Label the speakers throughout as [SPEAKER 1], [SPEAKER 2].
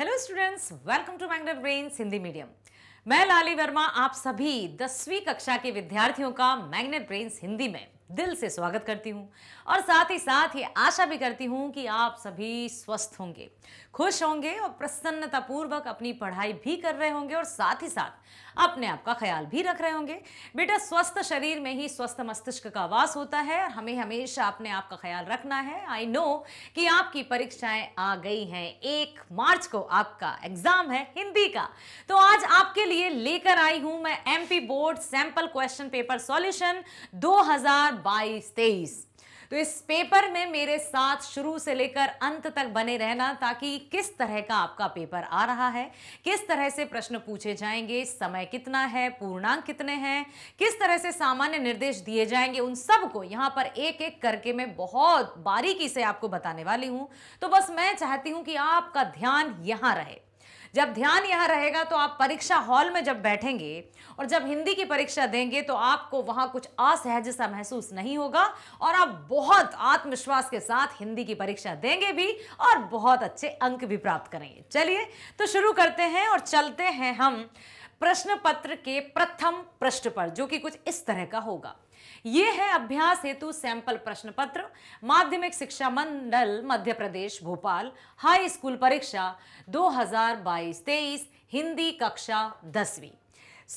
[SPEAKER 1] hello students welcome to Magnet Brains Hindi medium मैं लाली वर्मा आप सभी दसवीं कक्षा के विद्यार्थियों का मैग्नेट ब्रेन्स हिंदी में दिल से स्वागत करती हूँ और साथ ही साथ ये आशा भी करती हूँ कि आप सभी स्वस्थ होंगे खुश होंगे और प्रसन्नतापूर्वक अपनी पढ़ाई भी कर रहे होंगे और साथ ही साथ अपने आप का ख्याल भी रख रहे होंगे बेटा स्वस्थ शरीर में ही स्वस्थ मस्तिष्क का वास होता है और हमें हमेशा अपने आप का ख्याल रखना है आई नो कि आपकी परीक्षाएं आ गई हैं एक मार्च को आपका एग्जाम है हिंदी का तो आज आपके लिए लेकर आई हूं मैं MP board sample question paper solution बाईस तेईस तो इस पेपर में मेरे साथ शुरू से लेकर अंत तक बने रहना ताकि किस तरह का आपका पेपर आ रहा है किस तरह से प्रश्न पूछे जाएंगे समय कितना है पूर्णांक कितने हैं किस तरह से सामान्य निर्देश दिए जाएंगे उन सब को यहाँ पर एक एक करके मैं बहुत बारीकी से आपको बताने वाली हूँ तो बस मैं चाहती हूँ कि आपका ध्यान यहाँ रहे जब ध्यान यहाँ रहेगा तो आप परीक्षा हॉल में जब बैठेंगे और जब हिंदी की परीक्षा देंगे तो आपको वहाँ कुछ असहज सा महसूस नहीं होगा और आप बहुत आत्मविश्वास के साथ हिंदी की परीक्षा देंगे भी और बहुत अच्छे अंक भी प्राप्त करेंगे चलिए तो शुरू करते हैं और चलते हैं हम प्रश्न पत्र के प्रथम पृष्ठ पर जो कि कुछ इस तरह का होगा ये है अभ्यास हेतु सैंपल प्रश्न पत्र माध्यमिक शिक्षा मंडल मध्य प्रदेश भोपाल हाई स्कूल परीक्षा 2022-23 हिंदी कक्षा दसवीं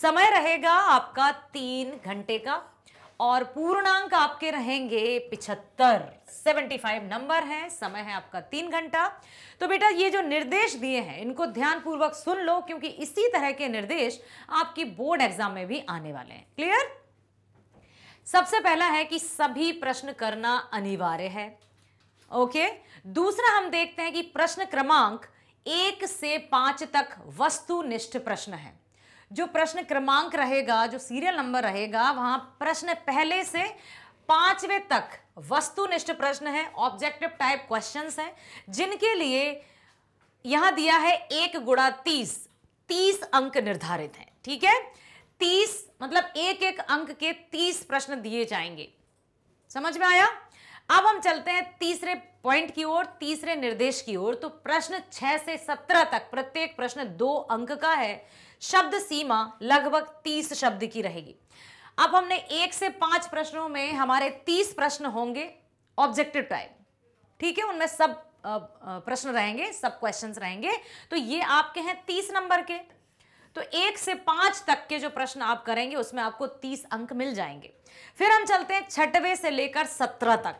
[SPEAKER 1] समय रहेगा आपका तीन घंटे का और पूर्णांक आपके रहेंगे पिछहत्तर 75 नंबर है समय है आपका तीन घंटा तो बेटा ये जो निर्देश दिए हैं इनको ध्यानपूर्वक सुन लो क्योंकि इसी तरह के निर्देश आपकी बोर्ड एग्जाम में भी आने वाले हैं क्लियर सबसे पहला है कि सभी प्रश्न करना अनिवार्य है ओके दूसरा हम देखते हैं कि प्रश्न क्रमांक एक से पांच तक वस्तुनिष्ठ प्रश्न है जो प्रश्न क्रमांक रहेगा जो सीरियल नंबर रहेगा वहां प्रश्न पहले से पांचवे तक वस्तुनिष्ठ प्रश्न है ऑब्जेक्टिव टाइप क्वेश्चंस हैं जिनके लिए यहां दिया है एक गुड़ा तीस तीस अंक निर्धारित हैं ठीक है तीस मतलब एक एक अंक के तीस प्रश्न दिए जाएंगे समझ में आया अब हम चलते हैं तीसरे पॉइंट की ओर तीसरे निर्देश की ओर तो प्रश्न छह से सत्रह तक प्रत्येक प्रश्न दो अंक का है शब्द सीमा लगभग तीस शब्द की रहेगी अब हमने एक से पांच प्रश्नों में हमारे तीस प्रश्न होंगे ऑब्जेक्टिव टाइप ठीक है उनमें सब प्रश्न रहेंगे सब क्वेश्चंस रहेंगे तो ये आपके हैं तीस नंबर के तो एक से पांच तक के जो प्रश्न आप करेंगे उसमें आपको तीस अंक मिल जाएंगे फिर हम चलते हैं छठवे से लेकर सत्रह तक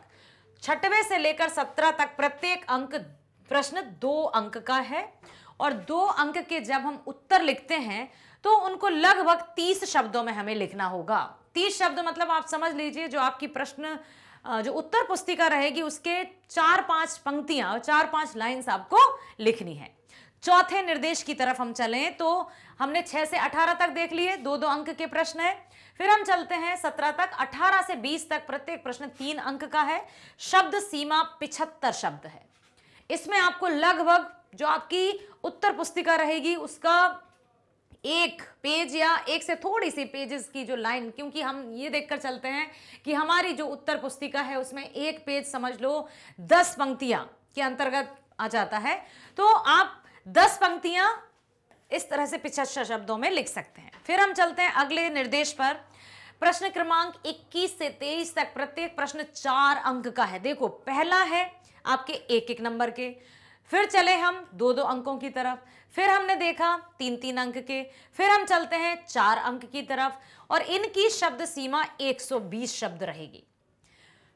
[SPEAKER 1] छठवे से लेकर सत्रह तक प्रत्येक अंक प्रश्न दो अंक का है और दो अंक के जब हम उत्तर लिखते हैं तो उनको लगभग तीस शब्दों में हमें लिखना होगा तीस शब्द मतलब आप समझ लीजिए जो आपकी प्रश्न जो उत्तर पुस्तिका रहेगी उसके चार पांच पंक्तियां और चार पांच लाइंस आपको लिखनी है चौथे निर्देश की तरफ हम चलें तो हमने छह से अठारह तक देख लिए दो दो अंक के प्रश्न है फिर हम चलते हैं सत्रह तक अठारह से बीस तक प्रत्येक प्रश्न तीन अंक का है शब्द सीमा पिछहत्तर शब्द है इसमें आपको लगभग जो आपकी उत्तर पुस्तिका रहेगी उसका एक पेज या एक से थोड़ी सी पेजेस की जो लाइन क्योंकि हम ये देखकर चलते हैं कि हमारी जो उत्तर पुस्तिका है उसमें एक पेज समझ लो दस पंक्तियां के अंतर्गत आ जाता है तो आप दस पंक्तियां इस तरह से पिछहत्तर शब्दों में लिख सकते हैं फिर हम चलते हैं अगले निर्देश पर प्रश्न क्रमांक 21 से 23 तक प्रत्येक प्रश्न चार अंक का है देखो पहला है आपके एक एक नंबर के फिर चले हम दो दो अंकों की तरफ फिर हमने देखा तीन तीन अंक के फिर हम चलते हैं चार अंक की तरफ और इनकी शब्द सीमा 120 शब्द रहेगी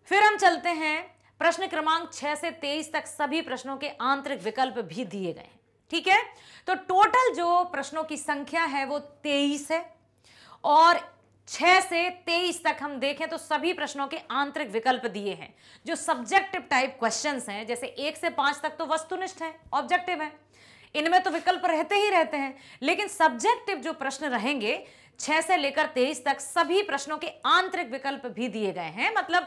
[SPEAKER 1] फिर हम चलते हैं प्रश्न क्रमांक 6 से 23 तक सभी प्रश्नों के आंतरिक विकल्प भी दिए गए हैं ठीक है तो टोटल जो प्रश्नों की संख्या है वो तेईस है और छह से तेईस तक हम देखें तो सभी प्रश्नों के आंतरिक विकल्प दिए हैं जो सब्जेक्टिव टाइप क्वेश्चंस हैं जैसे एक से पांच तक तो वस्तुनिष्ठ है ऑब्जेक्टिव है इनमें तो विकल्प रहते ही रहते हैं लेकिन सब्जेक्टिव जो प्रश्न रहेंगे छह से लेकर तेईस तक सभी प्रश्नों के आंतरिक विकल्प भी दिए गए हैं मतलब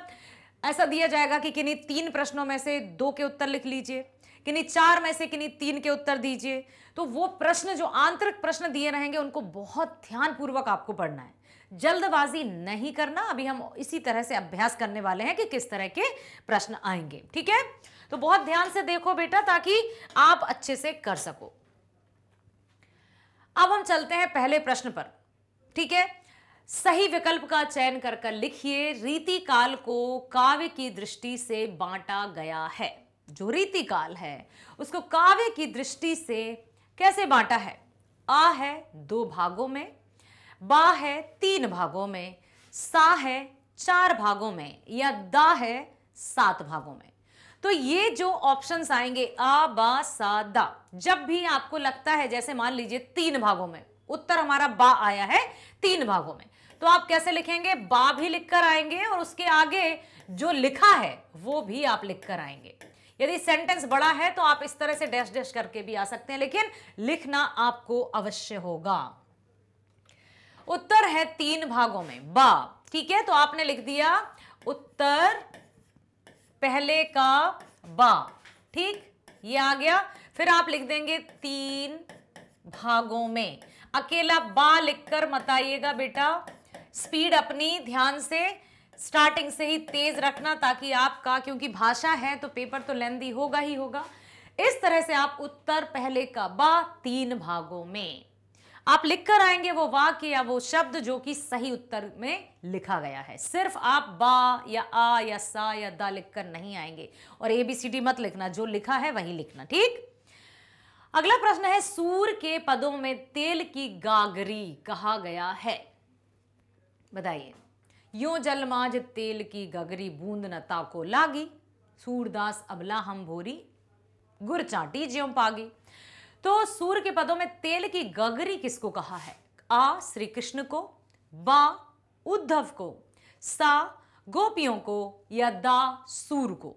[SPEAKER 1] ऐसा दिया जाएगा कि किन्हीं तीन प्रश्नों में से दो के उत्तर लिख लीजिए किन्हीं चार में से किन्हीं तीन के उत्तर दीजिए तो वो प्रश्न जो आंतरिक प्रश्न दिए रहेंगे उनको बहुत ध्यानपूर्वक आपको पढ़ना है जल्दबाजी नहीं करना अभी हम इसी तरह से अभ्यास करने वाले हैं कि किस तरह के प्रश्न आएंगे ठीक है तो बहुत ध्यान से देखो बेटा ताकि आप अच्छे से कर सको अब हम चलते हैं पहले प्रश्न पर ठीक है सही विकल्प का चयन कर लिखिए रीति काल को काव्य की दृष्टि से बांटा गया है जो रीतिकाल है उसको काव्य की दृष्टि से कैसे बांटा है आ है दो भागों में बा है तीन भागों में सा है चार भागों में या दा है सात भागों में तो ये जो ऑप्शंस आएंगे आ बा सा दा जब भी आपको लगता है जैसे मान लीजिए तीन भागों में उत्तर हमारा बा आया है तीन भागों में तो आप कैसे लिखेंगे बा भी लिखकर आएंगे और उसके आगे जो लिखा है वो भी आप लिखकर आएंगे यदि सेंटेंस बड़ा है तो आप इस तरह से डैश डैश करके भी आ सकते हैं लेकिन लिखना आपको अवश्य होगा उत्तर है तीन भागों में बा ठीक है तो आपने लिख दिया उत्तर पहले का बा ठीक ये आ गया फिर आप लिख देंगे तीन भागों में अकेला बा लिखकर मत आइएगा बेटा स्पीड अपनी ध्यान से स्टार्टिंग से ही तेज रखना ताकि आपका क्योंकि भाषा है तो पेपर तो लेंदी होगा ही होगा इस तरह से आप उत्तर पहले का बा तीन भागों में आप लिखकर आएंगे वो वाक्य या वो शब्द जो कि सही उत्तर में लिखा गया है सिर्फ आप बा या आ या सा या दा लिखकर नहीं आएंगे और एबीसीडी मत लिखना जो लिखा है वही लिखना ठीक अगला प्रश्न है सूर के पदों में तेल की गागरी कहा गया है बताइए यो जलमाज तेल की गगरी बूंद न ताको लागी सूरदास अबला हम भोरी गुर चाटी ज्यो पागी तो सूर के पदों में तेल की गगरी किसको कहा है आ श्री कृष्ण को बा उद्धव को सा गोपियों को या दा सूर को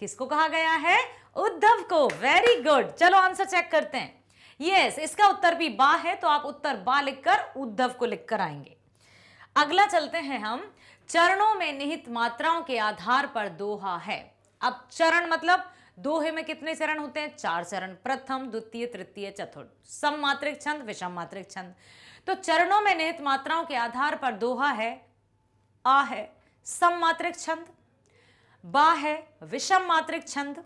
[SPEAKER 1] किसको कहा गया है उद्धव को वेरी गुड चलो आंसर चेक करते हैं यस yes, इसका उत्तर भी बा है तो आप उत्तर बा लिखकर उद्धव को लिखकर आएंगे अगला चलते हैं हम चरणों में निहित मात्राओं के आधार पर दोहा है अब चरण मतलब दोहे में कितने चरण होते हैं चार चरण प्रथम द्वितीय तृतीय चतुर्थ सम मात्रिक छंद विषम मात्रिक छंद तो चरणों में निहित मात्राओं के आधार पर दोहा है आ है सम मात्रिक छंद बा है विषम मात्रिक छंद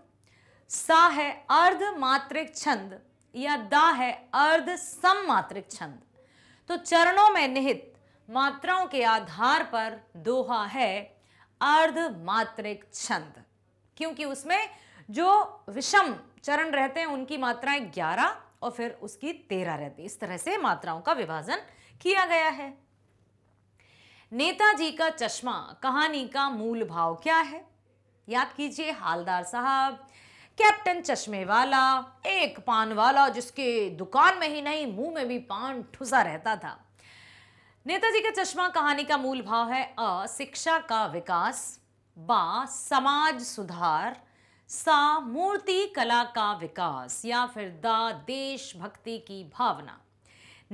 [SPEAKER 1] सा है अर्ध मात्रिक छंद या दा है अर्ध सम मात्रिक छंद तो चरणों में निहित मात्राओं के आधार पर दोहा है अर्धमात्रिक छंद क्योंकि उसमें जो विषम चरण रहते हैं उनकी मात्राएं ग्यारह और फिर उसकी तेरह रहती इस तरह से मात्राओं का विभाजन किया गया है नेताजी का चश्मा कहानी का मूल भाव क्या है याद कीजिए हालदार साहब कैप्टन चश्मे वाला एक पान वाला जिसके दुकान में ही नहीं मुंह में भी पान ठुसा रहता था नेताजी का चश्मा कहानी का मूल भाव है अ शिक्षा का विकास बा समाज सुधार सा मूर्ति कला का विकास या फिर द देशभक्ति की भावना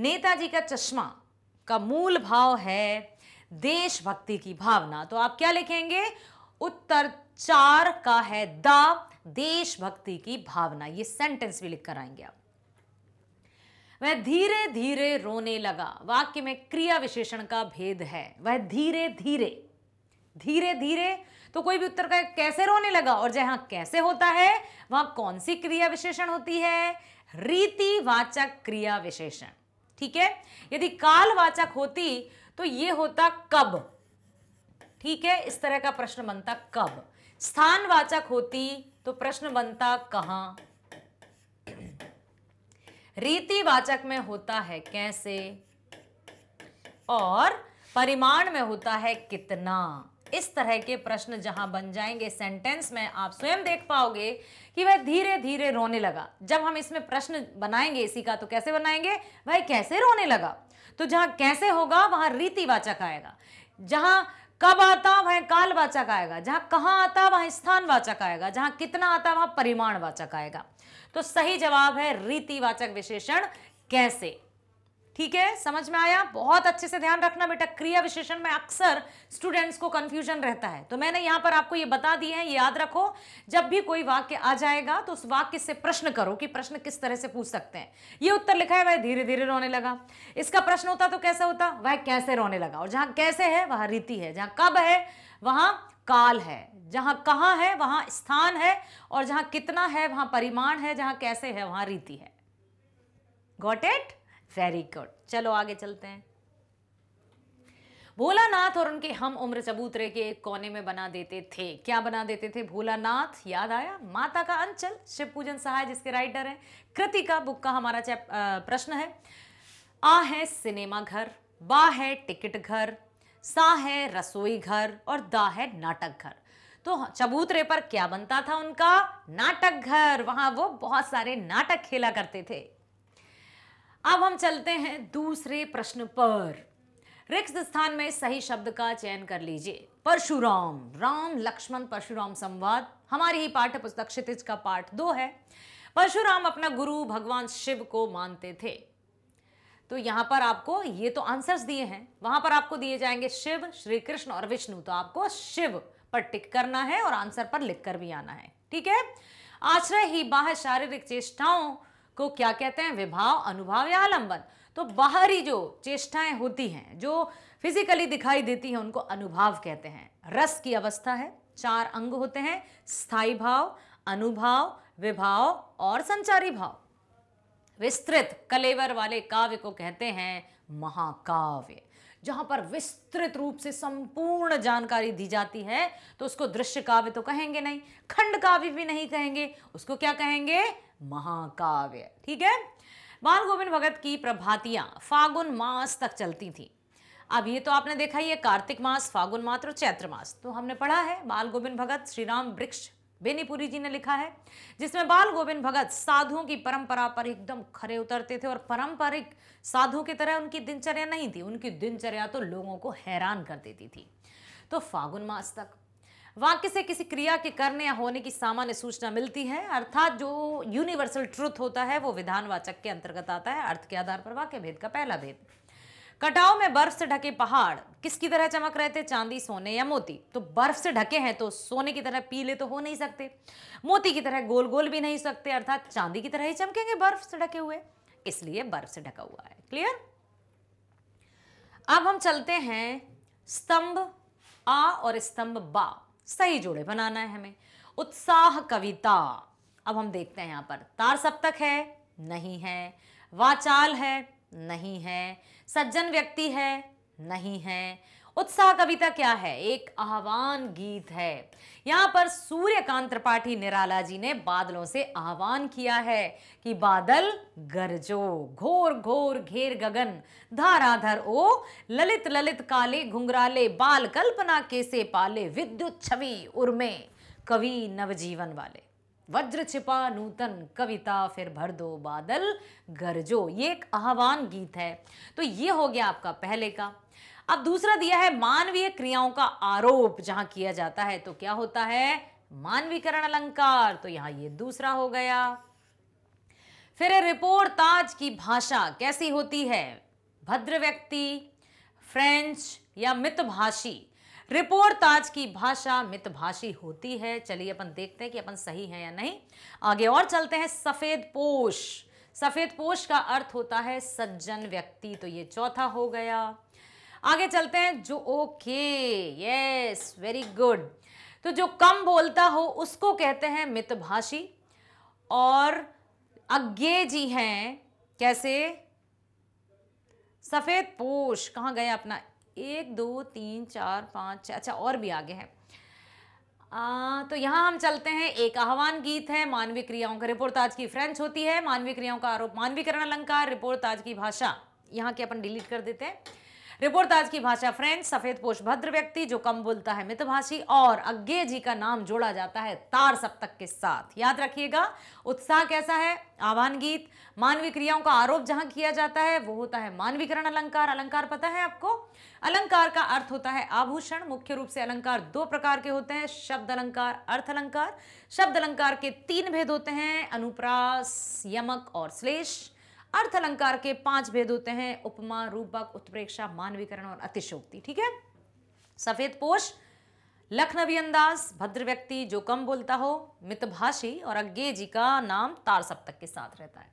[SPEAKER 1] नेताजी का चश्मा का मूल भाव है देशभक्ति की भावना तो आप क्या लिखेंगे उत्तर चार का है द देशभक्ति की भावना ये सेंटेंस भी लिख कर आएंगे आप वह धीरे धीरे रोने लगा वाक्य में क्रिया विशेषण का भेद है वह धीरे धीरे धीरे धीरे तो कोई भी उत्तर का कैसे रोने लगा और जहां कैसे होता है वहां कौन सी क्रिया विशेषण होती है रीति वाचक क्रिया विशेषण ठीक है यदि कालवाचक होती तो यह होता कब ठीक है इस तरह का प्रश्न बनता कब स्थान वाचक होती तो प्रश्न बनता कहां रीतिवाचक में होता है कैसे और परिमाण में होता है कितना इस तरह के प्रश्न जहां बन जाएंगे सेंटेंस में आप स्वयं देख पाओगे कि वह धीरे धीरे रोने लगा जब हम इसमें प्रश्न बनाएंगे इसी का तो कैसे बनाएंगे भाई कैसे रोने लगा तो जहां कैसे होगा वहां रीतिवाचक आएगा जहां कब आता वह कालवाचक आएगा जहां कहाँ आता वहां स्थानवाचक आएगा जहां कितना आता वहां वाचक आएगा तो सही जवाब है रीतिवाचक विशेषण कैसे ठीक है समझ में आया बहुत अच्छे से ध्यान रखना बेटा क्रिया विशेषण में अक्सर स्टूडेंट्स को कंफ्यूजन रहता है तो मैंने यहां पर आपको ये बता दिए हैं याद रखो जब भी कोई वाक्य आ जाएगा तो उस वाक्य से प्रश्न करो कि प्रश्न किस तरह से पूछ सकते हैं ये उत्तर लिखा है वह धीरे धीरे रोने लगा इसका प्रश्न होता तो कैसे होता वह कैसे रोने लगा और जहां कैसे है वहां रीति है जहां कब है वहां काल है जहाँ कहाँ है वहाँ स्थान है और जहाँ कितना है वहाँ परिमाण है जहाँ कैसे है वहाँ रीति है गॉट इट वेरी गुड चलो आगे चलते हैं भोलानाथ और उनके हम उम्र चबूतरे के एक कोने में बना देते थे क्या बना देते थे भोलानाथ याद आया माता का अंचल शिव पूजन सहाय जिसके राइटर हैं कृति का बुक का हमारा प्रश्न है आ है सिनेमा घर बा है टिकट घर सा है रसोई घर और दा है नाटक घर तो हाँ, चबूतरे पर क्या बनता था उनका नाटक घर वहां वो बहुत सारे नाटक खेला करते थे अब हम चलते हैं दूसरे प्रश्न पर रिक्त स्थान में सही शब्द का चयन कर लीजिए परशुराम राम लक्ष्मण परशुराम संवाद हमारी ही पाठ्य पुस्तक क्षितिज का पाठ दो है परशुराम अपना गुरु भगवान शिव को मानते थे तो यहां पर आपको ये तो आंसर्स दिए हैं वहां पर आपको दिए जाएंगे शिव श्री कृष्ण और विष्णु तो आपको शिव पर टिक करना है और आंसर पर लिख कर भी आना है ठीक है आश्रय ही बाह्य शारीरिक चेष्टाओं को क्या कहते हैं विभाव अनुभाव या आलंबन तो बाहरी जो चेष्टाएं होती हैं जो फिजिकली दिखाई देती हैं उनको अनुभाव कहते हैं रस की अवस्था है चार अंग होते हैं स्थाई भाव अनुभाव विभाव और संचारी भाव विस्तृत कलेवर वाले काव्य को कहते हैं महाकाव्य जहां पर विस्तृत रूप से संपूर्ण जानकारी दी जाती है तो उसको दृश्य काव्य तो कहेंगे नहीं खंड काव्य भी नहीं कहेंगे उसको क्या कहेंगे महाकाव्य ठीक है बाल गोविंद भगत की प्रभातियां फागुन मास तक चलती थी अब ये तो आपने देखा ये कार्तिक मास फागुन मात्र चैत्र मास तो हमने पढ़ा है बाल गोविंद भगत श्री राम वृक्ष बेनीपुरी जी ने लिखा है जिसमें बाल गोविंद भगत साधुओं की परंपरा पर एकदम खरे उतरते थे और पारंपरिक साधुओं की तरह उनकी दिनचर्या नहीं थी उनकी दिनचर्या तो लोगों को हैरान कर देती थी तो फागुन मास तक वाक्य से किसी क्रिया के करने या होने की सामान्य सूचना मिलती है अर्थात जो यूनिवर्सल ट्रुथ होता है वो विधानवाचक के अंतर्गत आता है अर्थ के आधार पर वाक्य भेद का पहला भेद कटाओ में बर्फ से ढके पहाड़ किसकी तरह चमक रहे थे चांदी सोने या मोती तो बर्फ से ढके हैं तो सोने की तरह पीले तो हो नहीं सकते मोती की तरह गोल गोल भी नहीं सकते अर्थात चांदी की तरह ही चमकेंगे बर्फ से ढके हुए इसलिए बर्फ से ढका हुआ है क्लियर अब हम चलते हैं स्तंभ आ और स्तंभ बा सही जोड़े बनाना है हमें उत्साह कविता अब हम देखते हैं यहां पर तार सप्तक है नहीं है वाचाल है नहीं है सज्जन व्यक्ति है नहीं है उत्साह कविता क्या है एक आह्वान गीत है यहां पर सूर्यकांत त्रिपाठी निराला जी ने बादलों से आह्वान किया है कि बादल गरजो घोर घोर घेर गगन धाराधर ओ ललित ललित काले घुंघराले बाल कल्पना कैसे पाले विद्युत छवि उर्मे कवि नवजीवन वाले वज्र छिपा नूतन कविता फिर भर दो बादल गरजो ये एक आह्वान गीत है तो ये हो गया आपका पहले का अब दूसरा दिया है मानवीय क्रियाओं का आरोप जहां किया जाता है तो क्या होता है मानवीकरण अलंकार तो यहां ये दूसरा हो गया फिर रिपोर्ट ताज की भाषा कैसी होती है भद्र व्यक्ति फ्रेंच या मितभाषी रिपोर्ट ताज की भाषा मितभाषी होती है चलिए अपन देखते हैं कि अपन सही हैं या नहीं आगे और चलते हैं सफ़ेद पोष सफ़ेद पोष का अर्थ होता है सज्जन व्यक्ति तो ये चौथा हो गया आगे चलते हैं जो ओके यस वेरी गुड तो जो कम बोलता हो उसको कहते हैं मितभाषी और अज्ञे जी हैं कैसे सफ़ेद पोष कहाँ गया अपना एक दो तीन चार पाँच अच्छा और भी आगे हैं आ, तो यहाँ हम चलते हैं एक आह्वान गीत है मानवीय क्रियाओं का रिपोर्ट तो आज की फ्रेंच होती है मानवीय क्रियाओं का आरोप मानवीकरण अलंकार रिपोर्ट तो आज की भाषा यहाँ के अपन डिलीट कर देते हैं रिपोर्ट आज की भाषा फ्रेंच सफेद पोष भद्र व्यक्ति जो कम बोलता है मितभाषी और अज्ञे जी का नाम जोड़ा जाता है तार सप्तक के साथ याद रखिएगा उत्साह कैसा है आह्वान गीत मानवीय क्रियाओं का आरोप जहां किया जाता है वो होता है मानवीकरण अलंकार अलंकार पता है आपको अलंकार का अर्थ होता है आभूषण मुख्य रूप से अलंकार दो प्रकार के होते हैं शब्द अलंकार अर्थ अलंकार शब्द अलंकार के तीन भेद होते हैं अनुप्रास यमक और श्लेष अर्थ अलंकार के पांच भेद होते हैं उपमा रूपक उत्प्रेक्षा मानवीकरण और अतिशोक्ति ठीक है सफेद पोष लखनवी अंदाज भद्र व्यक्ति जो कम बोलता हो मितभाषी और अज्ञे जी का नाम तार सप्तक के साथ रहता है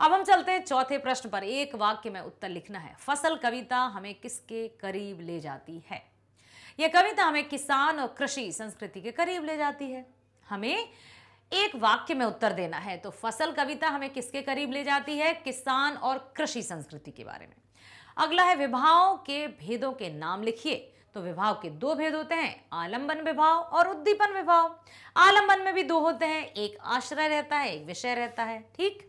[SPEAKER 1] अब हम चलते हैं चौथे प्रश्न पर एक वाक्य में उत्तर लिखना है फसल कविता हमें किसके करीब ले जाती है यह कविता हमें किसान और कृषि संस्कृति के करीब ले जाती है हमें एक वाक्य में उत्तर देना है तो फसल कविता हमें किसके करीब ले जाती है किसान और कृषि संस्कृति के बारे में अगला है विभाव के भेदों के नाम लिखिए तो विभाव के दो भेद होते हैं आलंबन विभाव और उद्दीपन विभाव आलंबन में भी दो होते हैं एक आश्रय रहता है एक विषय रहता है ठीक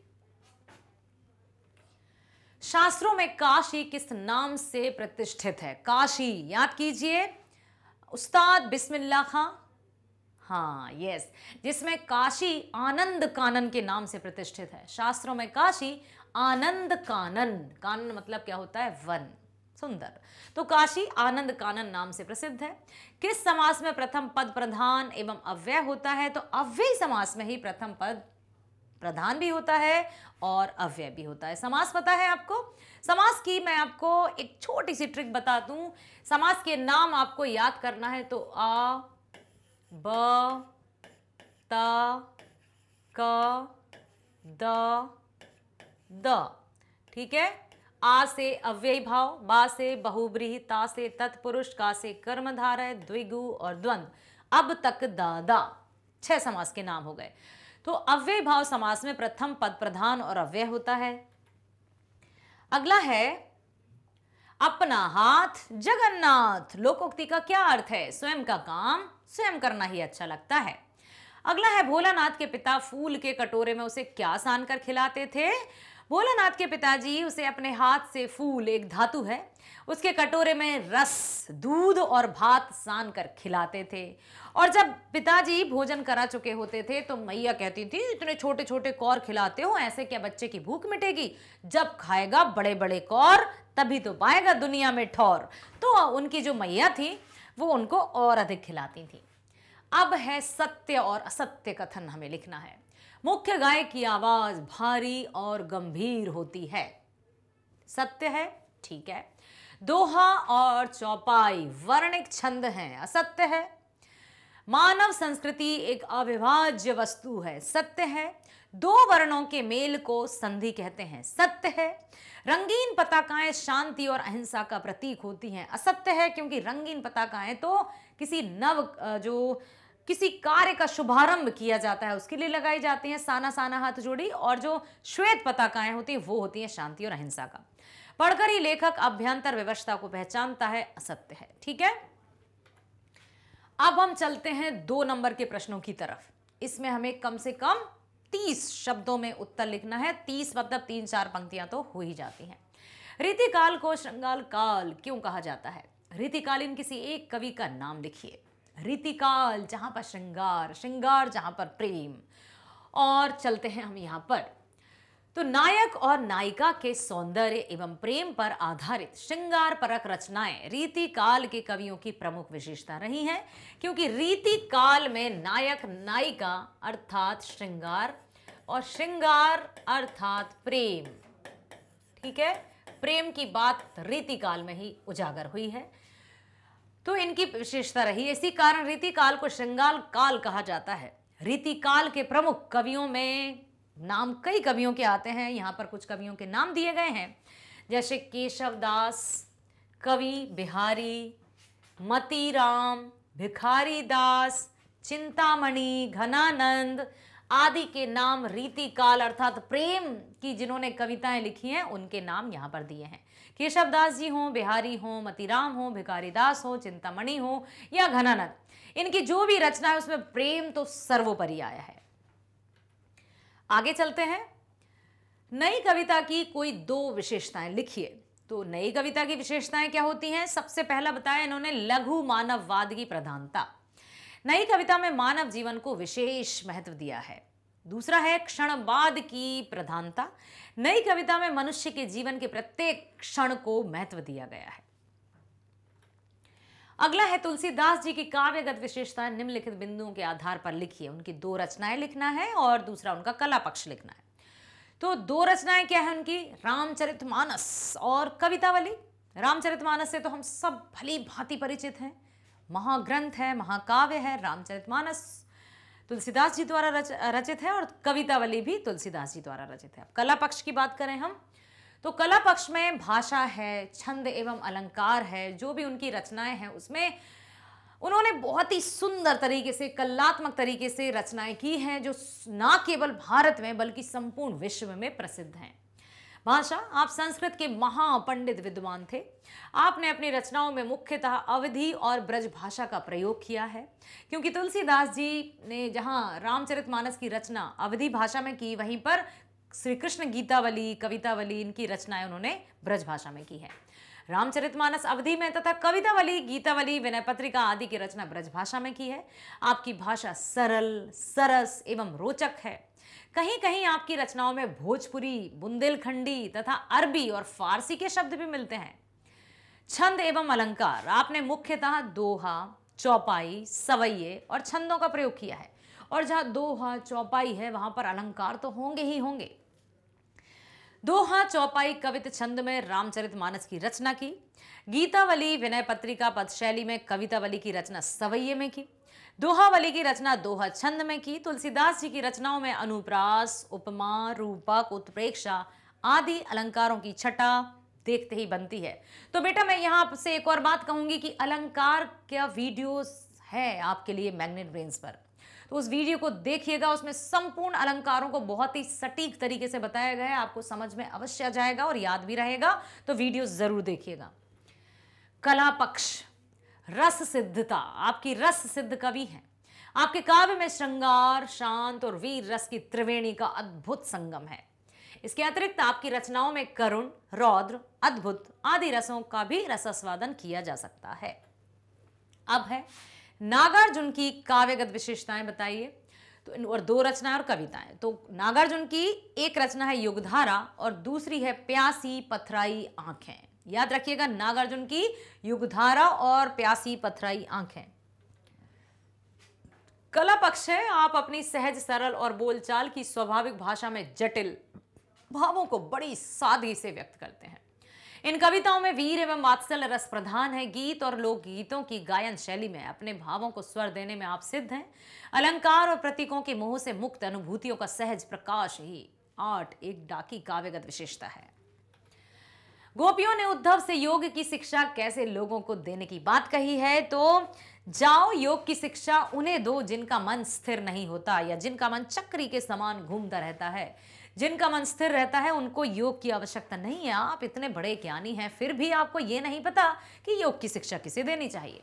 [SPEAKER 1] शास्त्रों में काशी किस नाम से प्रतिष्ठित है काशी याद कीजिए उस्ताद बिस्मिल्ला खां हाँ यस जिसमें काशी आनंद कानन के नाम से प्रतिष्ठित है शास्त्रों में काशी आनंद कानन कानन मतलब क्या होता है वन सुंदर तो काशी आनंद कानन नाम से प्रसिद्ध है किस समास में प्रथम पद प्रधान एवं अव्यय होता है तो अव्यय समास में ही प्रथम पद प्रधान भी होता है और अव्यय भी होता है समास पता है आपको समास की मैं आपको एक छोटी सी ट्रिक बता दूं समास के नाम आपको याद करना है तो आ ब त क द द ठीक है आ से अव्यय भाव बा से बहुब्रीही ता से तत्पुरुष का से कर्मधारय द्विगु और द्वंद अब तक दादा छह समास के नाम हो गए तो अव्यय भाव समास में प्रथम पद प्रधान और अव्यय होता है अगला है अपना हाथ जगन्नाथ लोकोक्ति का क्या अर्थ है स्वयं का काम स्वयं करना ही अच्छा लगता है अगला है भोलानाथ के पिता फूल के कटोरे में उसे क्या सान कर खिलाते थे भोलानाथ के पिताजी उसे अपने हाथ से फूल एक धातु है उसके कटोरे में रस दूध और भात सान कर खिलाते थे और जब पिताजी भोजन करा चुके होते थे तो मैया कहती थी इतने छोटे छोटे कौर खिलाते हो ऐसे क्या बच्चे की भूख मिटेगी जब खाएगा बड़े बड़े कौर तभी तो पाएगा दुनिया में ठौर तो उनकी जो मैया थी वो उनको और अधिक खिलाती थी अब है सत्य और असत्य कथन हमें लिखना है मुख्य गाय की आवाज भारी और गंभीर होती है सत्य है ठीक है दोहा और चौपाई वर्णिक छंद हैं असत्य है मानव संस्कृति एक अविभाज्य वस्तु है सत्य है दो वर्णों के मेल को संधि कहते हैं सत्य है रंगीन पताकाएं शांति और अहिंसा का प्रतीक होती हैं असत्य है क्योंकि रंगीन पताकाएं तो किसी नव जो किसी कार्य का शुभारंभ किया जाता है उसके लिए लगाई जाती हैं साना साना हाथ जोड़ी और जो श्वेत पताकाएं होती हैं वो होती हैं शांति और अहिंसा का पढ़कर ही लेखक अभ्यंतर व्यवस्था को पहचानता है असत्य है ठीक है अब हम चलते हैं दो नंबर के प्रश्नों की तरफ इसमें हमें कम से कम तीस शब्दों में उत्तर लिखना है तीस मतलब तीन चार पंक्तियां तो हो ही जाती हैं रीतिकाल को श्रृंगाल काल क्यों कहा जाता है रीतिकालीन किसी एक कवि का नाम लिखिए रीतिकाल जहां पर श्रृंगार श्रृंगार जहां पर प्रेम और चलते हैं हम यहां पर तो नायक और नायिका के सौंदर्य एवं प्रेम पर आधारित श्रृंगार परक रचनाएं रीति काल के कवियों की प्रमुख विशेषता रही हैं क्योंकि रीति काल में नायक नायिका अर्थात श्रृंगार और श्रृंगार अर्थात प्रेम ठीक है प्रेम की बात रीति काल में ही उजागर हुई है तो इनकी विशेषता रही इसी कारण रीति काल को श्रृंगार काल कहा जाता है रीति काल के प्रमुख कवियों में नाम कई कवियों के आते हैं यहाँ पर कुछ कवियों के नाम दिए गए हैं जैसे केशव दास कवि बिहारी मती राम भिखारी दास चिंतामणि घनानंद आदि के नाम रीति काल अर्थात प्रेम की जिन्होंने कविताएं लिखी हैं उनके नाम यहाँ पर दिए हैं केशव दास जी हों बिहारी हों मतीराम हों भिखारी दास हो चिंतामणि हो या घनानंद इनकी जो भी रचना है उसमें प्रेम तो सर्वोपरि आया है आगे चलते हैं नई कविता की कोई दो विशेषताएं लिखिए तो नई कविता की विशेषताएं क्या होती हैं सबसे पहला बताया इन्होंने लघु मानववाद की प्रधानता नई कविता में मानव जीवन को विशेष महत्व दिया है दूसरा है क्षणवाद की प्रधानता नई कविता में मनुष्य के जीवन के प्रत्येक क्षण को महत्व दिया गया है अगला है तुलसीदास जी की काव्यगत विशेषता निम्नलिखित बिंदुओं के आधार पर लिखिए उनकी दो रचनाएं लिखना है और दूसरा उनका कला पक्ष लिखना है तो दो रचनाएं क्या है उनकी रामचरितमानस और कवितावली रामचरितमानस से तो हम सब भली भांति परिचित हैं महाग्रंथ है महाकाव्य है रामचरितमानस तुलसीदास जी द्वारा रच, रचित है और कवितावली भी तुलसीदास जी द्वारा रचित है कला पक्ष की बात करें हम तो कला पक्ष में भाषा है छंद एवं अलंकार है जो भी उनकी रचनाएं हैं उसमें उन्होंने बहुत ही सुंदर तरीके से कलात्मक तरीके से रचनाएं की हैं जो ना केवल भारत में बल्कि संपूर्ण विश्व में प्रसिद्ध हैं भाषा आप संस्कृत के महापंडित विद्वान थे आपने अपनी रचनाओं में मुख्यतः अवधि और ब्रज भाषा का प्रयोग किया है क्योंकि तुलसीदास जी ने जहाँ रामचरितमानस की रचना अवधि भाषा में की वहीं पर श्री कृष्ण गीतावली कवितावली इनकी रचनाएं उन्होंने ब्रज भाषा में की है रामचरितमानस अवधि में तथा कवितावली गीतावली विनय पत्रिका आदि की रचना ब्रजभाषा में की है आपकी भाषा सरल सरस एवं रोचक है कहीं कहीं आपकी रचनाओं में भोजपुरी बुंदेलखंडी तथा अरबी और फारसी के शब्द भी मिलते हैं छंद एवं अलंकार आपने मुख्यतः दोहा चौपाई सवैये और छंदों का प्रयोग किया है और जहाँ दोहा चौपाई है वहां पर अलंकार तो होंगे ही होंगे दोहा चौपाई कवित छंद में रामचरित मानस की रचना की गीतावली विनय पत्रिका पदशैली में कवितावली की रचना सवैये में की दोहावली की रचना दोहा छंद में की तुलसीदास जी की रचनाओं में अनुप्रास उपमा रूपक उत्प्रेक्षा आदि अलंकारों की छटा देखते ही बनती है तो बेटा मैं यहाँ आपसे एक और बात कहूंगी कि अलंकार क्या वीडियोस है आपके लिए मैग्नेट ब्रेन्स पर तो उस वीडियो को देखिएगा उसमें संपूर्ण अलंकारों को बहुत ही सटीक तरीके से बताया गया है आपको समझ में अवश्य आ जाएगा और याद भी रहेगा तो वीडियो ज़रूर देखिएगा कला पक्ष रस सिद्धता आपकी रस सिद्ध कवि है आपके काव्य में श्रृंगार शांत और वीर रस की त्रिवेणी का अद्भुत संगम है इसके अतिरिक्त आपकी रचनाओं में करुण रौद्र अद्भुत आदि रसों का भी रसास्वादन किया जा सकता है अब है नागार्जुन की काव्यगत विशेषताएं बताइए तो और दो रचनाएं और कविताएं तो नागार्जुन की एक रचना है युगधारा और दूसरी है प्यासी पथराई आंखें याद रखिएगा नागार्जुन की युगधारा और प्यासी पथराई आंखें कला पक्ष है आप अपनी सहज सरल और बोलचाल की स्वाभाविक भाषा में जटिल भावों को बड़ी सादगी से व्यक्त करते हैं इन कविताओं में वीर एवं वात्सल रस प्रधान है गीत और लोक गीतों की गायन शैली में अपने भावों को स्वर देने में आप सिद्ध हैं अलंकार और प्रतीकों के मोह से मुक्त अनुभूतियों का सहज प्रकाश ही आर्ट एक डाकी काव्यगत विशेषता है गोपियों ने उद्धव से योग की शिक्षा कैसे लोगों को देने की बात कही है तो जाओ योग की शिक्षा उन्हें दो जिनका मन स्थिर नहीं होता या जिनका मन चक्री के समान घूमता रहता है जिनका मन स्थिर रहता है उनको योग की आवश्यकता नहीं है आप इतने बड़े ज्ञानी हैं फिर भी आपको ये नहीं पता कि योग की शिक्षा किसे देनी चाहिए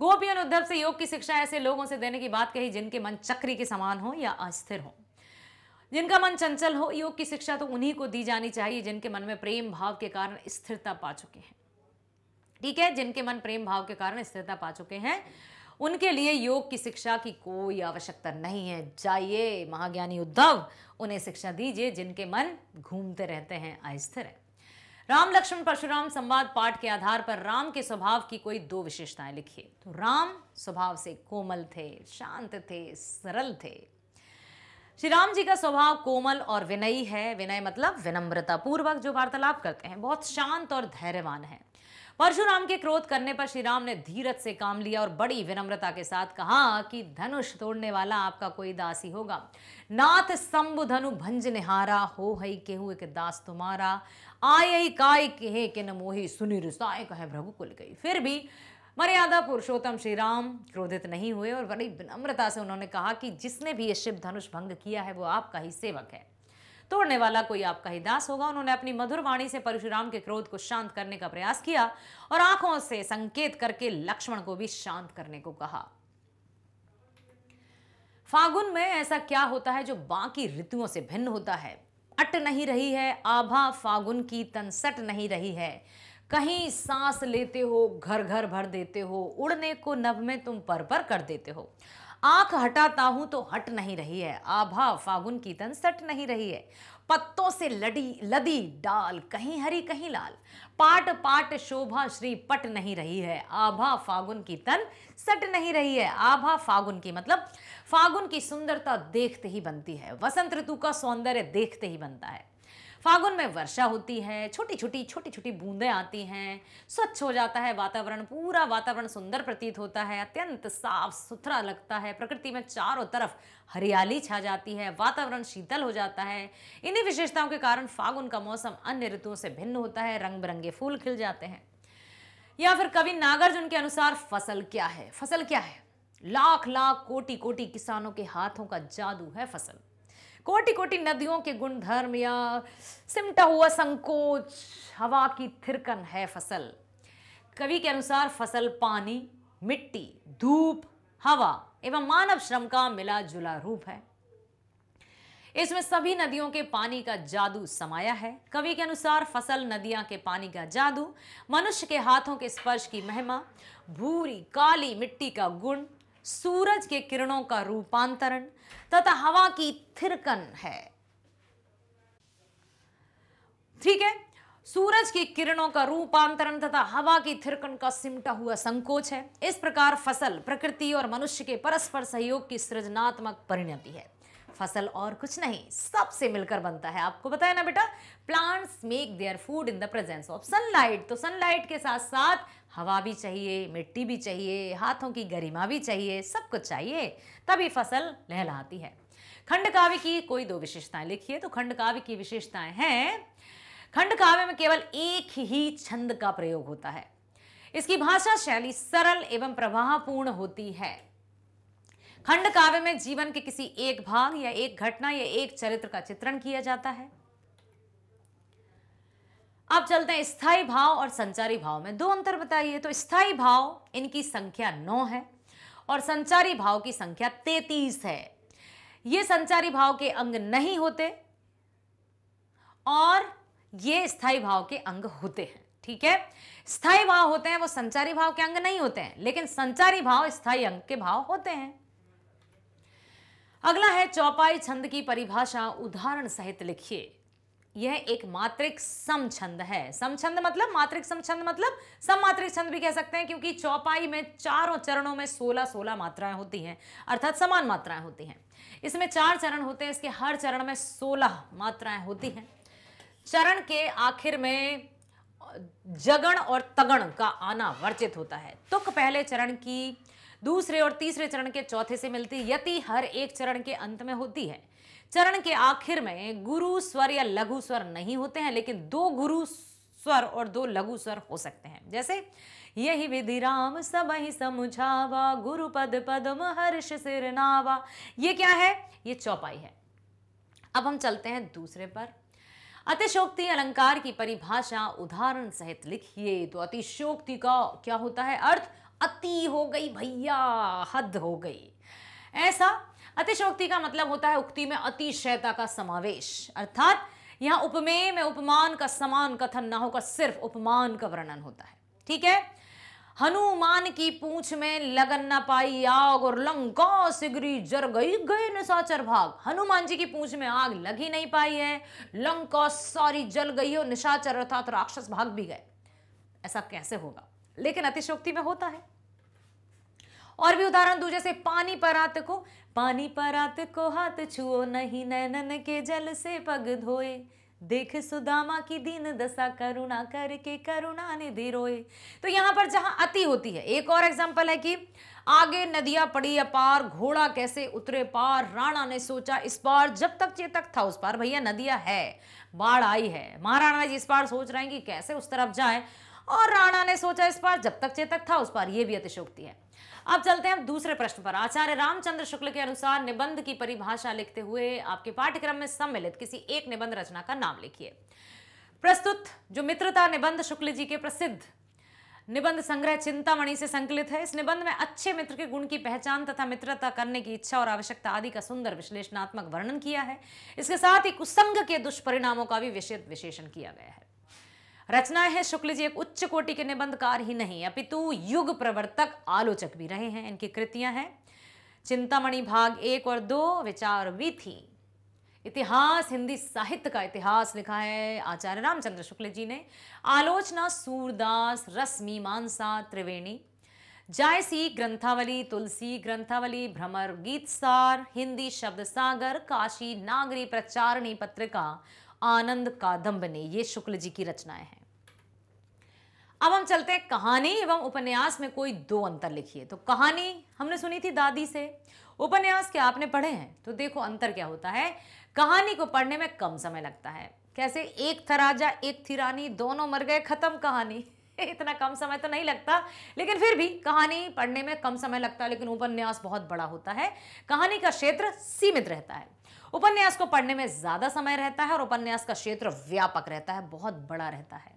[SPEAKER 1] गोपियन उद्धव से योग की शिक्षा ऐसे लोगों से देने की बात कही जिनके मन चक्री के समान हो या अस्थिर हो जिनका मन चंचल हो योग की शिक्षा तो उन्हीं को दी जानी चाहिए जिनके मन में प्रेम भाव के कारण स्थिरता पा चुके हैं ठीक है जिनके मन प्रेम भाव के कारण स्थिरता पा चुके हैं उनके लिए योग की शिक्षा की कोई आवश्यकता नहीं है जाइए महाज्ञानी उद्धव उन्हें शिक्षा दीजिए जिनके मन घूमते रहते हैं अस्थिर है राम लक्ष्मण परशुराम संवाद पाठ के आधार पर राम के स्वभाव की कोई दो विशेषताएं लिखिए तो राम स्वभाव से कोमल थे शांत थे सरल थे श्री राम जी का स्वभाव कोमल और विनयी है विनय मतलब विनम्रता पूर्वक जो वार्तालाप करते हैं बहुत शांत और धैर्यवान है परशुराम के क्रोध करने पर श्री राम ने धीरज से काम लिया और बड़ी विनम्रता के साथ कहा कि धनुष तोड़ने वाला आपका कोई दास ही होगा नाथ संभु धनु भंज निहारा हो हई केहू एक दास तुम्हारा आय काय केहे के मोही सुनि रुसाए कहे प्रभु कुल गई फिर भी मर्यादा पुरुषोत्तम श्री राम क्रोधित नहीं हुए और बड़ी विनम्रता से उन्होंने कहा कि जिसने भी ये शिव धनुष भंग किया है वो आपका ही सेवक है तोड़ने वाला कोई आपका ही दास होगा उन्होंने अपनी मधुर वाणी से परशुराम के क्रोध को शांत करने का प्रयास किया और आंखों से संकेत करके लक्ष्मण को भी शांत करने को कहा फागुन में ऐसा क्या होता है जो बाकी ऋतुओं से भिन्न होता है अट नहीं रही है आभा फागुन की तनसट नहीं रही है कहीं सांस लेते हो घर घर भर देते हो उड़ने को नभ में तुम पर पर कर देते हो आंख हटाता हूं तो हट नहीं रही है आभा फागुन की तन सट नहीं रही है पत्तों से लड़ी लदी डाल कहीं हरी कहीं लाल पाट पाट शोभा श्री पट नहीं रही है आभा फागुन की तन सट नहीं रही है आभा फागुन की मतलब फागुन की सुंदरता देखते ही बनती है वसंत ऋतु का सौंदर्य देखते ही बनता है फागुन में वर्षा होती है छोटी छोटी छोटी छोटी बूंदें आती हैं स्वच्छ हो जाता है वातावरण पूरा वातावरण सुंदर प्रतीत होता है अत्यंत साफ सुथरा लगता है प्रकृति में चारों तरफ हरियाली छा जाती है वातावरण शीतल हो जाता है इन्हीं विशेषताओं के कारण फागुन का मौसम अन्य ऋतुओं से भिन्न होता है रंग बिरंगे फूल खिल जाते हैं या फिर कवि नागार्जुन के अनुसार फसल क्या है फसल क्या है लाख लाख कोटि कोटि किसानों के हाथों का जादू है फसल कोटि कोटि नदियों के गुणधर्म या सिमटा हुआ संकोच हवा की थिरकन है फसल कवि के अनुसार फसल पानी मिट्टी धूप हवा एवं मानव श्रम का मिला जुला रूप है इसमें सभी नदियों के पानी का जादू समाया है कवि के अनुसार फसल नदियां के पानी का जादू मनुष्य के हाथों के स्पर्श की महिमा भूरी काली मिट्टी का गुण सूरज के किरणों का रूपांतरण तथा हवा की थिरकन है ठीक है सूरज की किरणों का रूपांतरण तथा हवा की थिरकन का सिमटा हुआ संकोच है इस प्रकार फसल प्रकृति और मनुष्य के परस्पर सहयोग की सृजनात्मक परिणति है फसल और कुछ नहीं सबसे मिलकर बनता है आपको बताया ना बेटा plants make their food in the presence of sunlight तो सनलाइट के साथ साथ हवा भी चाहिए मिट्टी भी चाहिए हाथों की गरिमा भी चाहिए सब कुछ चाहिए तभी फसल लहलाती है खंड काव्य की कोई दो विशेषताएं लिखिए तो खंड काव्य की विशेषताएं हैं खंड काव्य में केवल एक ही छंद का प्रयोग होता है इसकी भाषा शैली सरल एवं प्रवाहपूर्ण होती है खंड काव्य में जीवन के किसी एक भाग या एक घटना या एक चरित्र का चित्रण किया जाता है अब चलते हैं स्थाई भाव और संचारी भाव में दो अंतर बताइए तो स्थाई भाव इनकी संख्या नौ है और संचारी भाव की संख्या तैतीस है ये संचारी भाव के अंग नहीं होते और ये स्थायी भाव के अंग होते हैं ठीक है स्थायी भाव होते हैं वो संचारी भाव के अंग नहीं होते हैं लेकिन संचारी भाव स्थायी अंग के भाव होते हैं अगला है चौपाई छंद की परिभाषा उदाहरण सहित लिखिए यह एक मात्रिक सम छंद है सम छंद मतलब मात्रिक सम छंद मतलब सम मात्रिक छंद भी कह सकते हैं क्योंकि चौपाई में चारों चरणों में सोलह सोलह मात्राएं होती हैं अर्थात समान मात्राएं होती हैं इसमें चार चरण होते हैं इसके हर चरण में सोलह मात्राएं होती हैं चरण के आखिर में जगण और तगण का आना वर्जित होता है तुक पहले चरण की दूसरे और तीसरे चरण के चौथे से मिलती यति हर एक चरण के अंत में होती है चरण के आखिर में गुरु स्वर या लघु स्वर नहीं होते हैं लेकिन दो गुरु स्वर और दो लघु स्वर हो सकते हैं जैसे यही विधि राम सब ही समझावा गुरु पद पदम हर्ष सिर नावा ये क्या है ये चौपाई है अब हम चलते हैं दूसरे पर अतिशोक्ति अलंकार की परिभाषा उदाहरण सहित लिखिए तो अतिशोक्ति का क्या होता है अर्थ अति हो गई भैया हद हो गई ऐसा अतिशोक्ति का मतलब होता है उक्ति में अतिशयता का समावेश अर्थात यहां उपमेय में उपमान का समान कथन ना होकर सिर्फ उपमान का वर्णन होता है ठीक है हनुमान की पूछ में लगन न पाई आग और लंका सिगरी जर गई गए निशाचर भाग हनुमान जी की पूछ में आग लग ही नहीं पाई है लंका सारी जल गई और निशाचर अर्थात राक्षस भाग भी गए ऐसा कैसे होगा लेकिन अतिशोक्ति में होता है और भी उदाहरण दूजे से पानी पर को पानी परात को हाथ छुओ नहीं नैनन के जल से पग धोए देख सुदामा की दीन दशा करुणा करके करुणा निधि रोए तो यहां पर जहां अति होती है एक और एग्जाम्पल है कि आगे नदिया पड़ी अपार घोड़ा कैसे उतरे पार राणा ने सोचा इस पार जब तक चेतक था उस पार भैया नदिया है बाढ़ आई है महाराणा जी इस पार सोच रहे हैं कि कैसे उस तरफ जाए और राणा ने सोचा इस बार जब तक चेतक था उस पर यह भी अतिशोक्ति है अब चलते हैं दूसरे प्रश्न पर आचार्य रामचंद्र शुक्ल के अनुसार निबंध की परिभाषा लिखते हुए आपके पाठ्यक्रम में सम्मिलित किसी एक निबंध रचना का नाम लिखिए प्रस्तुत जो मित्रता निबंध शुक्ल जी के प्रसिद्ध निबंध संग्रह चिंतामणि से संकलित है इस निबंध में अच्छे मित्र के गुण की पहचान तथा मित्रता करने की इच्छा और आवश्यकता आदि का सुंदर विश्लेषणात्मक वर्णन किया है इसके साथ ही कुसंग के दुष्परिणामों का भी विशेष विशेषण किया गया है रचनाएं हैं शुक्ल जी एक उच्च कोटि के निबंधकार ही नहीं अपितु युग प्रवर्तक आलोचक भी रहे हैं इनकी कृतियां हैं चिंतामणि भाग एक और दो विचार विथि इतिहास हिंदी साहित्य का इतिहास लिखा है आचार्य रामचंद्र शुक्ल जी ने आलोचना सूरदास रश्मि मानसा त्रिवेणी जायसी ग्रंथावली तुलसी ग्रंथावली भ्रमर गीतसार हिंदी शब्द सागर काशी नागरी प्रचारणी पत्रिका आनंद कादम्ब ने ये शुक्ल जी की रचनाएं हैं अब हम चलते हैं कहानी एवं उपन्यास में कोई दो अंतर लिखिए तो कहानी हमने सुनी थी दादी से उपन्यास के आपने पढ़े हैं तो देखो अंतर क्या होता है कहानी को पढ़ने में कम समय लगता है कैसे एक थराजा एक थिरानी दोनों मर गए खत्म कहानी इतना कम समय तो नहीं लगता लेकिन फिर भी कहानी पढ़ने में कम समय लगता है लेकिन उपन्यास बहुत बड़ा होता है कहानी का क्षेत्र सीमित रहता है उपन्यास को पढ़ने में ज़्यादा समय रहता है और उपन्यास का क्षेत्र व्यापक रहता है बहुत बड़ा रहता है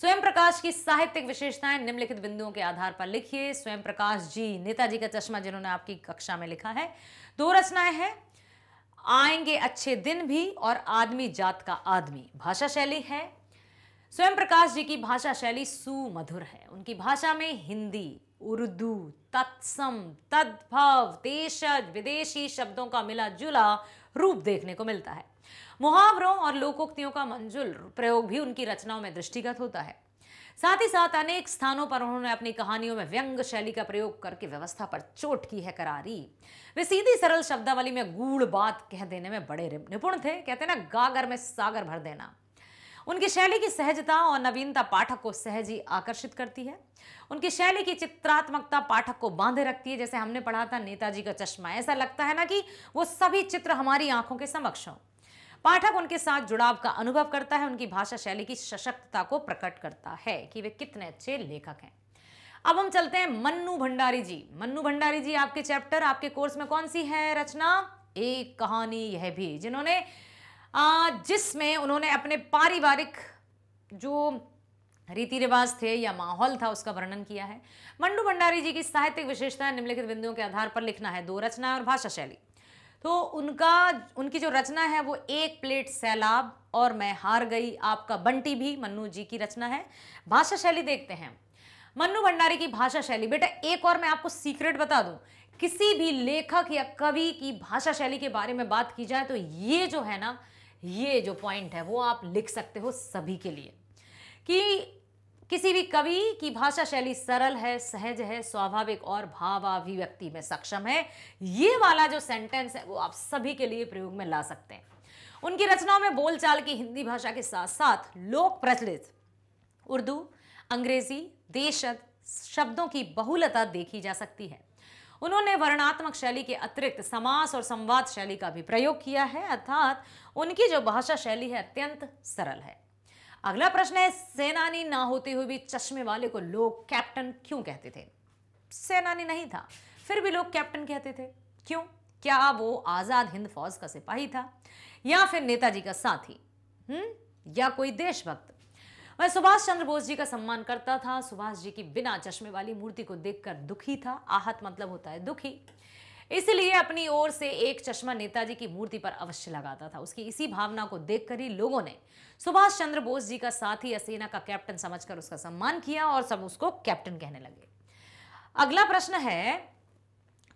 [SPEAKER 1] स्वयं प्रकाश की साहित्यिक विशेषताएं निम्नलिखित बिंदुओं के आधार पर लिखिए स्वयं प्रकाश जी नेताजी का चश्मा जिन्होंने आपकी कक्षा में लिखा है दो रचनाएं हैं आएंगे अच्छे दिन भी और आदमी जात का आदमी भाषा शैली है स्वयं प्रकाश जी की भाषा शैली सुमधुर है उनकी भाषा में हिंदी उर्दू तत्सम तद्भव देशज विदेशी शब्दों का मिला जुला रूप देखने को मिलता है मुहावरों और लोकोक्तियों का मंजुल प्रयोग भी उनकी रचनाओं में दृष्टिगत होता है साथ ही साथ अनेक स्थानों पर उन्होंने अपनी कहानियों में व्यंग शैली का प्रयोग करके व्यवस्था पर चोट की है करारी वे सीधी सरल शब्दावली में गूढ़ बात कह देने में बड़े निपुण थे कहते ना गागर में सागर भर देना उनकी शैली की सहजता और नवीनता पाठक को सहज ही आकर्षित करती है उनकी शैली की चित्रात्मकता पाठक को बांधे रखती है जैसे हमने पढ़ा था नेताजी का चश्मा ऐसा लगता है ना कि वो सभी चित्र हमारी आंखों के समक्ष हों पाठक उनके साथ जुड़ाव का अनुभव करता है उनकी भाषा शैली की सशक्तता को प्रकट करता है कि वे कितने अच्छे लेखक हैं अब हम चलते हैं मन्नू भंडारी जी मन्नू भंडारी जी आपके चैप्टर आपके कोर्स में कौन सी है रचना एक कहानी यह भी जिन्होंने जिसमें उन्होंने अपने पारिवारिक जो रीति रिवाज थे या माहौल था उसका वर्णन किया है मंडू भंडारी जी की साहित्यिक विशेषताएं निम्नलिखित बिंदुओं के आधार पर लिखना है दो रचना और भाषा शैली तो उनका उनकी जो रचना है वो एक प्लेट सैलाब और मैं हार गई आपका बंटी भी मन्नू जी की रचना है भाषा शैली देखते हैं मन्नू भंडारी की भाषा शैली बेटा एक और मैं आपको सीक्रेट बता दूं किसी भी लेखक या कवि की भाषा शैली के बारे में बात की जाए तो ये जो है ना ये जो पॉइंट है वो आप लिख सकते हो सभी के लिए कि किसी भी कवि की भाषा शैली सरल है सहज है स्वाभाविक और भावाभिव्यक्ति में सक्षम है ये वाला जो सेंटेंस है वो आप सभी के लिए प्रयोग में ला सकते हैं उनकी रचनाओं में बोलचाल की हिंदी भाषा के साथ साथ लोक प्रचलित उर्दू अंग्रेजी देशद शब्दों की बहुलता देखी जा सकती है उन्होंने वर्णात्मक शैली के अतिरिक्त समास और संवाद शैली का भी प्रयोग किया है अर्थात उनकी जो भाषा शैली है अत्यंत सरल है अगला प्रश्न है सेनानी ना होते हुए भी चश्मे वाले को लोग कैप्टन क्यों कहते थे सेनानी नहीं था फिर भी लोग कैप्टन कहते थे क्यों क्या वो आज़ाद हिंद फौज का सिपाही था या फिर नेताजी का साथी हम्म या कोई देशभक्त वह सुभाष चंद्र बोस जी का सम्मान करता था सुभाष जी की बिना चश्मे वाली मूर्ति को देखकर दुखी था आहत मतलब होता है दुखी इसलिए अपनी ओर से एक चश्मा नेताजी की मूर्ति पर अवश्य लगाता था उसकी इसी भावना को देखकर ही लोगों ने सुभाष चंद्र बोस जी का साथी या सेना का कैप्टन समझकर उसका सम्मान किया और सब उसको कैप्टन कहने लगे अगला प्रश्न है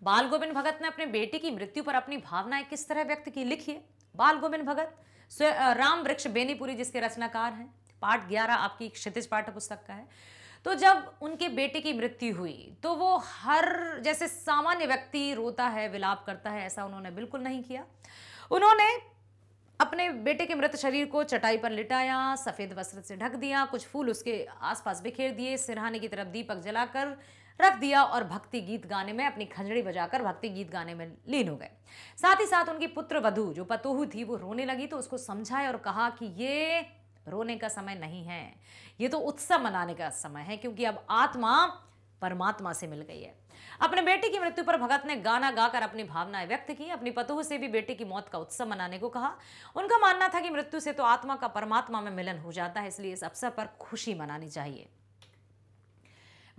[SPEAKER 1] बाल गोविंद भगत ने अपने बेटे की मृत्यु पर अपनी भावनाएं किस तरह व्यक्त की लिखिए बाल गोविंद भगत राम वृक्ष बेनीपुरी जिसके रचनाकार हैं पाठ ग्यारह आपकी क्षितिज पाठ्य पुस्तक का है तो जब उनके बेटे की मृत्यु हुई तो वो हर जैसे सामान्य व्यक्ति रोता है विलाप करता है ऐसा उन्होंने बिल्कुल नहीं किया उन्होंने अपने बेटे के मृत शरीर को चटाई पर लिटाया सफ़ेद वस्त्र से ढक दिया कुछ फूल उसके आसपास बिखेर दिए सिरहाने की तरफ दीपक जलाकर रख दिया और भक्ति गीत गाने में अपनी खंजड़ी बजाकर भक्ति गीत गाने में लीन हो गए साथ ही साथ उनकी पुत्र वधु जो पतोहू थी वो रोने लगी तो उसको समझाए और कहा कि ये रोने का समय नहीं है ये तो उत्सव मनाने का समय है क्योंकि अब आत्मा परमात्मा से मिल गई है अपने बेटे की मृत्यु पर भगत ने गाना गाकर अपनी भावनाएं व्यक्त की अपनी पतोह से भी बेटे की मौत का उत्सव मनाने को कहा उनका मानना था कि मृत्यु से तो आत्मा का परमात्मा में मिलन हो जाता है इसलिए इस अवसर पर खुशी मनानी चाहिए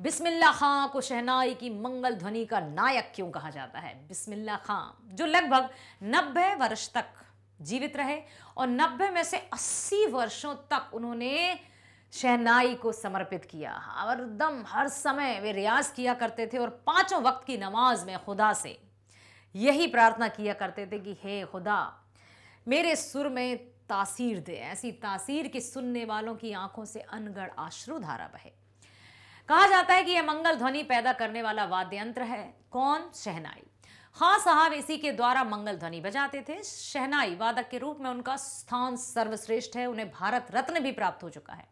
[SPEAKER 1] बिस्मिल्ला खां को शहनाई की मंगल ध्वनि का नायक क्यों कहा जाता है बिस्मिल्ला खां जो लगभग नब्बे वर्ष तक जीवित रहे और नब्बे में से अस्सी वर्षों तक उन्होंने शहनाई को समर्पित किया और दम हर समय वे रियाज किया करते थे और पांचों वक्त की नमाज में खुदा से यही प्रार्थना किया करते थे कि हे खुदा मेरे सुर में तासीर दे ऐसी तासीर कि सुनने वालों की आंखों से अनगढ़ आश्रु धारा बहे कहा जाता है कि यह मंगल ध्वनि पैदा करने वाला वाद्यंत्र है कौन शहनाई हां साहब इसी के द्वारा मंगल ध्वनि बजाते थे शहनाई वादक के रूप में उनका स्थान सर्वश्रेष्ठ है उन्हें भारत रत्न भी प्राप्त हो चुका है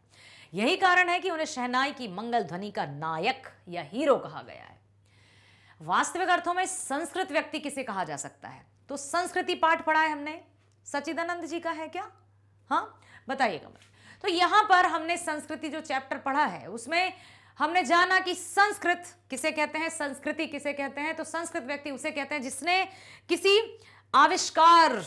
[SPEAKER 1] यही कारण है कि उन्हें शहनाई की मंगल ध्वनि का नायक या हीरो कहा गया है वास्तविक अर्थों में संस्कृत व्यक्ति किसे कहा जा सकता है तो संस्कृति पाठ पढ़ा है हमने सचिदानंद जी का है क्या हाँ बताइएगा मैं तो यहां पर हमने संस्कृति जो चैप्टर पढ़ा है उसमें हमने जाना कि संस्कृत किसे कहते हैं संस्कृति किसे कहते हैं तो संस्कृत व्यक्ति उसे कहते हैं जिसने किसी आविष्कार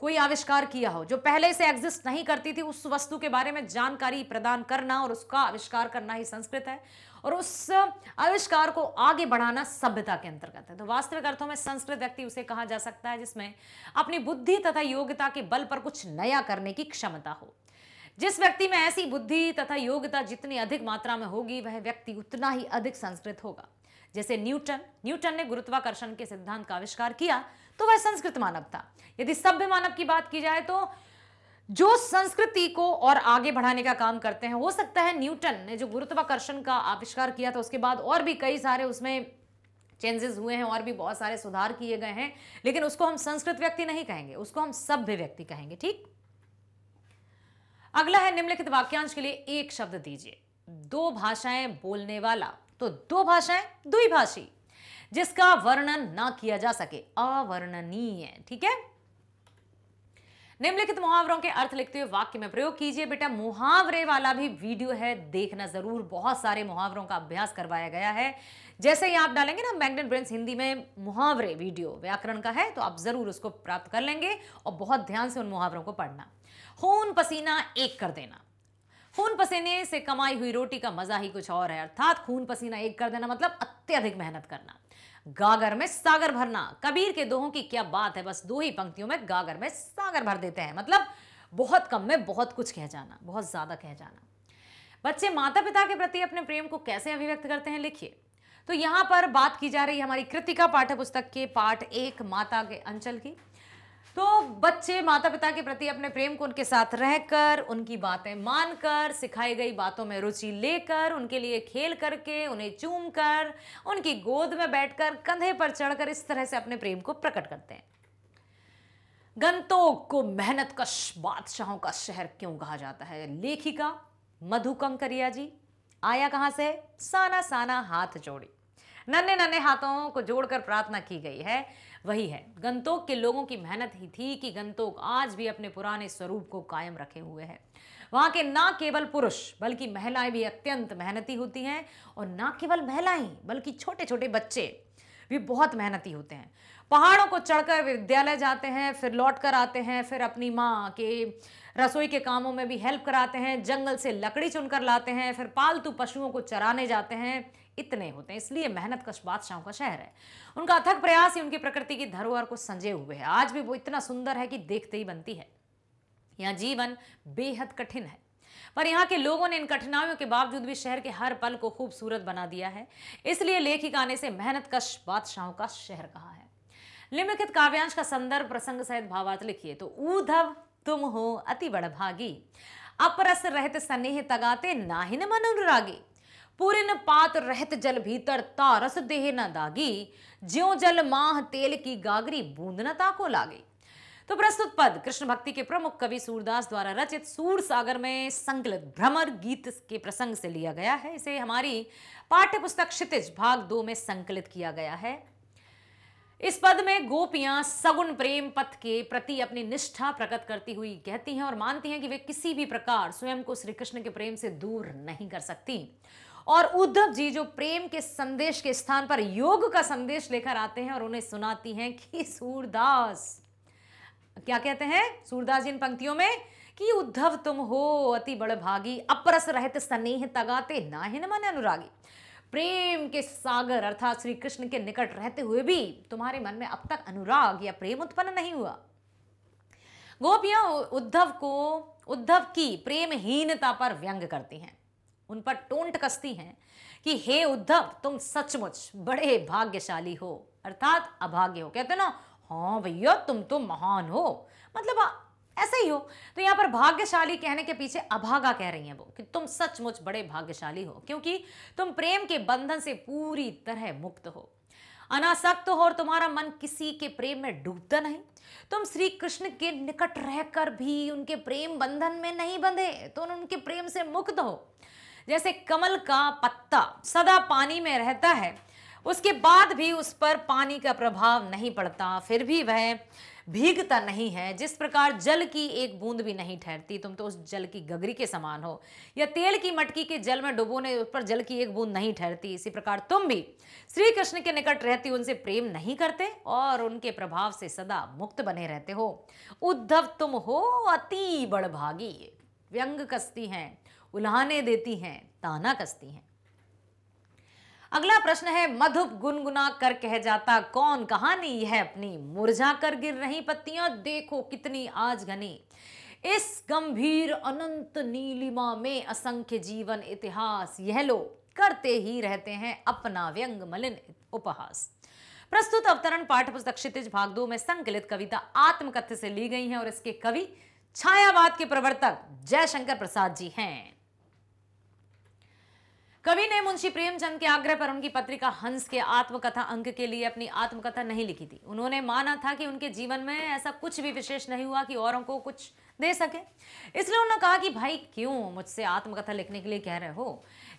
[SPEAKER 1] कोई आविष्कार किया हो जो पहले से एग्जिस्ट नहीं करती थी उस वस्तु के बारे में जानकारी प्रदान करना और उसका आविष्कार करना ही संस्कृत है और उस आविष्कार को आगे बढ़ाना सभ्यता के अंतर्गत है तो वास्तविक अर्थों में संस्कृत व्यक्ति उसे कहा जा सकता है जिसमें अपनी बुद्धि तथा योग्यता के बल पर कुछ नया करने की क्षमता हो जिस व्यक्ति में ऐसी बुद्धि तथा योग्यता जितनी अधिक मात्रा में होगी वह व्यक्ति उतना ही अधिक संस्कृत होगा जैसे न्यूटन न्यूटन ने गुरुत्वाकर्षण के सिद्धांत का आविष्कार किया तो वह संस्कृत मानव था यदि सभ्य मानव की बात की जाए तो जो संस्कृति को और आगे बढ़ाने का काम करते हैं हो सकता है न्यूटन ने जो गुरुत्वाकर्षण का आविष्कार किया था उसके बाद और भी कई सारे उसमें चेंजेस हुए हैं और भी बहुत सारे सुधार किए गए हैं लेकिन उसको हम संस्कृत व्यक्ति नहीं कहेंगे उसको हम सभ्य व्यक्ति कहेंगे ठीक अगला है निम्नलिखित वाक्यांश के लिए एक शब्द दीजिए दो भाषाएं बोलने वाला तो दो भाषाएं द्विभाषी जिसका वर्णन ना किया जा सके अवर्णनीय ठीक है निम्नलिखित मुहावरों के अर्थ लिखते हुए वाक्य में प्रयोग कीजिए बेटा मुहावरे वाला भी वीडियो है देखना जरूर बहुत सारे मुहावरों का अभ्यास करवाया गया है जैसे ही आप डालेंगे ना मैग्नेट ब्रेंस हिंदी में मुहावरे वीडियो व्याकरण का है तो आप जरूर उसको प्राप्त कर लेंगे और बहुत ध्यान से उन मुहावरों को पढ़ना खून पसीना एक कर देना खून पसीने से कमाई हुई रोटी का मजा ही कुछ और है अर्थात खून पसीना एक कर देना मतलब अत्यधिक मेहनत करना गागर में सागर भरना कबीर के दोहों की क्या बात है बस दो ही पंक्तियों में गागर में सागर भर देते हैं मतलब बहुत कम में बहुत कुछ कह जाना बहुत ज़्यादा कह जाना बच्चे माता पिता के प्रति अपने प्रेम को कैसे अभिव्यक्त करते हैं लिखिए तो यहां पर बात की जा रही है हमारी कृतिका पाठ्य पुस्तक के पाठ एक माता के अंचल की तो बच्चे माता पिता के प्रति अपने प्रेम को उनके साथ रहकर उनकी बातें मानकर सिखाई गई बातों में रुचि लेकर उनके लिए खेल करके उन्हें चूम कर उनकी गोद में बैठकर कंधे पर चढ़कर इस तरह से अपने प्रेम को प्रकट करते हैं गंतोक को मेहनत कश बादशाहों का शहर क्यों कहा जाता है लेखिका मधु कंकरिया जी आया कहाँ से साना साना हाथ जोड़ी नन्हे नन्हे हाथों को जोड़कर प्रार्थना की गई है वही है गंतोक के लोगों की मेहनत ही थी कि गंतोक आज भी अपने पुराने स्वरूप को कायम रखे हुए है वहाँ के ना केवल पुरुष बल्कि महिलाएं भी अत्यंत मेहनती होती हैं और ना केवल महिलाएं बल्कि छोटे छोटे बच्चे भी बहुत मेहनती होते हैं पहाड़ों को चढ़कर विद्यालय जाते हैं फिर लौट कर आते हैं फिर अपनी माँ के रसोई के कामों में भी हेल्प कराते हैं जंगल से लकड़ी चुनकर लाते हैं फिर पालतू पशुओं को चराने जाते हैं इतने होते हैं इसलिए मेहनत कश बादशाहों का शहर है उनका अथक प्रयास ही उनकी प्रकृति की धरोहर को संजे हुए है आज भी वो इतना सुंदर है कि देखते ही बनती है यहाँ जीवन बेहद कठिन है पर यहाँ के लोगों ने इन कठिनाइयों के बावजूद भी शहर के हर पल को खूबसूरत बना दिया है इसलिए लेखिक आने से मेहनत कश बादशाहों का शहर कहा है निम्नलिखित काव्यांश का संदर्भ प्रसंग सहित भावार्थ लिखिए तो ऊधव तुम हो अति बड़भागी अपरस रहते सनेह तगाते नाहिन मन अनुरागी पूरिन पात रहत जल भीतर तारस देह न दागी ज्यो जल माह तेल की गागरी बूंद न ताको लागी तो प्रस्तुत पद कृष्ण भक्ति के प्रमुख कवि सूरदास द्वारा रचित सूर सागर में संकलित भ्रमर गीत के प्रसंग से लिया गया है इसे हमारी पाठ्य पुस्तक क्षितिज भाग दो में संकलित किया गया है इस पद में गोपियां सगुण प्रेम पथ के प्रति अपनी निष्ठा प्रकट करती हुई कहती हैं और मानती हैं कि वे किसी भी प्रकार स्वयं को श्री कृष्ण के प्रेम से दूर नहीं कर सकती और उद्धव जी जो प्रेम के संदेश के स्थान पर योग का संदेश लेकर आते हैं और उन्हें सुनाती हैं कि सूरदास क्या कहते हैं सूरदास जी इन पंक्तियों में कि उद्धव तुम हो अति बड़ भागी अपरस रहते स्नेह तगाते ही मन अनुरागी प्रेम के सागर अर्थात श्री कृष्ण के निकट रहते हुए भी तुम्हारे मन में अब तक अनुराग या प्रेम उत्पन्न नहीं हुआ गोपियां उद्धव को उद्धव की प्रेमहीनता पर व्यंग करती हैं उन पर टोंट कसती हैं कि हे उद्धव तुम सचमुच बड़े भाग्यशाली हो अर्थात अभाग्य हो कहते ना हाँ भैया तुम तो महान हो मतलब आ, हाँ, ऐसे ही हो तो यहाँ पर भाग्यशाली कहने के पीछे अभागा कह रही हैं वो कि तुम सचमुच बड़े भाग्यशाली हो क्योंकि तुम प्रेम के बंधन से पूरी तरह मुक्त हो अनासक्त हो और तुम्हारा मन किसी के प्रेम में डूबता नहीं तुम श्री कृष्ण के निकट रहकर भी उनके प्रेम बंधन में नहीं बंधे तो उनके प्रेम से मुक्त हो जैसे कमल का पत्ता सदा पानी में रहता है उसके बाद भी उस पर पानी का प्रभाव नहीं पड़ता फिर भी वह भीगता नहीं है जिस प्रकार जल की एक बूंद भी नहीं ठहरती तुम तो उस जल की गगरी के समान हो या तेल की मटकी के जल में डुबोने पर जल की एक बूंद नहीं ठहरती इसी प्रकार तुम भी श्री कृष्ण के निकट रहती उनसे प्रेम नहीं करते और उनके प्रभाव से सदा मुक्त बने रहते हो उद्धव तुम हो अति बड़भागी व्यंग कसती हैं उल्हाने देती हैं ताना कसती हैं अगला प्रश्न है मधुप गुनगुना कर कह जाता कौन कहानी यह अपनी मुरझा कर गिर रही पत्तियां देखो कितनी आज घनी इस गंभीर अनंत नीलिमा में असंख्य जीवन इतिहास यह लो करते ही रहते हैं अपना व्यंग मलिन उपहास प्रस्तुत अवतरण पाठ्यपुस्तक क्षितिज भाग दो में संकलित कविता आत्मकथ्य से ली गई है और इसके कवि छायावाद के प्रवर्तक जयशंकर प्रसाद जी हैं कवि ने मुंशी प्रेमचंद के आग्रह पर उनकी पत्रिका हंस के आत्मकथा अंक के लिए अपनी आत्मकथा नहीं लिखी थी उन्होंने माना था कि उनके जीवन में ऐसा कुछ भी विशेष नहीं हुआ कि औरों को कुछ दे सके इसलिए उन्होंने कहा कि भाई क्यों मुझसे आत्मकथा लिखने के लिए कह रहे हो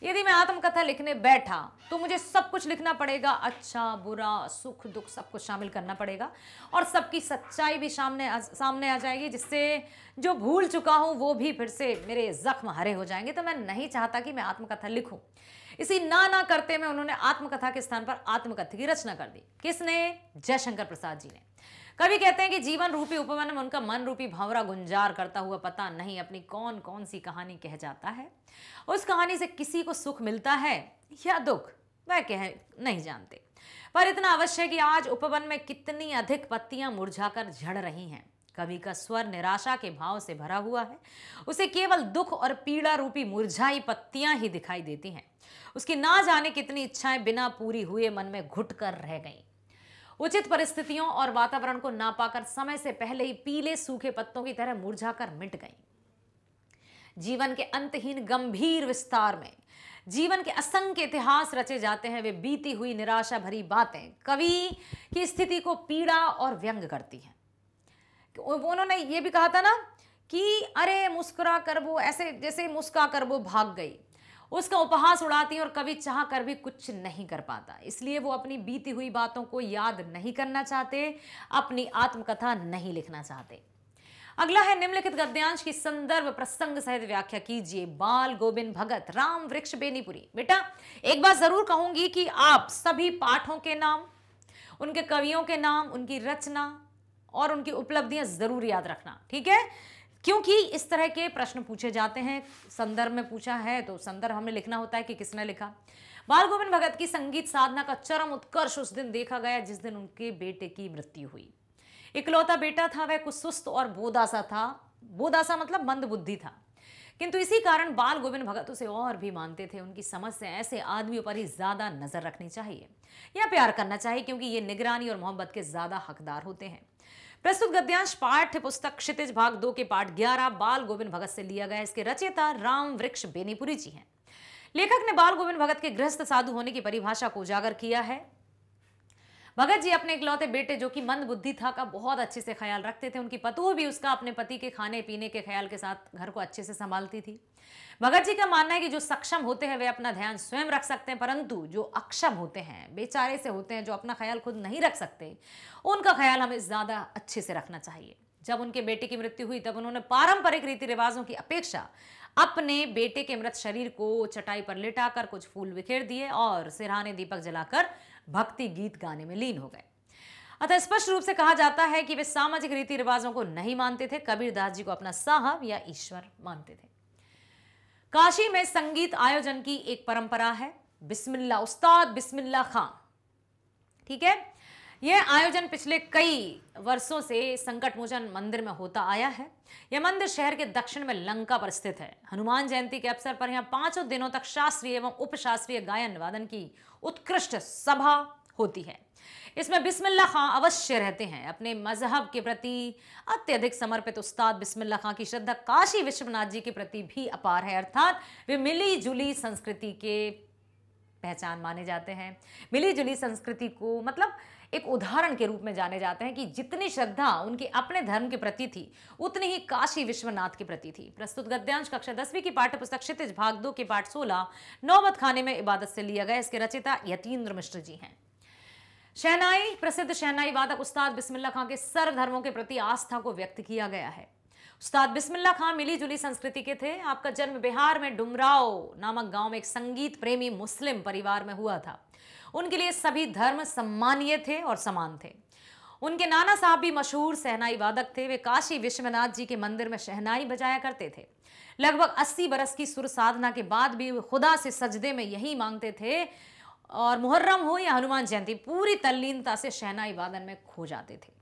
[SPEAKER 1] यदि मैं आत्मकथा लिखने बैठा तो मुझे सब कुछ लिखना पड़ेगा अच्छा बुरा सुख दुख सब कुछ शामिल करना पड़ेगा और सबकी सच्चाई भी सामने सामने आ जाएगी जिससे जो भूल चुका हूँ वो भी फिर से मेरे जख्म हरे हो जाएंगे तो मैं नहीं चाहता कि मैं आत्मकथा लिखूँ इसी ना ना करते में उन्होंने आत्मकथा के स्थान पर आत्मकथा की रचना कर दी किसने जयशंकर प्रसाद जी ने कभी कहते हैं कि जीवन रूपी उपवन में उनका मन रूपी भंवरा गुंजार करता हुआ पता नहीं अपनी कौन कौन सी कहानी कह जाता है उस कहानी से किसी को सुख मिलता है या दुख वह कह नहीं जानते पर इतना अवश्य है कि आज उपवन में कितनी अधिक पत्तियां मुरझाकर झड़ रही हैं कवि का स्वर निराशा के भाव से भरा हुआ है उसे केवल दुख और पीड़ा रूपी मुरझाई पत्तियां ही दिखाई देती हैं उसकी ना जाने कितनी इच्छाएं बिना पूरी हुए मन में घुट कर रह गई उचित परिस्थितियों और वातावरण को ना पाकर समय से पहले ही पीले सूखे पत्तों की तरह मुरझाकर मिट गई जीवन के अंतहीन गंभीर विस्तार में जीवन के असंख्य इतिहास रचे जाते हैं वे बीती हुई निराशा भरी बातें कवि की स्थिति को पीड़ा और व्यंग करती हैं उन्होंने ये भी कहा था ना कि अरे मुस्कुरा कर वो ऐसे जैसे मुस्कुरा कर वो भाग गई उसका उपहास उड़ाती और कभी चाह कर भी कुछ नहीं कर पाता इसलिए वो अपनी बीती हुई बातों को याद नहीं करना चाहते अपनी आत्मकथा नहीं लिखना चाहते अगला है निम्नलिखित गद्यांश की संदर्भ प्रसंग सहित व्याख्या कीजिए बाल गोविंद भगत राम वृक्ष बेनीपुरी बेटा एक बार जरूर कहूंगी कि आप सभी पाठों के नाम उनके कवियों के नाम उनकी रचना और उनकी उपलब्धियां जरूर याद रखना ठीक है क्योंकि इस तरह के प्रश्न पूछे जाते हैं संदर्भ में पूछा है तो संदर्भ हमें लिखना होता है कि किसने लिखा बाल गोविंद भगत की संगीत साधना का चरम उत्कर्ष उस दिन देखा गया जिस दिन उनके बेटे की मृत्यु हुई इकलौता बेटा था वह कुछ सुस्त और बोदासा था बोदासा मतलब मंद बुद्धि था किंतु इसी कारण बाल गोविंद भगत उसे और भी मानते थे उनकी समझ से ऐसे आदमियों पर ही ज़्यादा नज़र रखनी चाहिए या प्यार करना चाहिए क्योंकि ये निगरानी और मोहब्बत के ज़्यादा हकदार होते हैं प्रस्तुत गद्यांश पाठ्य पुस्तक क्षितिज भाग दो के पाठ ग्यारह बाल गोविंद भगत से लिया गया इसके रचयिता राम वृक्ष बेनीपुरी जी हैं लेखक ने बाल गोविंद भगत के गृहस्थ साधु होने की परिभाषा को उजागर किया है भगत जी अपने इकलौते बेटे जो कि मंद बुद्धि था का बहुत अच्छे से ख्याल रखते थे उनकी पतू भी उसका अपने पति के खाने पीने के ख्याल के साथ घर को अच्छे से संभालती थी भगत जी का मानना है कि जो सक्षम होते हैं वे अपना ध्यान स्वयं रख सकते हैं परंतु जो अक्षम होते हैं बेचारे से होते हैं जो अपना ख्याल खुद नहीं रख सकते उनका ख्याल हमें ज़्यादा अच्छे से रखना चाहिए जब उनके बेटे की मृत्यु हुई तब उन्होंने पारंपरिक रीति रिवाजों की अपेक्षा अपने बेटे के मृत शरीर को चटाई पर लिटाकर कुछ फूल बिखेर दिए और सिरहाने दीपक जलाकर भक्ति गीत गाने में लीन हो गए अतः स्पष्ट रूप से कहा जाता है कि वे सामाजिक रीति रिवाजों को नहीं मानते थे कबीरदास जी को अपना साहब या ईश्वर मानते थे काशी में संगीत आयोजन की एक परंपरा है बिस्मिल्ला उस्ताद बिस्मिल्ला खां ठीक है यह आयोजन पिछले कई वर्षों से संकटमोचन मंदिर में होता आया है यह मंदिर शहर के दक्षिण में लंका पर स्थित है हनुमान जयंती के अवसर पर यहाँ पांचों दिनों तक शास्त्रीय एवं उपशास्त्रीय गायन वादन की उत्कृष्ट सभा होती है इसमें बिस्मिल्ला खां अवश्य रहते हैं अपने मजहब के प्रति अत्यधिक समर्पित उस्ताद बिस्मिल्ला खां की श्रद्धा काशी विश्वनाथ जी के प्रति भी अपार है अर्थात वे मिली जुली संस्कृति के पहचान माने जाते हैं मिली जुली संस्कृति को मतलब एक उदाहरण के रूप में जाने जाते हैं कि जितनी श्रद्धा उनके अपने धर्म के प्रति थी उतनी ही काशी विश्वनाथ के प्रति थी प्रस्तुत गद्यांश कक्षा दसवीं की पाठ्य पुस्तक क्षितिज भाग दो के पाठ सोलह नौबत खाने में इबादत से लिया गया इसके रचिता यतीन्द्र मिश्र जी हैं शहनाई प्रसिद्ध शहनाई वादक उस्ताद बिस्मिल्ला खां के सर्वधर्मों के प्रति आस्था को व्यक्त किया गया है उस्ताद बिस्मिल्ला खां मिली जुली संस्कृति के थे आपका जन्म बिहार में डुमराव नामक गांव में एक संगीत प्रेमी मुस्लिम परिवार में हुआ था उनके लिए सभी धर्म सम्मानीय थे और समान थे उनके नाना साहब भी मशहूर सहनाई वादक थे वे काशी विश्वनाथ जी के मंदिर में शहनाई बजाया करते थे लगभग 80 बरस की सुर साधना के बाद भी वे खुदा से सजदे में यही मांगते थे और मुहर्रम हो या हनुमान जयंती पूरी तल्लीनता से शहनाई वादन में खो जाते थे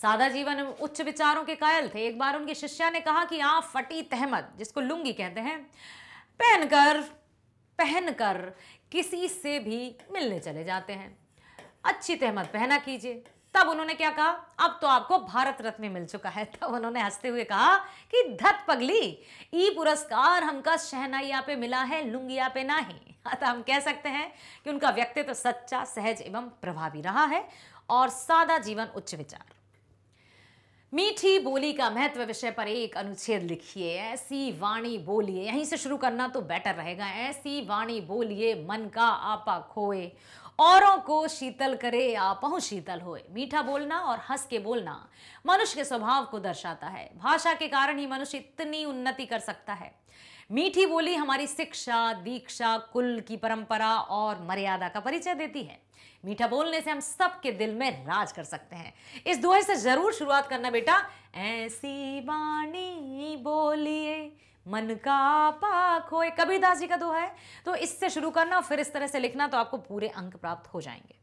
[SPEAKER 1] सादा जीवन उच्च विचारों के कायल थे एक बार उनकी शिष्या ने कहा कि आप फटी तहमद जिसको लुंगी कहते हैं पहनकर पहनकर किसी से भी मिलने चले जाते हैं अच्छी तहमत पहना कीजिए तब उन्होंने क्या कहा अब तो आपको भारत रत्न मिल चुका है तब उन्होंने हंसते हुए कहा कि धत पगली ई पुरस्कार हमका शहनाइया पे मिला है लुंगिया पे नहीं अतः हम कह सकते हैं कि उनका व्यक्तित्व सच्चा सहज एवं प्रभावी रहा है और सादा जीवन उच्च विचार मीठी बोली का महत्व विषय पर एक अनुच्छेद लिखिए ऐसी वाणी बोलिए यहीं से शुरू करना तो बेटर रहेगा ऐसी वाणी बोलिए मन का आपा खोए औरों को शीतल करे आपहु शीतल होए मीठा बोलना और हंस के बोलना मनुष्य के स्वभाव को दर्शाता है भाषा के कारण ही मनुष्य इतनी उन्नति कर सकता है मीठी बोली हमारी शिक्षा दीक्षा कुल की परंपरा और मर्यादा का परिचय देती है मीठा बोलने से हम सबके दिल में राज कर सकते हैं इस दोहे से ज़रूर शुरुआत करना बेटा ऐसी वाणी बोलिए मन का पाक होए कबीरदास जी का दोहा है तो इससे शुरू करना और फिर इस तरह से लिखना तो आपको पूरे अंक प्राप्त हो जाएंगे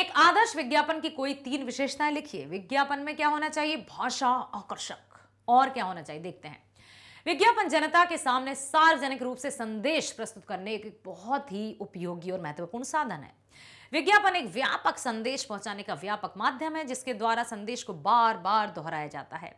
[SPEAKER 1] एक आदर्श विज्ञापन की कोई तीन विशेषताएं लिखिए विज्ञापन में क्या होना चाहिए भाषा आकर्षक और क्या होना चाहिए देखते हैं विज्ञापन जनता के सामने सार्वजनिक रूप से संदेश प्रस्तुत करने एक बहुत ही उपयोगी और महत्वपूर्ण साधन है विज्ञापन एक व्यापक संदेश पहुंचाने का व्यापक माध्यम है जिसके द्वारा संदेश को बार बार दोहराया जाता है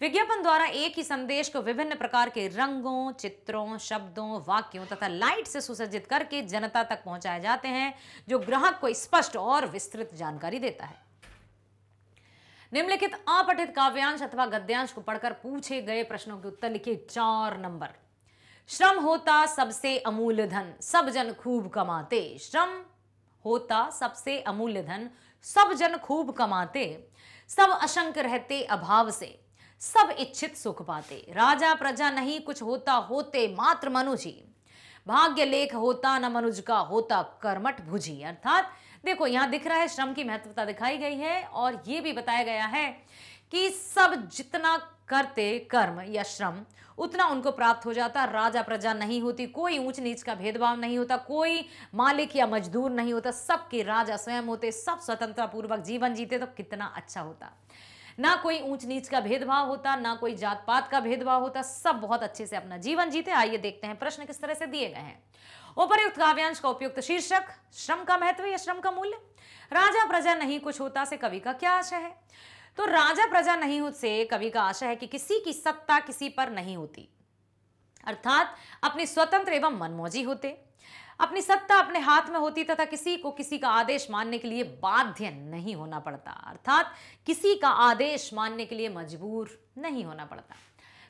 [SPEAKER 1] विज्ञापन द्वारा एक ही संदेश को विभिन्न प्रकार के रंगों चित्रों शब्दों वाक्यों तथा लाइट से सुसज्जित करके जनता तक पहुंचाए जाते हैं जो ग्राहक को स्पष्ट और विस्तृत जानकारी देता है निम्नलिखित अपठित काव्यांश अथवा गद्यांश को पढ़कर पूछे गए प्रश्नों के उत्तर लिखे चार नंबर श्रम होता सबसे अमूल्य धन सब जन खूब कमाते श्रम होता सबसे अमूल्य धन सब जन खूब कमाते सब अशंक रहते अभाव से सब इच्छित सुख पाते राजा प्रजा नहीं कुछ होता होते मात्र मनुजी भाग्य लेख होता न मनुज का होता कर्मठ भुजी अर्थात देखो यहां दिख रहा है श्रम की महत्वता दिखाई गई है और यह भी बताया गया है कि सब जितना करते कर्म या श्रम उतना उनको प्राप्त हो जाता राजा प्रजा नहीं होती कोई ऊंच नीच का भेदभाव नहीं होता कोई मालिक या मजदूर नहीं होता सबके राजा स्वयं होते सब स्वतंत्रता पूर्वक जीवन जीते तो कितना अच्छा होता ना कोई ऊंच नीच का भेदभाव होता ना कोई जात पात का भेदभाव होता सब बहुत अच्छे से अपना जीवन जीते आइए देखते हैं प्रश्न किस तरह से दिए गए हैं उपयुक्त काव्यांश का उपयुक्त शीर्षक श्रम का महत्व या श्रम का मूल्य राजा प्रजा नहीं कुछ होता से कवि का क्या आशय है तो राजा प्रजा नहीं से कवि का आशय है कि किसी की सत्ता किसी पर नहीं होती अर्थात अपनी स्वतंत्र एवं मनमोजी होते अपनी सत्ता अपने हाथ में होती तथा किसी को किसी का आदेश मानने के लिए बाध्य नहीं होना पड़ता अर्थात किसी का आदेश मानने के लिए मजबूर नहीं होना पड़ता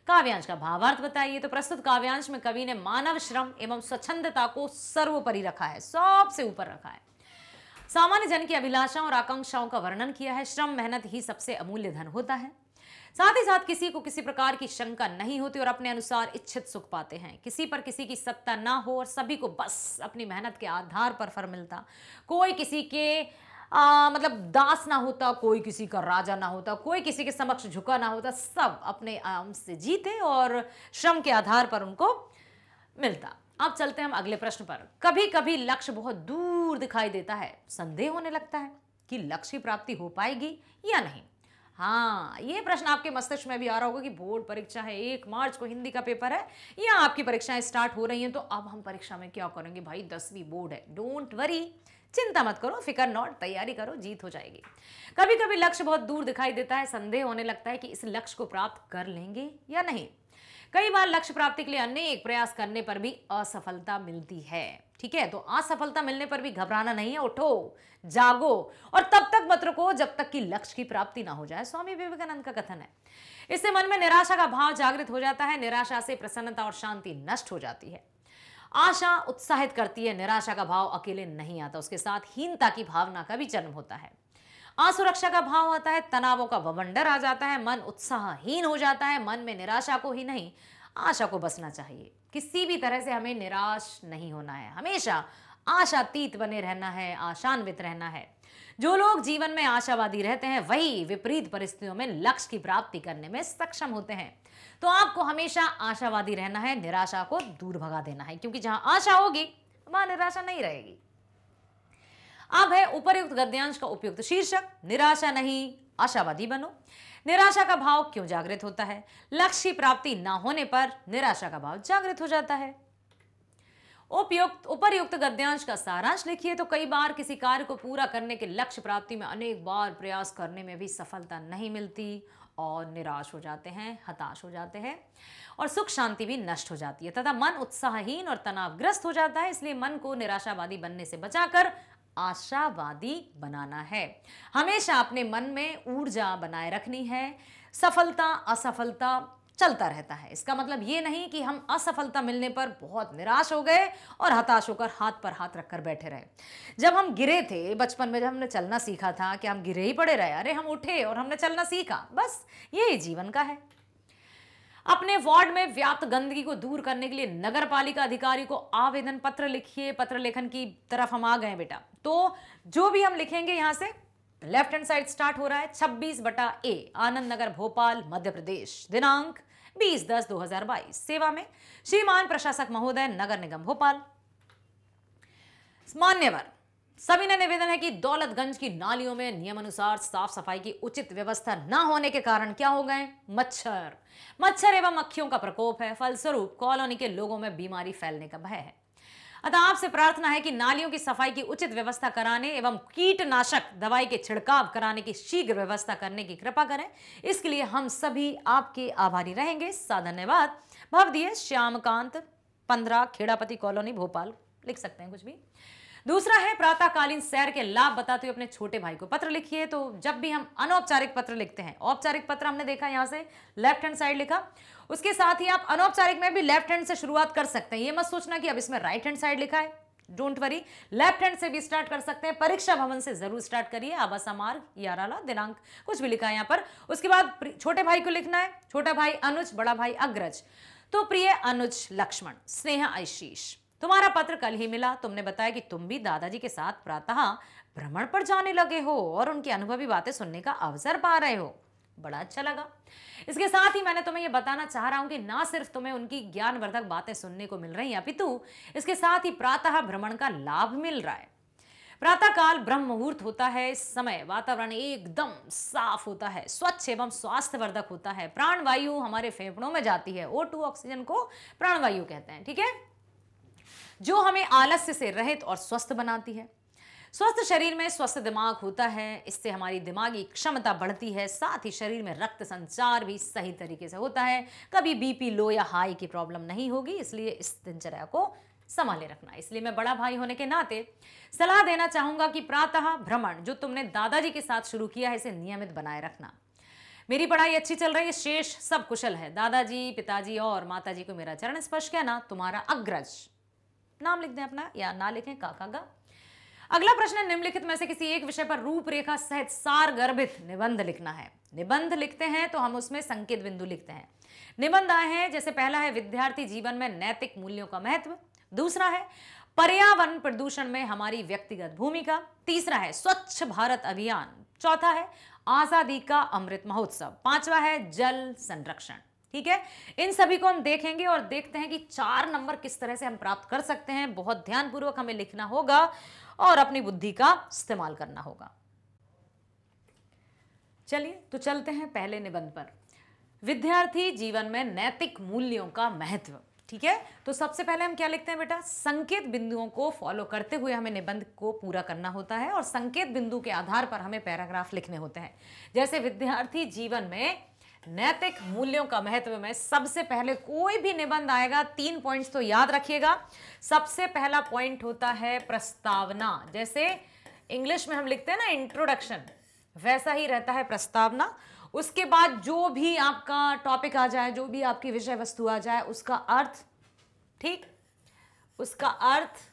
[SPEAKER 1] काव्यांश का भावार्थ बताइए तो प्रस्तुत काव्यांश में कवि ने मानव श्रम एवं स्वच्छंदता को सर्वोपरि रखा है सबसे ऊपर रखा है सामान्य जन की अभिलाषाओं और आकांक्षाओं का वर्णन किया है श्रम मेहनत ही सबसे अमूल्य धन होता है साथ ही साथ किसी को किसी प्रकार की शंका नहीं होती और अपने अनुसार इच्छित सुख पाते हैं किसी पर किसी की सत्ता ना हो और सभी को बस अपनी मेहनत के आधार पर फर मिलता कोई किसी के आ, मतलब दास ना होता कोई किसी का राजा ना होता कोई किसी के समक्ष झुका ना होता सब अपने आम से जीते और श्रम के आधार पर उनको मिलता अब चलते हैं हम अगले प्रश्न पर कभी कभी लक्ष्य बहुत दूर दिखाई देता है संदेह होने लगता है कि लक्ष्य प्राप्ति हो पाएगी या नहीं हाँ ये प्रश्न आपके मस्तिष्क में भी आ रहा होगा कि बोर्ड परीक्षा है एक मार्च को हिंदी का पेपर है या आपकी परीक्षाएं स्टार्ट हो रही हैं तो अब हम परीक्षा में क्या करेंगे भाई दसवीं बोर्ड है डोंट वरी चिंता मत करो फिकर नॉट तैयारी करो जीत हो जाएगी कभी कभी लक्ष्य बहुत दूर दिखाई देता है संदेह होने लगता है कि इस लक्ष्य को प्राप्त कर लेंगे या नहीं कई बार लक्ष्य प्राप्ति के लिए अनेक प्रयास करने पर भी असफलता मिलती है ठीक है तो असफलता मिलने पर भी घबराना नहीं है उठो जागो और तब तक मत रुको जब तक कि लक्ष्य की प्राप्ति ना हो जाए स्वामी विवेकानंद का कथन है इससे मन में निराशा का भाव जागृत हो जाता है निराशा से प्रसन्नता और शांति नष्ट हो जाती है आशा उत्साहित करती है निराशा का भाव अकेले नहीं आता उसके साथ हीनता की भावना का भी जन्म होता है असुरक्षा का भाव आता है तनावों का वबंडर आ जाता है मन उत्साहहीन हो जाता है मन में निराशा को ही नहीं आशा को बसना चाहिए किसी भी तरह से हमें निराश नहीं होना है हमेशा आशातीत बने रहना है आशान्वित रहना है जो लोग जीवन में आशावादी रहते हैं वही विपरीत परिस्थितियों में लक्ष्य की प्राप्ति करने में सक्षम होते हैं तो आपको हमेशा आशावादी रहना है निराशा को दूर भगा देना है क्योंकि जहां आशा होगी वहां निराशा नहीं रहेगी अब है उपरयुक्त गद्यांश का उपयुक्त शीर्षक निराशा नहीं आशावादी बनो निराशा का भाव क्यों जागृत होता है लक्ष्य की प्राप्ति ना होने पर निराशा का भाव जागृत हो जाता है उपयुक्त उपरयुक्त गद्यांश का सारांश लिखिए तो कई बार किसी कार्य को पूरा करने के लक्ष्य प्राप्ति में अनेक बार प्रयास करने में भी सफलता नहीं मिलती और निराश हो जाते हैं हताश हो जाते हैं और सुख शांति भी नष्ट हो जाती है तथा मन उत्साहहीन और तनावग्रस्त हो जाता है इसलिए मन को निराशावादी बनने से बचाकर आशावादी बनाना है हमेशा अपने मन में ऊर्जा बनाए रखनी है सफलता असफलता चलता रहता है इसका मतलब ये नहीं कि हम असफलता मिलने पर बहुत निराश हो गए और हताश होकर हाथ पर हाथ रखकर बैठे रहे जब हम गिरे थे बचपन में जब हमने चलना सीखा था कि हम गिरे ही पड़े रहे अरे हम उठे और हमने चलना सीखा बस यही जीवन का है अपने वार्ड में व्याप्त गंदगी को दूर करने के लिए नगर पालिका अधिकारी को आवेदन पत्र लिखिए पत्र लेखन की तरफ हम आ गए बेटा तो जो भी हम लिखेंगे यहां से लेफ्ट हैंड साइड स्टार्ट हो रहा है 26 बटा ए आनंद नगर भोपाल मध्य प्रदेश दिनांक 20 दस 2022 सेवा में श्रीमान प्रशासक महोदय नगर निगम भोपाल मान्यवर सभी ने निवेदन है कि दौलतगंज की नालियों में नियमानुसार साफ सफाई की उचित व्यवस्था न होने के कारण क्या हो गए मच्छर मच्छर एवं मक्खियों का प्रकोप है फलस्वरूप कॉलोनी के लोगों में बीमारी फैलने का भय है अतः आपसे प्रार्थना है कि नालियों की सफाई की उचित व्यवस्था कराने एवं कीटनाशक दवाई के छिड़काव कराने की शीघ्र व्यवस्था करने की कृपा करें इसके लिए हम सभी आपके आभारी रहेंगे सा धन्यवाद दिए श्यामकांत पंद्रह खेड़ापति कॉलोनी भोपाल लिख सकते हैं कुछ भी दूसरा है प्रातःकालीन सैर के लाभ बताते हुए अपने छोटे भाई को पत्र लिखिए तो जब भी हम अनौपचारिक पत्र लिखते हैं औपचारिक पत्र हमने देखा यहाँ से लेफ्ट हैंड साइड लिखा उसके साथ ही आप अनौपचारिक में भी लेफ्ट हैंड से शुरुआत कर सकते हैं ये मत सोचना कि अब इसमें राइट हैंड साइड लिखा है डोंट वरी लेफ्ट हैंड से भी स्टार्ट कर सकते हैं परीक्षा भवन से जरूर स्टार्ट करिए आबासा मार्ग याराला दिनांक कुछ भी लिखा है यहाँ पर उसके बाद छोटे भाई को लिखना है छोटा भाई अनुज बड़ा भाई अग्रज तो प्रिय अनुज लक्ष्मण स्नेहा आशीष तुम्हारा पत्र कल ही मिला तुमने बताया कि तुम भी दादाजी के साथ प्रातः भ्रमण पर जाने लगे हो और उनकी अनुभवी बातें सुनने का अवसर पा रहे हो बड़ा अच्छा लगा इसके साथ ही मैंने तुम्हें यह बताना चाह रहा हूं कि ना सिर्फ तुम्हें उनकी ज्ञानवर्धक बातें सुनने को मिल रही हैं अपितु इसके साथ ही प्रातः भ्रमण का लाभ मिल रहा है प्रातः काल ब्रह्म मुहूर्त होता है इस समय वातावरण एकदम साफ होता है स्वच्छ एवं स्वास्थ्यवर्धक होता है प्राणवायु हमारे फेफड़ों में जाती है ओ टू ऑक्सीजन को प्राणवायु कहते हैं ठीक है जो हमें आलस्य से रहित और स्वस्थ बनाती है स्वस्थ शरीर में स्वस्थ दिमाग होता है इससे हमारी दिमागी क्षमता बढ़ती है साथ ही शरीर में रक्त संचार भी सही तरीके से होता है कभी बीपी लो या हाई की प्रॉब्लम नहीं होगी इसलिए इस दिनचर्या को संभाले रखना इसलिए मैं बड़ा भाई होने के नाते सलाह देना चाहूँगा कि प्रातः भ्रमण जो तुमने दादाजी के साथ शुरू किया है इसे नियमित बनाए रखना मेरी पढ़ाई अच्छी चल रही है शेष सब कुशल है दादाजी पिताजी और माताजी को मेरा चरण स्पर्श कहना तुम्हारा अग्रज नाम लिख दें अपना या ना लिखें काका का अगला प्रश्न है निम्नलिखित में से किसी एक विषय पर रूपरेखा सहित सार गर्भित निबंध लिखना है निबंध लिखते हैं तो हम उसमें संकेत बिंदु लिखते हैं निबंध आए हैं जैसे पहला है विद्यार्थी जीवन में नैतिक मूल्यों का महत्व दूसरा है पर्यावरण प्रदूषण में हमारी व्यक्तिगत भूमिका तीसरा है स्वच्छ भारत अभियान चौथा है आजादी का अमृत महोत्सव पांचवा है जल संरक्षण ठीक है इन सभी को हम देखेंगे और देखते हैं कि चार नंबर किस तरह से हम प्राप्त कर सकते हैं बहुत ध्यानपूर्वक हमें लिखना होगा और अपनी बुद्धि का इस्तेमाल करना होगा चलिए तो चलते हैं पहले निबंध पर विद्यार्थी जीवन में नैतिक मूल्यों का महत्व ठीक है तो सबसे पहले हम क्या लिखते हैं बेटा संकेत बिंदुओं को फॉलो करते हुए हमें निबंध को पूरा करना होता है और संकेत बिंदु के आधार पर हमें पैराग्राफ लिखने होते हैं जैसे विद्यार्थी जीवन में नैतिक मूल्यों का महत्व में सबसे पहले कोई भी निबंध आएगा तीन पॉइंट्स तो याद रखिएगा सबसे पहला पॉइंट होता है प्रस्तावना जैसे इंग्लिश में हम लिखते हैं ना इंट्रोडक्शन वैसा ही रहता है प्रस्तावना उसके बाद जो भी आपका टॉपिक आ जाए जो भी आपकी विषय वस्तु आ जाए उसका अर्थ ठीक उसका अर्थ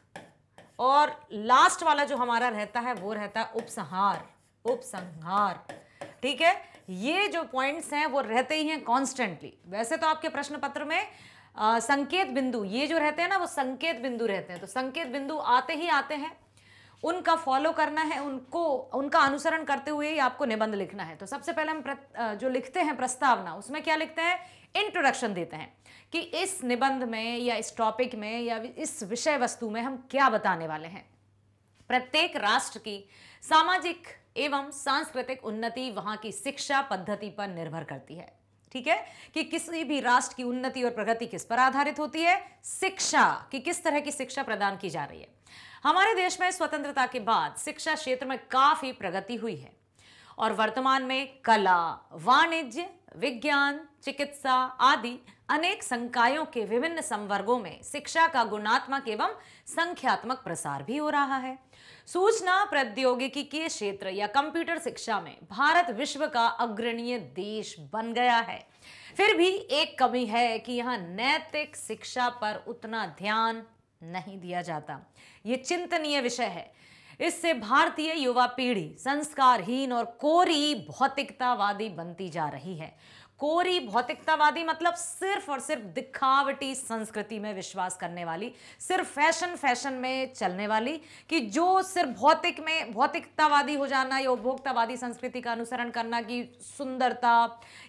[SPEAKER 1] और लास्ट वाला जो हमारा रहता है वो रहता है उपसंहार उपसंहार ठीक है ये जो पॉइंट्स हैं वो रहते ही हैं कॉन्स्टेंटली वैसे तो आपके प्रश्न पत्र में आ, संकेत बिंदु ये जो रहते हैं ना वो संकेत बिंदु रहते हैं तो संकेत बिंदु आते ही आते हैं उनका फॉलो करना है उनको उनका अनुसरण करते हुए ही आपको निबंध लिखना है तो सबसे पहले हम जो लिखते हैं प्रस्तावना उसमें क्या लिखते हैं इंट्रोडक्शन देते हैं कि इस निबंध में या इस टॉपिक में या इस विषय वस्तु में हम क्या बताने वाले हैं प्रत्येक राष्ट्र की सामाजिक एवं सांस्कृतिक उन्नति वहां की शिक्षा पद्धति पर निर्भर करती है ठीक है कि किसी भी राष्ट्र की उन्नति और प्रगति किस पर आधारित होती है शिक्षा कि किस तरह की शिक्षा प्रदान की जा रही है हमारे देश में स्वतंत्रता के बाद शिक्षा क्षेत्र में काफी प्रगति हुई है और वर्तमान में कला वाणिज्य विज्ञान चिकित्सा आदि अनेक संकायों के विभिन्न संवर्गों में शिक्षा का गुणात्मक एवं संख्यात्मक प्रसार भी हो रहा है सूचना प्रौद्योगिकी के क्षेत्र या कंप्यूटर शिक्षा में भारत विश्व का अग्रणीय देश बन गया है फिर भी एक कमी है कि यहाँ नैतिक शिक्षा पर उतना ध्यान नहीं दिया जाता ये चिंतनीय विषय है इससे भारतीय युवा पीढ़ी संस्कारहीन और कोरी भौतिकतावादी बनती जा रही है कोरी भौतिकतावादी मतलब सिर्फ और सिर्फ दिखावटी संस्कृति में विश्वास करने वाली सिर्फ फैशन फैशन में चलने वाली कि जो सिर्फ भौतिक में भौतिकतावादी हो जाना या उपभोक्तावादी संस्कृति का अनुसरण करना कि सुंदरता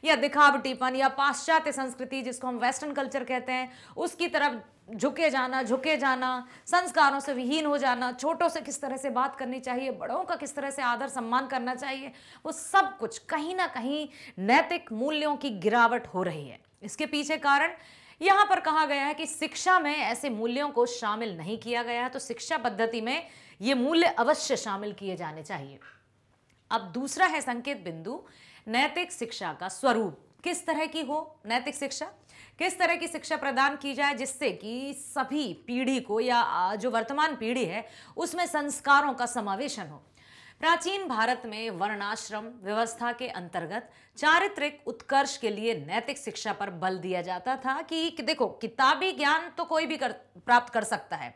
[SPEAKER 1] या दिखावटीपन या पाश्चात्य संस्कृति जिसको हम वेस्टर्न कल्चर कहते हैं उसकी तरफ झुके जाना झुके जाना संस्कारों से विहीन हो जाना छोटों से किस तरह से बात करनी चाहिए बड़ों का किस तरह से आदर सम्मान करना चाहिए वो सब कुछ कहीं ना कहीं नैतिक मूल्यों की गिरावट हो रही है इसके पीछे कारण यहाँ पर कहा गया है कि शिक्षा में ऐसे मूल्यों को शामिल नहीं किया गया है तो शिक्षा पद्धति में ये मूल्य अवश्य शामिल किए जाने चाहिए अब दूसरा है संकेत बिंदु नैतिक शिक्षा का स्वरूप किस तरह की हो नैतिक शिक्षा किस तरह की शिक्षा प्रदान की जाए जिससे कि सभी पीढ़ी को या जो वर्तमान पीढ़ी है उसमें संस्कारों का समावेशन हो प्राचीन भारत में वर्णाश्रम व्यवस्था के अंतर्गत चारित्रिक उत्कर्ष के लिए नैतिक शिक्षा पर बल दिया जाता था कि देखो किताबी ज्ञान तो कोई भी कर, प्राप्त कर सकता है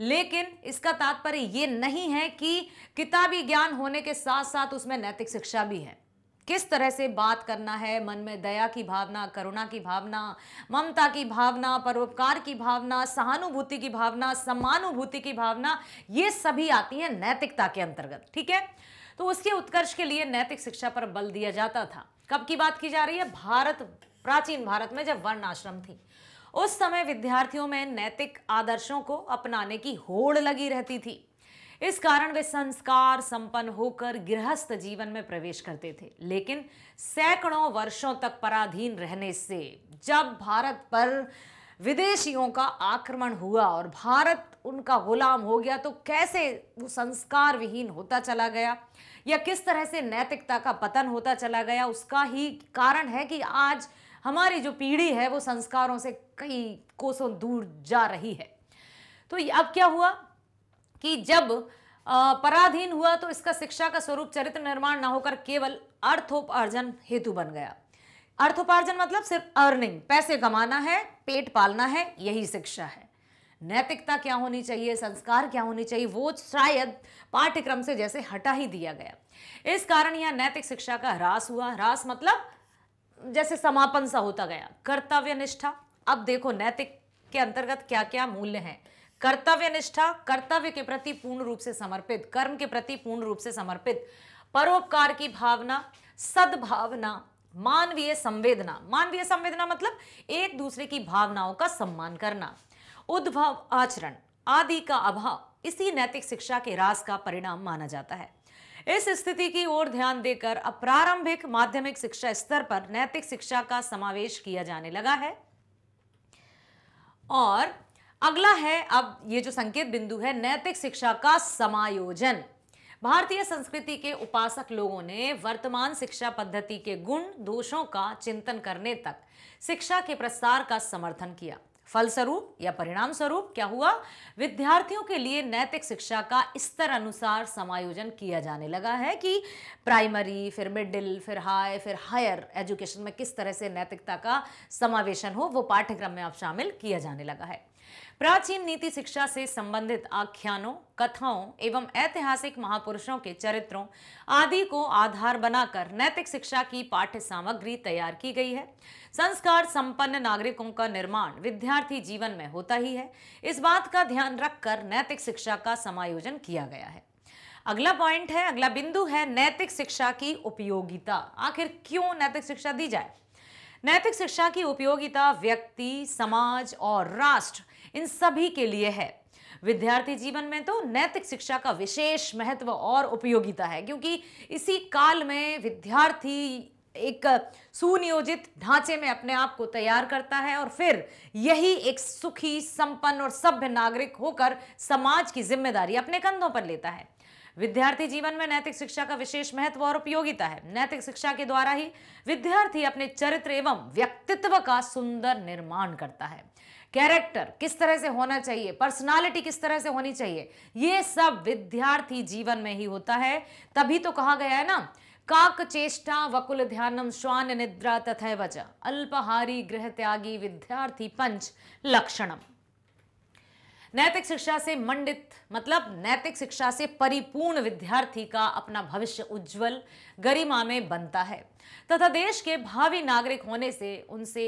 [SPEAKER 1] लेकिन इसका तात्पर्य ये नहीं है कि किताबी ज्ञान होने के साथ साथ उसमें नैतिक शिक्षा भी है किस तरह से बात करना है मन में दया की भावना करुणा की भावना ममता की भावना परोपकार की भावना सहानुभूति की भावना समानुभूति की भावना ये सभी आती हैं नैतिकता के अंतर्गत ठीक है तो उसके उत्कर्ष के लिए नैतिक शिक्षा पर बल दिया जाता था कब की बात की जा रही है भारत प्राचीन भारत में जब वर्ण आश्रम थी उस समय विद्यार्थियों में नैतिक आदर्शों को अपनाने की होड़ लगी रहती थी इस कारण वे संस्कार संपन्न होकर गृहस्थ जीवन में प्रवेश करते थे लेकिन सैकड़ों वर्षों तक पराधीन रहने से जब भारत पर विदेशियों का आक्रमण हुआ और भारत उनका गुलाम हो गया तो कैसे वो संस्कार विहीन होता चला गया या किस तरह से नैतिकता का पतन होता चला गया उसका ही कारण है कि आज हमारी जो पीढ़ी है वो संस्कारों से कई कोसों दूर जा रही है तो अब क्या हुआ कि जब पराधीन हुआ तो इसका शिक्षा का स्वरूप चरित्र निर्माण ना होकर केवल अर्थोपार्जन हेतु बन गया अर्थोपार्जन मतलब सिर्फ अर्निंग पैसे कमाना है पेट पालना है यही शिक्षा है नैतिकता क्या होनी चाहिए संस्कार क्या होनी चाहिए वो शायद पाठ्यक्रम से जैसे हटा ही दिया गया इस कारण यह नैतिक शिक्षा का ह्रास हुआ ह्रास मतलब जैसे समापन सा होता गया कर्तव्य निष्ठा अब देखो नैतिक के अंतर्गत क्या क्या मूल्य हैं कर्तव्य निष्ठा कर्तव्य के प्रति पूर्ण रूप से समर्पित कर्म के प्रति पूर्ण रूप से समर्पित परोपकार की भावना सद्भावना मानवीय संवेदना मानवीय संवेदना मतलब एक दूसरे की भावनाओं का सम्मान करना उद्भव आचरण आदि का अभाव इसी नैतिक शिक्षा के रास का परिणाम माना जाता है इस स्थिति की ओर ध्यान देकर अब प्रारंभिक माध्यमिक शिक्षा स्तर पर नैतिक शिक्षा का समावेश किया जाने लगा है और अगला है अब ये जो संकेत बिंदु है नैतिक शिक्षा का समायोजन भारतीय संस्कृति के उपासक लोगों ने वर्तमान शिक्षा पद्धति के गुण दोषों का चिंतन करने तक शिक्षा के प्रसार का समर्थन किया फलस्वरूप या परिणाम स्वरूप क्या हुआ विद्यार्थियों के लिए नैतिक शिक्षा का स्तर अनुसार समायोजन किया जाने लगा है कि प्राइमरी फिर मिडिल फिर हाई फिर हायर एजुकेशन में किस तरह से नैतिकता का समावेशन हो वो पाठ्यक्रम में अब शामिल किया जाने लगा है प्राचीन नीति शिक्षा से संबंधित आख्यानों कथाओं एवं ऐतिहासिक महापुरुषों के चरित्रों आदि को आधार बनाकर नैतिक शिक्षा की पाठ्य सामग्री तैयार की गई है संस्कार संपन्न नागरिकों का निर्माण विद्यार्थी जीवन में होता ही है इस बात का ध्यान रखकर नैतिक शिक्षा का समायोजन किया गया है अगला पॉइंट है अगला बिंदु है नैतिक शिक्षा की उपयोगिता आखिर क्यों नैतिक शिक्षा दी जाए नैतिक शिक्षा की उपयोगिता व्यक्ति समाज और राष्ट्र इन सभी के लिए है विद्यार्थी जीवन में तो नैतिक शिक्षा का विशेष महत्व और उपयोगिता है क्योंकि इसी काल में विद्यार्थी एक सुनियोजित ढांचे में अपने आप को तैयार करता है और फिर यही एक सुखी संपन्न और सभ्य नागरिक होकर समाज की जिम्मेदारी अपने कंधों पर लेता है विद्यार्थी जीवन में नैतिक शिक्षा का विशेष महत्व और उपयोगिता है नैतिक शिक्षा के द्वारा ही विद्यार्थी अपने चरित्र एवं व्यक्तित्व का सुंदर निर्माण करता है कैरेक्टर किस तरह से होना चाहिए पर्सनालिटी किस तरह से होनी चाहिए ये सब विद्यार्थी जीवन में ही होता है तभी तो कहा गया है ना काक चेष्टा वकुल ध्यानम श्वान निद्रा तथा वजा अल्पहारी गृह त्यागी विद्यार्थी पंच लक्षणम नैतिक शिक्षा से मंडित मतलब नैतिक शिक्षा से परिपूर्ण विद्यार्थी का अपना भविष्य उज्जवल गरिमा में बनता है तथा देश के भावी नागरिक होने से उनसे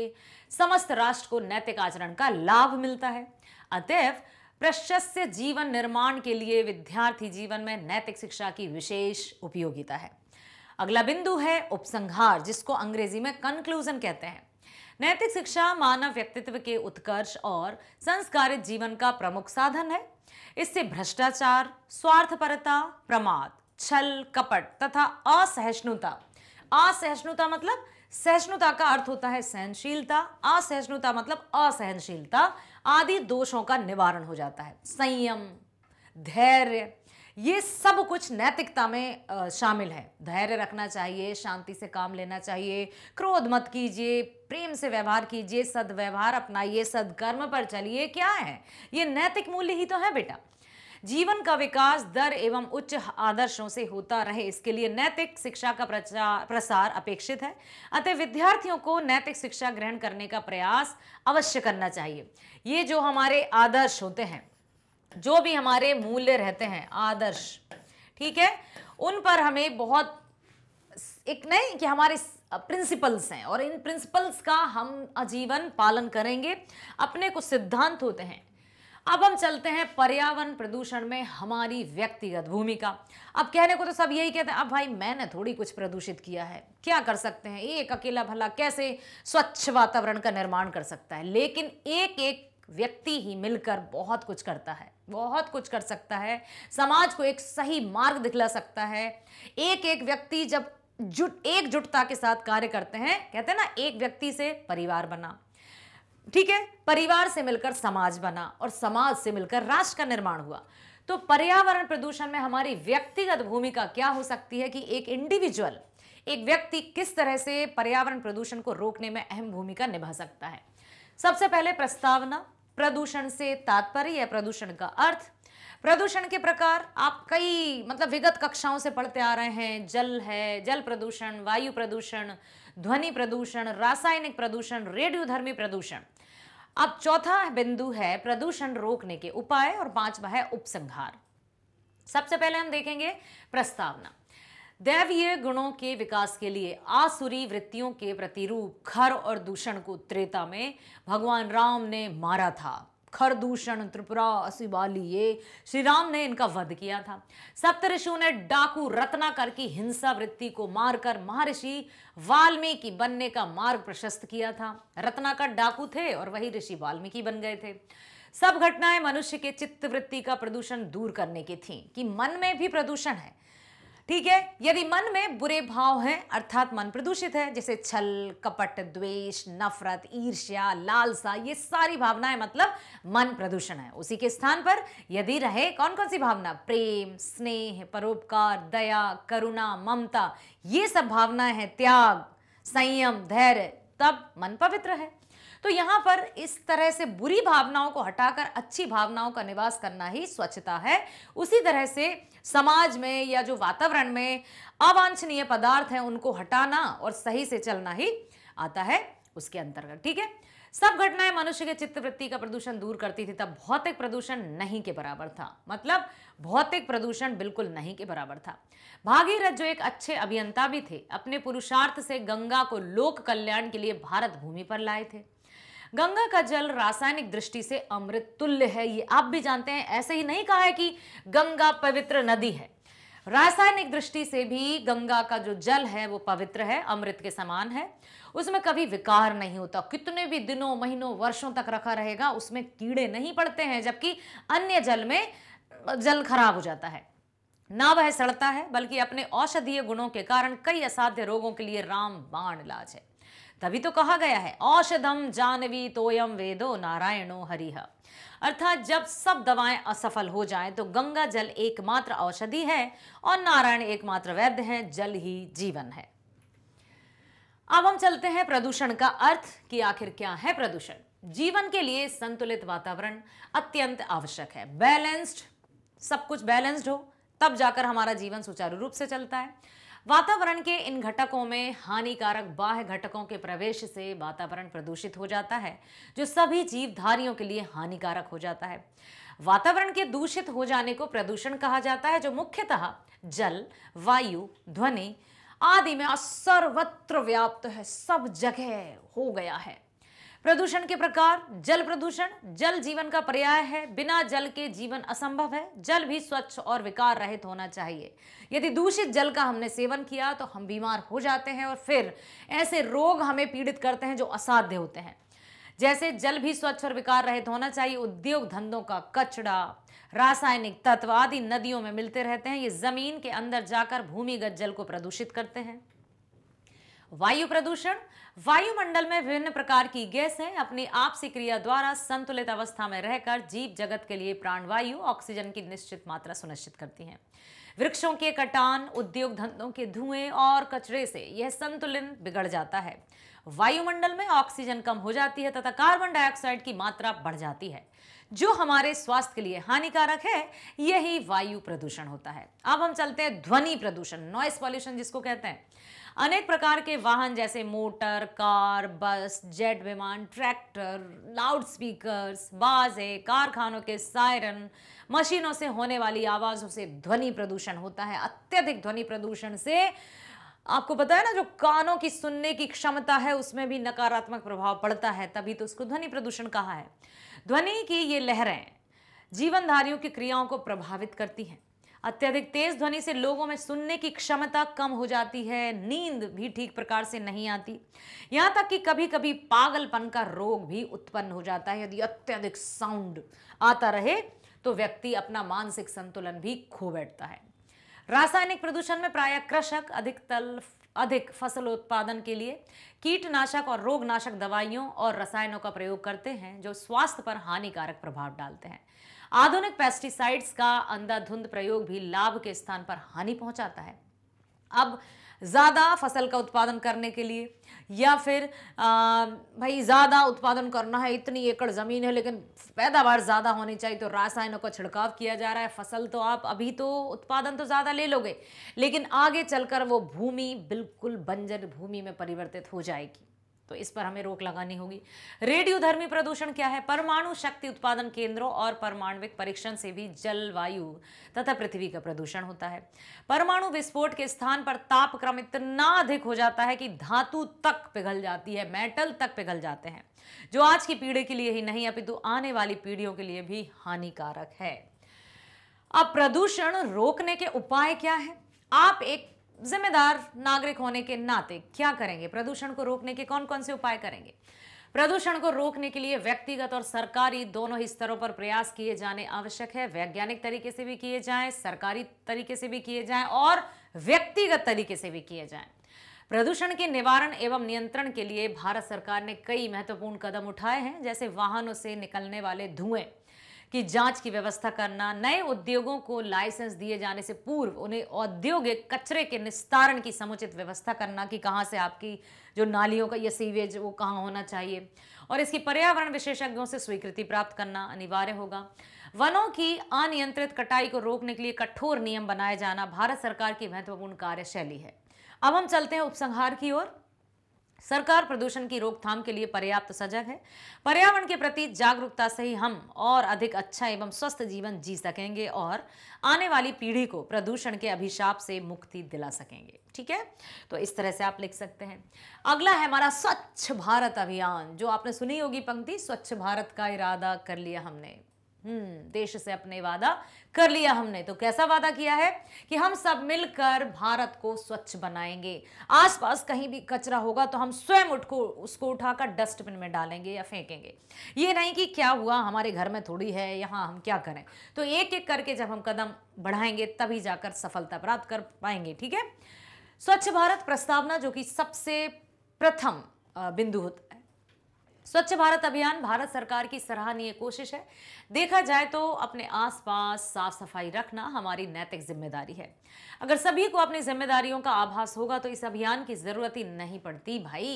[SPEAKER 1] समस्त राष्ट्र को नैतिक आचरण का लाभ मिलता है अतएव प्रशस्त जीवन निर्माण के लिए विद्यार्थी जीवन में नैतिक शिक्षा की विशेष उपयोगिता है अगला बिंदु है उपसंहार जिसको अंग्रेजी में कंक्लूजन कहते हैं नैतिक शिक्षा मानव व्यक्तित्व के उत्कर्ष और संस्कारित जीवन का प्रमुख साधन है इससे भ्रष्टाचार स्वार्थपरता प्रमाद छल कपट तथा असहिष्णुता असहिष्णुता मतलब सहिष्णुता का अर्थ होता है सहनशीलता असहिष्णुता मतलब असहनशीलता आदि दोषों का निवारण हो जाता है संयम धैर्य ये सब कुछ नैतिकता में शामिल है धैर्य रखना चाहिए शांति से काम लेना चाहिए क्रोध मत कीजिए प्रेम से व्यवहार कीजिए सद्व्यवहार अपनाइए सद्कर्म पर चलिए क्या है ये नैतिक मूल्य ही तो है बेटा जीवन का विकास दर एवं उच्च आदर्शों से होता रहे इसके लिए नैतिक शिक्षा का प्रचार प्रसार अपेक्षित है अतः विद्यार्थियों को नैतिक शिक्षा ग्रहण करने का प्रयास अवश्य करना चाहिए ये जो हमारे आदर्श होते हैं जो भी हमारे मूल्य रहते हैं आदर्श ठीक है उन पर हमें बहुत एक नहीं कि हमारे प्रिंसिपल्स हैं और इन प्रिंसिपल्स का हम आजीवन पालन करेंगे अपने कुछ सिद्धांत होते हैं अब हम चलते हैं पर्यावरण प्रदूषण में हमारी व्यक्तिगत भूमिका अब कहने को तो सब यही कहते हैं अब भाई मैंने थोड़ी कुछ प्रदूषित किया है क्या कर सकते हैं एक अकेला भला कैसे स्वच्छ वातावरण का निर्माण कर सकता है लेकिन एक एक व्यक्ति ही मिलकर बहुत कुछ करता है बहुत कुछ कर सकता है समाज को एक सही मार्ग दिखला सकता है एक एक व्यक्ति जब जुट एकजुटता के साथ कार्य करते हैं कहते हैं ना एक व्यक्ति से परिवार बना ठीक है परिवार से मिलकर समाज बना और समाज से मिलकर राष्ट्र का निर्माण हुआ तो पर्यावरण प्रदूषण में हमारी व्यक्तिगत भूमिका क्या हो सकती है कि एक इंडिविजुअल एक व्यक्ति किस तरह से पर्यावरण प्रदूषण को रोकने में अहम भूमिका निभा सकता है सबसे पहले प्रस्तावना प्रदूषण से तात्पर्य या प्रदूषण का अर्थ प्रदूषण के प्रकार आप कई मतलब विगत कक्षाओं से पढ़ते आ रहे हैं जल है जल प्रदूषण वायु प्रदूषण ध्वनि प्रदूषण रासायनिक प्रदूषण रेडियोधर्मी प्रदूषण अब चौथा बिंदु है प्रदूषण रोकने के उपाय और पांचवा है उपसंहार सबसे पहले हम देखेंगे प्रस्तावना दैवीय गुणों के विकास के लिए आसुरी वृत्तियों के प्रतिरूप खर और दूषण को त्रेता में भगवान राम ने मारा था खरदूषण त्रिपुरा असिबाली ये श्री राम ने इनका वध किया था सप्तऋषियों ने डाकू रत्नाकर की हिंसा वृत्ति को मारकर महर्षि वाल्मीकि बनने का मार्ग प्रशस्त किया था रत्नाकर डाकू थे और वही ऋषि वाल्मीकि बन गए थे सब घटनाएं मनुष्य के चित्त वृत्ति का प्रदूषण दूर करने की थी कि मन में भी प्रदूषण है ठीक है यदि मन में बुरे भाव हैं अर्थात मन प्रदूषित है जैसे छल कपट द्वेष नफरत ईर्ष्या लालसा ये सारी भावनाएं मतलब मन प्रदूषण है उसी के स्थान पर यदि रहे कौन कौन सी भावना प्रेम स्नेह परोपकार दया करुणा ममता ये सब भावनाएं हैं त्याग संयम धैर्य तब मन पवित्र है तो यहाँ पर इस तरह से बुरी भावनाओं को हटाकर अच्छी भावनाओं का निवास करना ही स्वच्छता है उसी तरह से समाज में या जो वातावरण में अवांछनीय पदार्थ हैं उनको हटाना और सही से चलना ही आता है उसके अंतर्गत ठीक है सब घटनाएं मनुष्य के चित्तवृत्ति वृत्ति का प्रदूषण दूर करती थी तब भौतिक प्रदूषण नहीं के बराबर था मतलब भौतिक प्रदूषण बिल्कुल नहीं के बराबर था भागीरथ जो एक अच्छे अभियंता भी थे अपने पुरुषार्थ से गंगा को लोक कल्याण के लिए भारत भूमि पर लाए थे गंगा का जल रासायनिक दृष्टि से अमृत तुल्य है ये आप भी जानते हैं ऐसे ही नहीं कहा है कि गंगा पवित्र नदी है रासायनिक दृष्टि से भी गंगा का जो जल है वो पवित्र है अमृत के समान है उसमें कभी विकार नहीं होता कितने भी दिनों महीनों वर्षों तक रखा रहेगा उसमें कीड़े नहीं पड़ते हैं जबकि अन्य जल में जल खराब हो जाता है ना वह सड़ता है बल्कि अपने औषधीय गुणों के कारण कई असाध्य रोगों के लिए रामबाण इलाज है तभी तो कहा गया है औषधम जानवी तोयम वेदो नारायणो हरिह अर्थात जब सब दवाएं असफल हो जाएं तो गंगा जल एकमात्र औषधि है और नारायण एकमात्र वैद्य है जल ही जीवन है अब हम चलते हैं प्रदूषण का अर्थ कि आखिर क्या है प्रदूषण जीवन के लिए संतुलित वातावरण अत्यंत आवश्यक है बैलेंस्ड सब कुछ बैलेंस्ड हो तब जाकर हमारा जीवन सुचारू रूप से चलता है वातावरण के इन घटकों में हानिकारक बाह्य घटकों के प्रवेश से वातावरण प्रदूषित हो जाता है जो सभी जीवधारियों के लिए हानिकारक हो जाता है वातावरण के दूषित हो जाने को प्रदूषण कहा जाता है जो मुख्यतः जल वायु ध्वनि आदि में सर्वत्र व्याप्त है सब जगह हो गया है प्रदूषण के प्रकार जल प्रदूषण जल जीवन का पर्याय है बिना जल के जीवन असंभव है जल भी स्वच्छ और विकार रहित होना चाहिए यदि दूषित जल का हमने सेवन किया तो हम बीमार हो जाते हैं और फिर ऐसे रोग हमें पीड़ित करते हैं जो असाध्य होते हैं जैसे जल भी स्वच्छ और विकार रहित होना चाहिए उद्योग धंधों का कचड़ा रासायनिक तत्व आदि नदियों में मिलते रहते हैं ये जमीन के अंदर जाकर भूमिगत जल को प्रदूषित करते हैं वायु प्रदूषण वायुमंडल में विभिन्न प्रकार की गैसें अपनी आपसी क्रिया द्वारा संतुलित अवस्था में रहकर जीव जगत के लिए प्राणवायु ऑक्सीजन की निश्चित मात्रा सुनिश्चित करती हैं वृक्षों के कटान उद्योग धंधों के धुएं और कचरे से यह संतुलन बिगड़ जाता है वायुमंडल में ऑक्सीजन कम हो जाती है तथा कार्बन डाइऑक्साइड की मात्रा बढ़ जाती है जो हमारे स्वास्थ्य के लिए हानिकारक है यही वायु प्रदूषण होता है अब हम चलते हैं ध्वनि प्रदूषण नॉइस पॉल्यूशन जिसको कहते हैं अनेक प्रकार के वाहन जैसे मोटर कार बस जेट विमान ट्रैक्टर लाउड स्पीकर्स बाजे कारखानों के सायरन मशीनों से होने वाली आवाज़ों से ध्वनि प्रदूषण होता है अत्यधिक ध्वनि प्रदूषण से आपको पता है ना जो कानों की सुनने की क्षमता है उसमें भी नकारात्मक प्रभाव पड़ता है तभी तो उसको ध्वनि प्रदूषण कहा है ध्वनि की ये लहरें जीवनधारियों की क्रियाओं को प्रभावित करती हैं अत्यधिक तेज ध्वनि से लोगों में सुनने की क्षमता कम हो जाती है नींद भी ठीक प्रकार से नहीं आती यहाँ तक कि कभी कभी पागलपन का रोग भी उत्पन्न हो जाता है यदि अत्यधिक साउंड आता रहे तो व्यक्ति अपना मानसिक संतुलन भी खो बैठता है रासायनिक प्रदूषण में प्राय कृषक अधिक तल अधिक फसल उत्पादन के लिए कीटनाशक और रोगनाशक दवाइयों और रसायनों का प्रयोग करते हैं जो स्वास्थ्य पर हानिकारक प्रभाव डालते हैं आधुनिक पेस्टिसाइड्स का अंधाधुंध प्रयोग भी लाभ के स्थान पर हानि पहुंचाता है अब ज़्यादा फसल का उत्पादन करने के लिए या फिर आ, भाई ज़्यादा उत्पादन करना है इतनी एकड़ ज़मीन है लेकिन पैदावार ज़्यादा होनी चाहिए तो रासायनों का छिड़काव किया जा रहा है फसल तो आप अभी तो उत्पादन तो ज़्यादा ले लोगे लेकिन आगे चलकर वो भूमि बिल्कुल बंजर भूमि में परिवर्तित हो जाएगी तो इस पर हमें रोक लगानी होगी रेडियोधर्मी प्रदूषण क्या है परमाणु शक्ति उत्पादन केंद्रों और परमाणविक परीक्षण से भी जलवायु तथा पृथ्वी का प्रदूषण होता है परमाणु विस्फोट के स्थान पर तापक्रम इतना अधिक हो जाता है कि धातु तक पिघल जाती है मेटल तक पिघल जाते हैं जो आज की पीढ़ी के लिए ही नहीं अपितु आने वाली पीढ़ियों के लिए भी हानिकारक है अब प्रदूषण रोकने के उपाय क्या है आप एक जिम्मेदार नागरिक होने के नाते क्या करेंगे प्रदूषण को रोकने के कौन कौन से उपाय करेंगे प्रदूषण को रोकने के लिए व्यक्तिगत और सरकारी दोनों ही स्तरों पर प्रयास किए जाने आवश्यक है वैज्ञानिक तरीके से भी किए जाएं सरकारी तरीके से भी किए जाएं और व्यक्तिगत तरीके से भी किए जाएं प्रदूषण के निवारण एवं नियंत्रण के लिए भारत सरकार ने कई महत्वपूर्ण कदम उठाए हैं जैसे वाहनों से निकलने वाले धुएं की जांच की व्यवस्था करना नए उद्योगों को लाइसेंस दिए जाने से पूर्व उन्हें औद्योगिक कचरे के निस्तारण की समुचित व्यवस्था करना कि कहाँ से आपकी जो नालियों का या सीवेज वो कहाँ होना चाहिए और इसकी पर्यावरण विशेषज्ञों से स्वीकृति प्राप्त करना अनिवार्य होगा वनों की अनियंत्रित कटाई को रोकने के लिए कठोर नियम बनाए जाना भारत सरकार की महत्वपूर्ण कार्यशैली है अब हम चलते हैं उपसंहार की ओर सरकार प्रदूषण की रोकथाम के लिए पर्याप्त सजग है पर्यावरण के प्रति जागरूकता से ही हम और अधिक अच्छा एवं स्वस्थ जीवन जी सकेंगे और आने वाली पीढ़ी को प्रदूषण के अभिशाप से मुक्ति दिला सकेंगे ठीक है तो इस तरह से आप लिख सकते हैं अगला है हमारा स्वच्छ भारत अभियान जो आपने सुनी होगी पंक्ति स्वच्छ भारत का इरादा कर लिया हमने हम्म देश से अपने वादा कर लिया हमने तो कैसा वादा किया है कि हम सब मिलकर भारत को स्वच्छ बनाएंगे आसपास कहीं भी कचरा होगा तो हम स्वयं उठको उसको उठाकर डस्टबिन में डालेंगे या फेंकेंगे ये नहीं कि क्या हुआ हमारे घर में थोड़ी है यहाँ हम क्या करें तो एक एक करके जब हम कदम बढ़ाएंगे तभी जाकर सफलता प्राप्त कर पाएंगे ठीक है स्वच्छ भारत प्रस्तावना जो कि सबसे प्रथम बिंदु होता है स्वच्छ भारत अभियान भारत सरकार की सराहनीय कोशिश है देखा जाए तो अपने आसपास साफ सफाई रखना हमारी नैतिक जिम्मेदारी है अगर सभी को अपनी जिम्मेदारियों का आभास होगा तो इस अभियान की ज़रूरत ही नहीं पड़ती भाई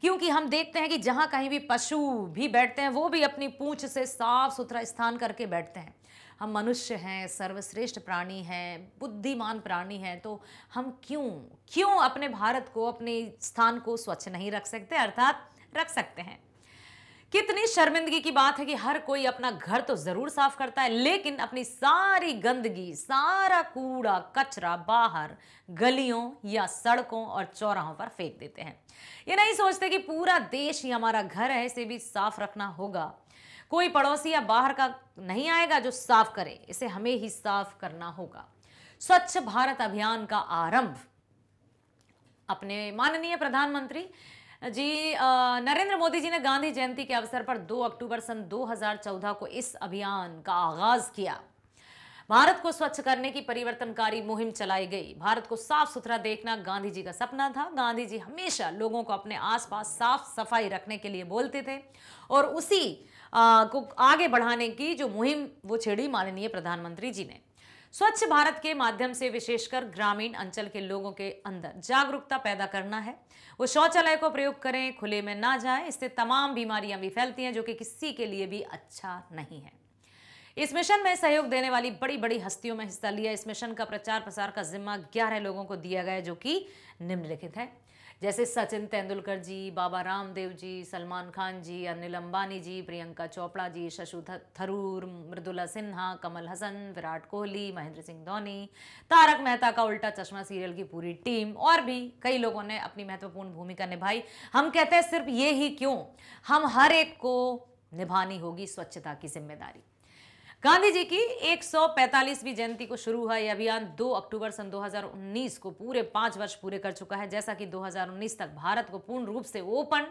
[SPEAKER 1] क्योंकि हम देखते हैं कि जहाँ कहीं भी पशु भी बैठते हैं वो भी अपनी पूँछ से साफ सुथरा स्थान करके बैठते हैं हम मनुष्य हैं सर्वश्रेष्ठ प्राणी हैं बुद्धिमान प्राणी हैं तो हम क्यों क्यों अपने भारत को अपने स्थान को स्वच्छ नहीं रख सकते अर्थात रख सकते हैं कितनी शर्मिंदगी की बात है कि हर कोई अपना घर तो जरूर साफ करता है लेकिन अपनी सारी गंदगी सारा कूड़ा कचरा बाहर गलियों या सड़कों और चौराहों पर फेंक देते हैं ये नहीं सोचते कि पूरा देश ही हमारा घर है इसे भी साफ रखना होगा कोई पड़ोसी या बाहर का नहीं आएगा जो साफ करे इसे हमें ही साफ करना होगा स्वच्छ भारत अभियान का आरंभ अपने माननीय प्रधानमंत्री जी नरेंद्र मोदी जी ने गांधी जयंती के अवसर पर 2 अक्टूबर सन 2014 को इस अभियान का आगाज किया भारत को स्वच्छ करने की परिवर्तनकारी मुहिम चलाई गई भारत को साफ सुथरा देखना गांधी जी का सपना था गांधी जी हमेशा लोगों को अपने आसपास साफ सफाई रखने के लिए बोलते थे और उसी आ, को आगे बढ़ाने की जो मुहिम वो छेड़ी माननीय प्रधानमंत्री जी ने स्वच्छ भारत के माध्यम से विशेषकर ग्रामीण अंचल के लोगों के अंदर जागरूकता पैदा करना है वो शौचालय को प्रयोग करें खुले में ना जाएं इससे तमाम बीमारियां भी फैलती हैं जो कि किसी के लिए भी अच्छा नहीं है इस मिशन में सहयोग देने वाली बड़ी बड़ी हस्तियों में हिस्सा लिया इस मिशन का प्रचार प्रसार का जिम्मा ग्यारह लोगों को दिया गया जो कि निम्नलिखित है जैसे सचिन तेंदुलकर जी बाबा रामदेव जी सलमान खान जी अनिल अंबानी जी प्रियंका चोपड़ा जी शशि थरूर मृदुला सिन्हा कमल हसन विराट कोहली महेंद्र सिंह धोनी तारक मेहता का उल्टा चश्मा सीरियल की पूरी टीम और भी कई लोगों ने अपनी महत्वपूर्ण भूमिका निभाई हम कहते हैं सिर्फ ये ही क्यों हम हर एक को निभानी होगी स्वच्छता की जिम्मेदारी गांधी जी की 145वीं जयंती को शुरू हुआ यह अभियान 2 अक्टूबर सन 2019 को पूरे पांच वर्ष पूरे कर चुका है जैसा कि 2019 तक भारत को पूर्ण रूप से ओपन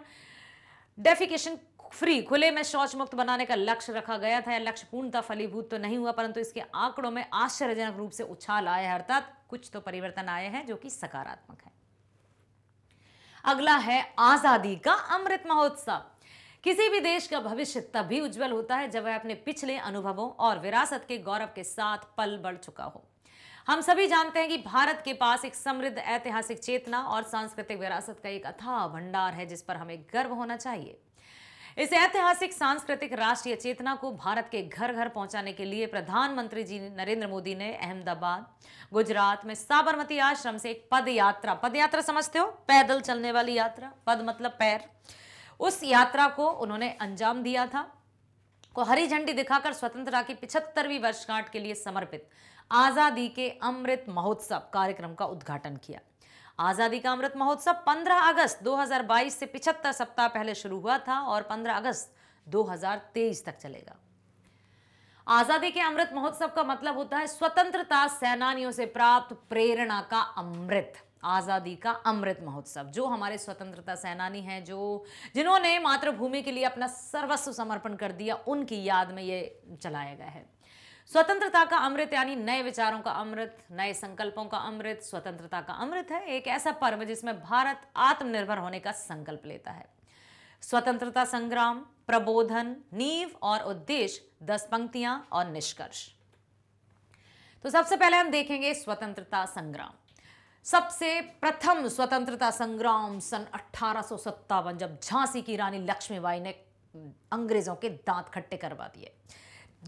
[SPEAKER 1] डेफिकेशन फ्री खुले में शौच मुक्त बनाने का लक्ष्य रखा गया था यह लक्ष्य पूर्णतः फलीभूत तो नहीं हुआ परंतु इसके आंकड़ों में आश्चर्यजनक रूप से उछाल आया है अर्थात कुछ तो परिवर्तन आए हैं जो कि सकारात्मक है अगला है आजादी का अमृत महोत्सव किसी भी देश का भविष्य तभी उज्जवल होता है जब वह अपने पिछले अनुभवों और विरासत के गौरव के साथ पल बढ़ चुका हो हम सभी जानते हैं कि भारत के पास एक समृद्ध ऐतिहासिक चेतना और सांस्कृतिक विरासत का एक अथाह भंडार है जिस पर हमें गर्व होना चाहिए इस ऐतिहासिक सांस्कृतिक राष्ट्रीय चेतना को भारत के घर घर पहुंचाने के लिए प्रधानमंत्री जी नरेंद्र मोदी ने अहमदाबाद गुजरात में साबरमती आश्रम से एक पद यात्रा पद यात्रा समझते हो पैदल चलने वाली यात्रा पद मतलब पैर उस यात्रा को उन्होंने अंजाम दिया था को हरी झंडी दिखाकर स्वतंत्रता की पिछहत्तरवीं वर्षगांठ के लिए समर्पित आज़ादी के अमृत महोत्सव कार्यक्रम का उद्घाटन किया आज़ादी का अमृत महोत्सव 15 अगस्त 2022 से 75 सप्ताह पहले शुरू हुआ था और 15 अगस्त 2023 तक चलेगा आज़ादी के अमृत महोत्सव का मतलब होता है स्वतंत्रता सेनानियों से प्राप्त प्रेरणा का अमृत आज़ादी का अमृत महोत्सव जो हमारे स्वतंत्रता सेनानी हैं जो जिन्होंने मातृभूमि के लिए अपना सर्वस्व समर्पण कर दिया उनकी याद में ये चलाया गया है स्वतंत्रता का अमृत यानी नए विचारों का अमृत नए संकल्पों का अमृत स्वतंत्रता का अमृत है एक ऐसा पर्व जिसमें भारत आत्मनिर्भर होने का संकल्प लेता है स्वतंत्रता संग्राम प्रबोधन नींव और उद्देश्य दस पंक्तियां और निष्कर्ष तो सबसे पहले हम देखेंगे स्वतंत्रता संग्राम सबसे प्रथम स्वतंत्रता संग्राम सन अठारह जब झांसी की रानी लक्ष्मीबाई ने अंग्रेजों के दांत खट्टे करवा दिए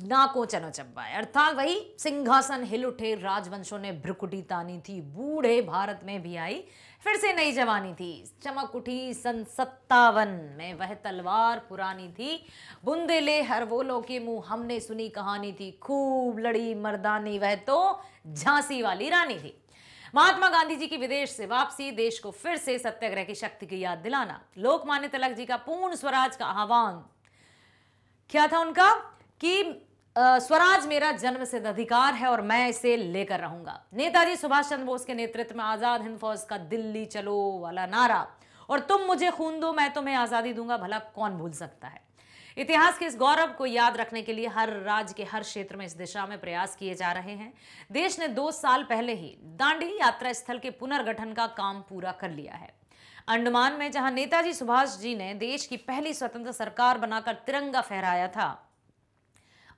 [SPEAKER 1] नाको चनो चब्बा अर्थात वही सिंहासन हिल उठे राजवंशों ने भ्रुकुटी तानी थी बूढ़े भारत में भी आई फिर से नई जवानी थी चमक उठी सन सत्तावन में वह तलवार पुरानी थी बुंदेले हर लो के मुंह हमने सुनी कहानी थी खूब लड़ी मर्दानी वह तो झांसी वाली रानी थी महात्मा गांधी जी की विदेश से वापसी देश को फिर से सत्याग्रह की शक्ति की याद दिलाना लोकमान्य तिलक जी का पूर्ण स्वराज का आह्वान क्या था उनका कि स्वराज मेरा जन्म सिद्ध अधिकार है और मैं इसे लेकर रहूंगा नेताजी सुभाष चंद्र बोस के नेतृत्व में आजाद हिंद फौज का दिल्ली चलो वाला नारा और तुम मुझे खून दो मैं तुम्हें आजादी दूंगा भला कौन भूल सकता है इतिहास के इस गौरव को याद रखने के लिए हर राज्य के हर क्षेत्र में इस दिशा में प्रयास किए जा रहे हैं देश ने दो साल पहले ही दांडी यात्रा स्थल के पुनर्गठन का काम पूरा कर लिया है अंडमान में जहां नेताजी सुभाष जी ने देश की पहली स्वतंत्र सरकार बनाकर तिरंगा फहराया था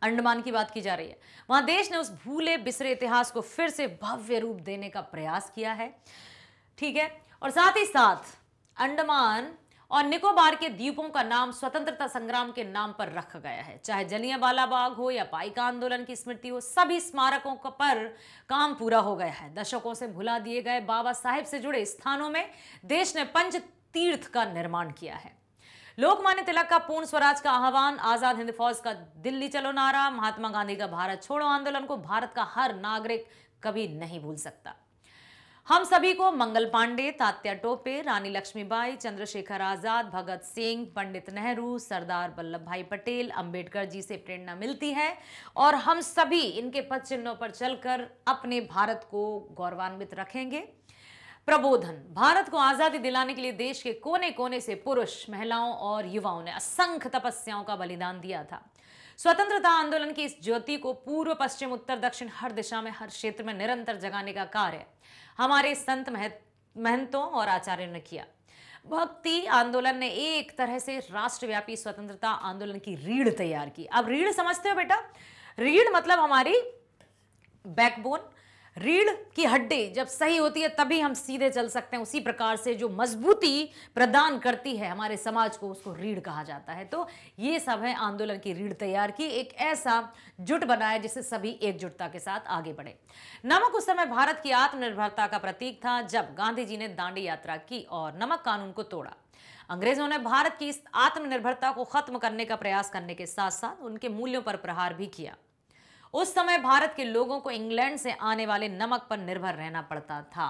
[SPEAKER 1] अंडमान की बात की जा रही है वहां देश ने उस भूले बिसरे इतिहास को फिर से भव्य रूप देने का प्रयास किया है ठीक है और साथ ही साथ अंडमान और निकोबार के द्वीपों का नाम स्वतंत्रता संग्राम के नाम पर रखा गया है चाहे जलियावाला बाग हो या पाइका आंदोलन की स्मृति हो सभी स्मारकों का पर काम पूरा हो गया है दशकों से भुला दिए गए बाबा साहेब से जुड़े स्थानों में देश ने पंच तीर्थ का निर्माण किया है लोकमान्य तिलक का पूर्ण स्वराज का आह्वान आजाद हिंद फौज का दिल्ली चलो नारा महात्मा गांधी का भारत छोड़ो आंदोलन को भारत का हर नागरिक कभी नहीं भूल सकता हम सभी को मंगल पांडे तात्या टोपे रानी लक्ष्मीबाई चंद्रशेखर आज़ाद भगत सिंह पंडित नेहरू सरदार वल्लभ भाई पटेल अंबेडकर जी से प्रेरणा मिलती है और हम सभी इनके पद चिन्हों पर चलकर अपने भारत को गौरवान्वित रखेंगे प्रबोधन भारत को आज़ादी दिलाने के लिए देश के कोने कोने से पुरुष महिलाओं और युवाओं ने असंख्य तपस्याओं का बलिदान दिया था स्वतंत्रता आंदोलन की इस ज्योति को पूर्व पश्चिम उत्तर दक्षिण हर दिशा में हर क्षेत्र में निरंतर जगाने का कार्य हमारे संत महंतों और आचार्यों ने किया भक्ति आंदोलन ने एक तरह से राष्ट्रव्यापी स्वतंत्रता आंदोलन की रीढ़ तैयार की अब रीढ़ समझते हो बेटा रीढ़ मतलब हमारी बैकबोन रीढ़ की हड्डी जब सही होती है तभी हम सीधे चल सकते हैं उसी प्रकार से जो मजबूती प्रदान करती है हमारे समाज को उसको रीढ़ कहा जाता है तो ये सब है आंदोलन की रीढ़ तैयार की एक ऐसा जुट बनाया जिससे सभी एकजुटता के साथ आगे बढ़े नमक उस समय भारत की आत्मनिर्भरता का प्रतीक था जब गांधी जी ने दांडी यात्रा की और नमक कानून को तोड़ा अंग्रेजों ने भारत की इस आत्मनिर्भरता को खत्म करने का प्रयास करने के साथ साथ उनके मूल्यों पर प्रहार भी किया उस समय भारत के लोगों को इंग्लैंड से आने वाले नमक पर निर्भर रहना पड़ता था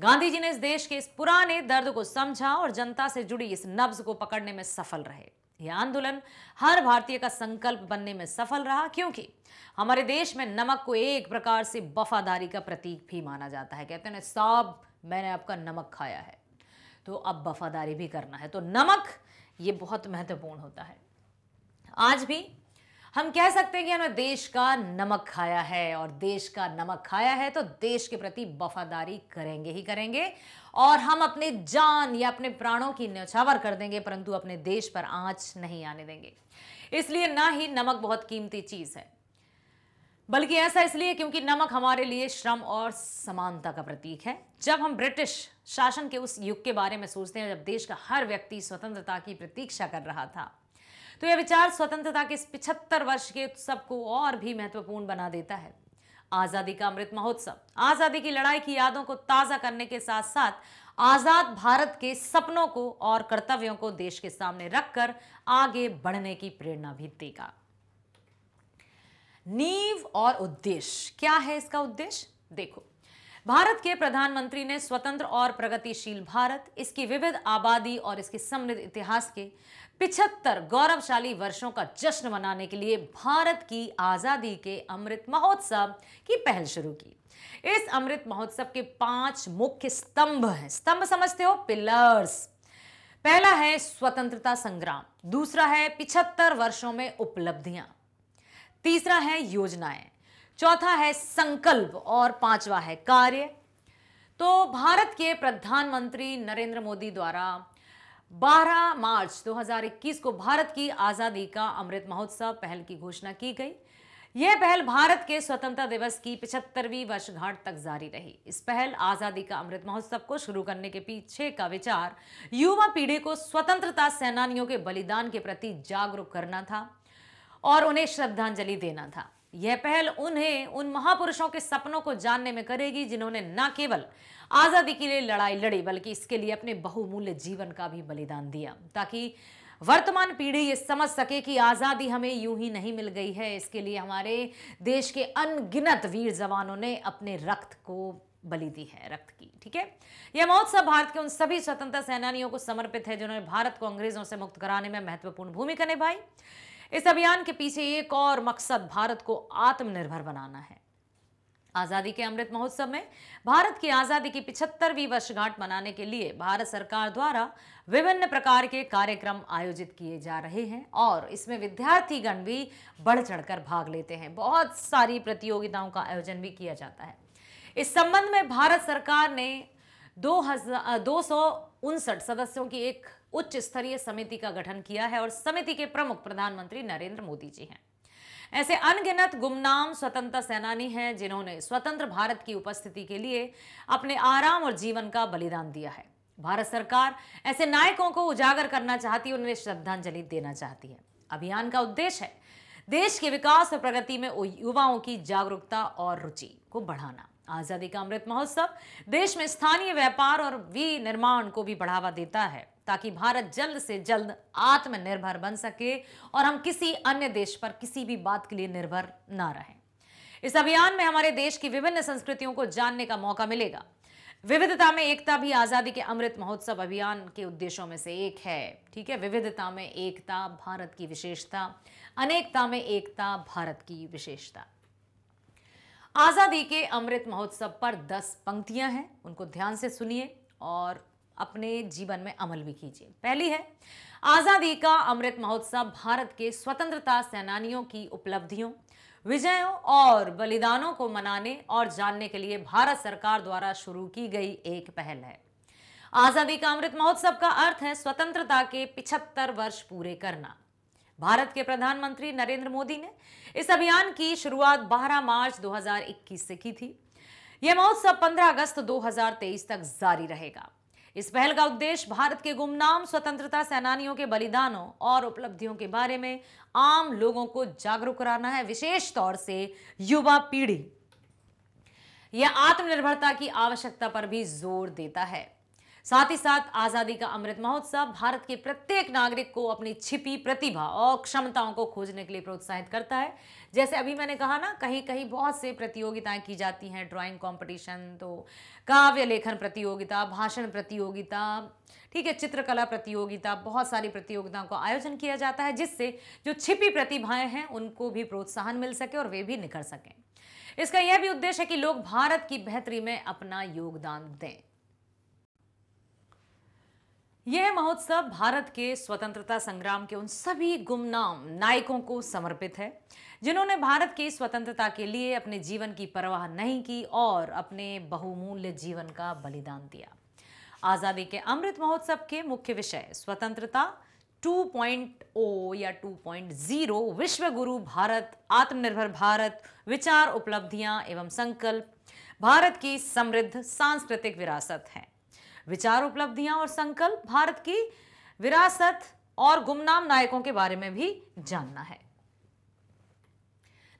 [SPEAKER 1] गांधी जी ने इस देश के इस पुराने दर्द को समझा और जनता से जुड़ी इस नब्ज को पकड़ने में सफल रहे यह आंदोलन हर भारतीय का संकल्प बनने में सफल रहा क्योंकि हमारे देश में नमक को एक प्रकार से वफादारी का प्रतीक भी माना जाता है कहते हैं साहब मैंने आपका नमक खाया है तो अब वफादारी भी करना है तो नमक ये बहुत महत्वपूर्ण होता है आज भी हम कह सकते हैं कि हमने देश का नमक खाया है और देश का नमक खाया है तो देश के प्रति वफादारी करेंगे ही करेंगे और हम अपने जान या अपने प्राणों की न्यौछावर कर देंगे परंतु अपने देश पर आँच नहीं आने देंगे इसलिए ना ही नमक बहुत कीमती चीज़ है बल्कि ऐसा इसलिए क्योंकि नमक हमारे लिए श्रम और समानता का प्रतीक है जब हम ब्रिटिश शासन के उस युग के बारे में सोचते हैं जब देश का हर व्यक्ति स्वतंत्रता की प्रतीक्षा कर रहा था तो यह विचार स्वतंत्रता के इस पिछहत्तर वर्ष के उत्सव को और भी महत्वपूर्ण बना देता है आजादी का अमृत महोत्सव आजादी की लड़ाई की यादों को ताजा करने के साथ साथ आजाद भारत के सपनों को और कर्तव्यों को देश के सामने रखकर आगे बढ़ने की प्रेरणा भी देगा नींव और उद्देश्य क्या है इसका उद्देश्य देखो भारत के प्रधानमंत्री ने स्वतंत्र और प्रगतिशील भारत इसकी विविध आबादी और इसके समृद्ध इतिहास के पिछहत्तर गौरवशाली वर्षों का जश्न मनाने के लिए भारत की आज़ादी के अमृत महोत्सव की पहल शुरू की इस अमृत महोत्सव के पांच मुख्य स्तंभ हैं स्तंभ समझते हो पिलर्स पहला है स्वतंत्रता संग्राम दूसरा है पिछहत्तर वर्षों में उपलब्धियां तीसरा है योजनाएं चौथा है संकल्प और पांचवा है कार्य तो भारत के प्रधानमंत्री नरेंद्र मोदी द्वारा 12 मार्च 2021 को भारत की आज़ादी का अमृत महोत्सव पहल की घोषणा की गई यह पहल भारत के स्वतंत्रता दिवस की 75वीं वर्षगांठ तक जारी रही इस पहल आज़ादी का अमृत महोत्सव को शुरू करने के पीछे का विचार युवा पीढ़ी को स्वतंत्रता सेनानियों के बलिदान के प्रति जागरूक करना था और उन्हें श्रद्धांजलि देना था यह पहल उन्हें उन महापुरुषों के सपनों को जानने में करेगी जिन्होंने न केवल आज़ादी के लिए लड़ाई लड़ी बल्कि इसके लिए अपने बहुमूल्य जीवन का भी बलिदान दिया ताकि वर्तमान पीढ़ी ये समझ सके कि आज़ादी हमें यूं ही नहीं मिल गई है इसके लिए हमारे देश के अनगिनत वीर जवानों ने अपने रक्त को बलि दी है रक्त की ठीक है यह महोत्सव भारत के उन सभी स्वतंत्रता सेनानियों को समर्पित है जिन्होंने भारत को अंग्रेजों से मुक्त कराने में महत्वपूर्ण भूमिका निभाई इस अभियान के पीछे एक और मकसद भारत को आत्मनिर्भर बनाना है आज़ादी के अमृत महोत्सव में भारत की आज़ादी की पिछहत्तरवीं वर्षगांठ मनाने के लिए भारत सरकार द्वारा विभिन्न प्रकार के कार्यक्रम आयोजित किए जा रहे हैं और इसमें विद्यार्थी गण भी बढ़ चढ़कर भाग लेते हैं बहुत सारी प्रतियोगिताओं का आयोजन भी किया जाता है इस संबंध में भारत सरकार ने दो हजार दो सौ उनसठ सदस्यों की एक उच्च स्तरीय समिति का गठन किया है और समिति के प्रमुख प्रधानमंत्री नरेंद्र मोदी जी हैं ऐसे अनगिनत गुमनाम स्वतंत्रता सेनानी हैं जिन्होंने स्वतंत्र भारत की उपस्थिति के लिए अपने आराम और जीवन का बलिदान दिया है भारत सरकार ऐसे नायकों को उजागर करना चाहती है उन्हें श्रद्धांजलि देना चाहती है अभियान का उद्देश्य है देश के विकास और प्रगति में युवाओं की जागरूकता और रुचि को बढ़ाना आज़ादी का अमृत महोत्सव देश में स्थानीय व्यापार और विनिर्माण को भी बढ़ावा देता है ताकि भारत जल्द से जल्द आत्मनिर्भर बन सके और हम किसी अन्य देश पर किसी भी बात के लिए निर्भर ना रहें इस अभियान में हमारे देश की विभिन्न संस्कृतियों को जानने का मौका मिलेगा विविधता में एकता भी आजादी के अमृत महोत्सव अभियान के उद्देश्यों में से एक है ठीक है विविधता में एकता भारत की विशेषता अनेकता में एकता भारत की विशेषता आजादी के अमृत महोत्सव पर 10 पंक्तियां हैं उनको ध्यान से सुनिए और अपने जीवन में अमल भी कीजिए पहली है आज़ादी का अमृत महोत्सव भारत के स्वतंत्रता सेनानियों की उपलब्धियों विजयों और बलिदानों को मनाने और जानने के लिए भारत सरकार द्वारा शुरू की गई एक पहल है आज़ादी का अमृत महोत्सव का अर्थ है स्वतंत्रता के 75 वर्ष पूरे करना भारत के प्रधानमंत्री नरेंद्र मोदी ने इस अभियान की शुरुआत 12 मार्च 2021 से की थी यह महोत्सव 15 अगस्त 2023 तक जारी रहेगा इस पहल का उद्देश्य भारत के गुमनाम स्वतंत्रता सेनानियों के बलिदानों और उपलब्धियों के बारे में आम लोगों को जागरूक कराना है विशेष तौर से युवा पीढ़ी यह आत्मनिर्भरता की आवश्यकता पर भी जोर देता है साथ ही साथ आज़ादी का अमृत महोत्सव भारत के प्रत्येक नागरिक को अपनी छिपी प्रतिभा और क्षमताओं को खोजने के लिए प्रोत्साहित करता है जैसे अभी मैंने कहा ना कहीं कहीं बहुत से प्रतियोगिताएं की जाती हैं ड्राइंग कंपटीशन तो काव्य लेखन प्रतियोगिता भाषण प्रतियोगिता ठीक है चित्रकला प्रतियोगिता बहुत सारी प्रतियोगिताओं का आयोजन किया जाता है जिससे जो छिपी प्रतिभाएं हैं उनको भी प्रोत्साहन मिल सके और वे भी निखर सकें इसका यह भी उद्देश्य है कि लोग भारत की बेहतरी में अपना योगदान दें यह महोत्सव भारत के स्वतंत्रता संग्राम के उन सभी गुमनाम नायकों को समर्पित है जिन्होंने भारत की स्वतंत्रता के लिए अपने जीवन की परवाह नहीं की और अपने बहुमूल्य जीवन का बलिदान दिया आज़ादी के अमृत महोत्सव के मुख्य विषय स्वतंत्रता 2.0 या 2.0 विश्व गुरु भारत आत्मनिर्भर भारत विचार उपलब्धियां एवं संकल्प भारत की समृद्ध सांस्कृतिक विरासत है विचार उपलब्धियां और संकल्प भारत की विरासत और गुमनाम नायकों के बारे में भी जानना है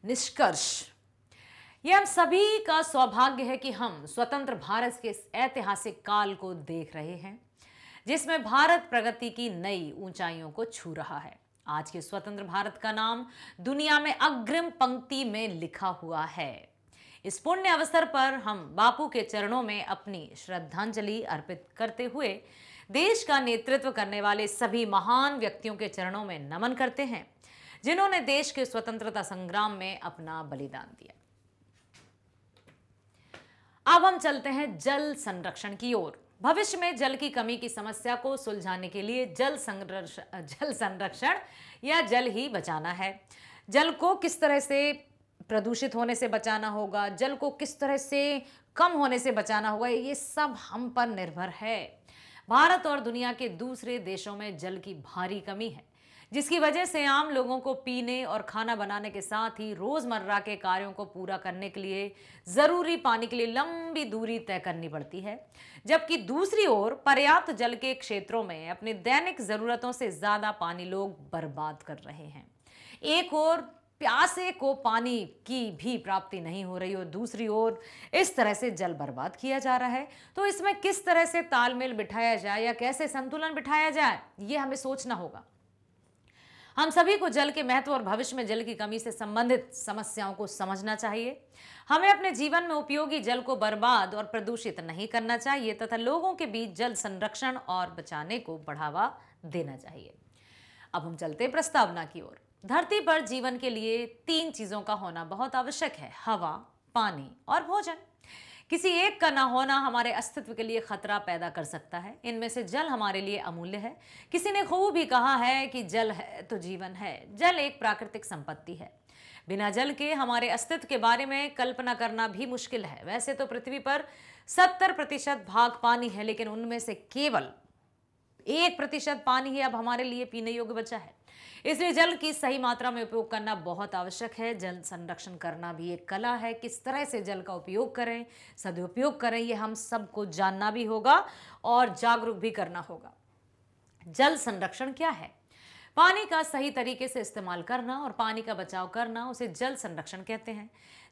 [SPEAKER 1] निष्कर्ष यह हम सभी का सौभाग्य है कि हम स्वतंत्र भारत के इस ऐतिहासिक काल को देख रहे हैं जिसमें भारत प्रगति की नई ऊंचाइयों को छू रहा है आज के स्वतंत्र भारत का नाम दुनिया में अग्रिम पंक्ति में लिखा हुआ है इस पुण्य अवसर पर हम बापू के चरणों में अपनी श्रद्धांजलि अर्पित करते हुए देश का नेतृत्व करने वाले सभी महान व्यक्तियों के चरणों में नमन करते हैं जिन्होंने देश के स्वतंत्रता संग्राम में अपना बलिदान दिया अब हम चलते हैं जल संरक्षण की ओर भविष्य में जल की कमी की समस्या को सुलझाने के लिए जल संरक्षण जल संरक्षण या जल ही बचाना है जल को किस तरह से प्रदूषित होने से बचाना होगा जल को किस तरह से कम होने से बचाना होगा ये सब हम पर निर्भर है भारत और दुनिया के दूसरे देशों में जल की भारी कमी है जिसकी वजह से आम लोगों को पीने और खाना बनाने के साथ ही रोज़मर्रा के कार्यों को पूरा करने के लिए ज़रूरी पानी के लिए लंबी दूरी तय करनी पड़ती है जबकि दूसरी ओर पर्याप्त जल के क्षेत्रों में अपने दैनिक ज़रूरतों से ज़्यादा पानी लोग बर्बाद कर रहे हैं एक और प्यासे को पानी की भी प्राप्ति नहीं हो रही और दूसरी ओर इस तरह से जल बर्बाद किया जा रहा है तो इसमें किस तरह से तालमेल बिठाया जाए या कैसे संतुलन बिठाया जाए ये हमें सोचना होगा हम सभी को जल के महत्व और भविष्य में जल की कमी से संबंधित समस्याओं को समझना चाहिए हमें अपने जीवन में उपयोगी जल को बर्बाद और प्रदूषित नहीं करना चाहिए तथा लोगों के बीच जल संरक्षण और बचाने को बढ़ावा देना चाहिए अब हम चलते प्रस्तावना की ओर धरती पर जीवन के लिए तीन चीज़ों का होना बहुत आवश्यक है हवा पानी और भोजन किसी एक का ना होना हमारे अस्तित्व के लिए खतरा पैदा कर सकता है इनमें से जल हमारे लिए अमूल्य है किसी ने खूब ही कहा है कि जल है तो जीवन है जल एक प्राकृतिक संपत्ति है बिना जल के हमारे अस्तित्व के बारे में कल्पना करना भी मुश्किल है वैसे तो पृथ्वी पर सत्तर प्रतिशत भाग पानी है लेकिन उनमें से केवल एक प्रतिशत पानी ही अब हमारे लिए पीने योग्य बचा है इसलिए जल की सही मात्रा में उपयोग करना बहुत आवश्यक है जल संरक्षण करना भी एक कला है किस तरह से जल का उपयोग करें सदुपयोग करें ये हम सबको जानना भी होगा और जागरूक भी करना होगा जल संरक्षण क्या है पानी का सही तरीके से इस्तेमाल करना और पानी का बचाव करना उसे जल संरक्षण कहते हैं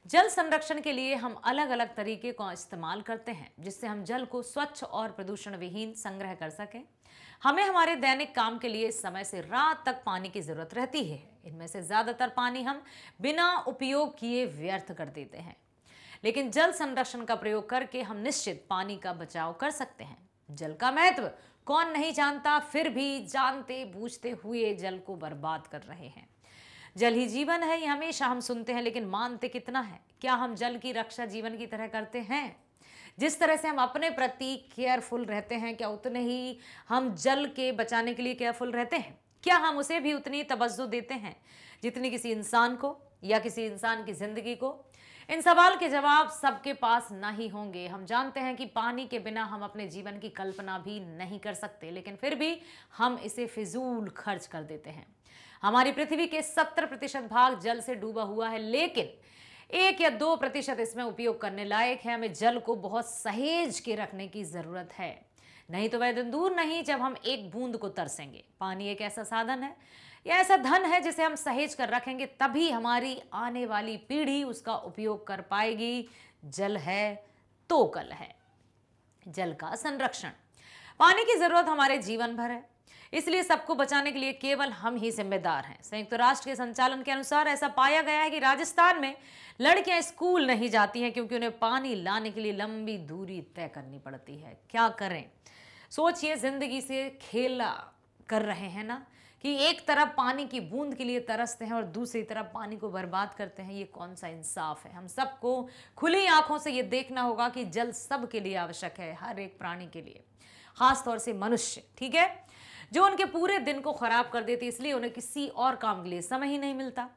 [SPEAKER 1] जल संरक्षण के लिए हम अलग अलग तरीके का इस्तेमाल करते हैं जिससे हम जल को स्वच्छ और प्रदूषण विहीन संग्रह कर सकें हमें हमारे दैनिक काम के लिए समय से रात तक पानी की ज़रूरत रहती है इनमें से ज़्यादातर पानी हम बिना उपयोग किए व्यर्थ कर देते हैं लेकिन जल संरक्षण का प्रयोग करके हम निश्चित पानी का बचाव कर सकते हैं जल का महत्व कौन नहीं जानता फिर भी जानते बूझते हुए जल को बर्बाद कर रहे हैं जल ही जीवन है ये हमेशा हम सुनते हैं लेकिन मानते कितना है क्या हम जल की रक्षा जीवन की तरह करते हैं जिस तरह से हम अपने प्रति केयरफुल रहते हैं क्या उतने ही हम जल के बचाने के लिए केयरफुल रहते हैं क्या हम उसे भी उतनी तवज्जो देते हैं जितनी किसी इंसान को या किसी इंसान की ज़िंदगी को इन सवाल के जवाब सबके पास नहीं होंगे हम जानते हैं कि पानी के बिना हम अपने जीवन की कल्पना भी नहीं कर सकते लेकिन फिर भी हम इसे फिजूल खर्च कर देते हैं हमारी पृथ्वी के सत्तर प्रतिशत भाग जल से डूबा हुआ है लेकिन एक या दो प्रतिशत इसमें उपयोग करने लायक है हमें जल को बहुत सहेज के रखने की ज़रूरत है नहीं तो वह दिन दूर नहीं जब हम एक बूंद को तरसेंगे पानी एक ऐसा साधन है या ऐसा धन है जिसे हम सहेज कर रखेंगे तभी हमारी आने वाली पीढ़ी उसका उपयोग कर पाएगी जल है तो कल है जल का संरक्षण पानी की ज़रूरत हमारे जीवन भर है इसलिए सबको बचाने के लिए केवल हम ही जिम्मेदार हैं संयुक्त राष्ट्र के संचालन के अनुसार ऐसा पाया गया है कि राजस्थान में लड़कियां स्कूल नहीं जाती हैं क्योंकि उन्हें पानी लाने के लिए लंबी दूरी तय करनी पड़ती है क्या करें सोचिए जिंदगी से खेला कर रहे हैं ना कि एक तरफ पानी की बूंद के लिए तरसते हैं और दूसरी तरफ पानी को बर्बाद करते हैं ये कौन सा इंसाफ है हम सबको खुली आंखों से ये देखना होगा कि जल सब के लिए आवश्यक है हर एक प्राणी के लिए खासतौर से मनुष्य ठीक है जो उनके पूरे दिन को खराब कर देती इसलिए उन्हें किसी और काम के लिए समय ही नहीं मिलता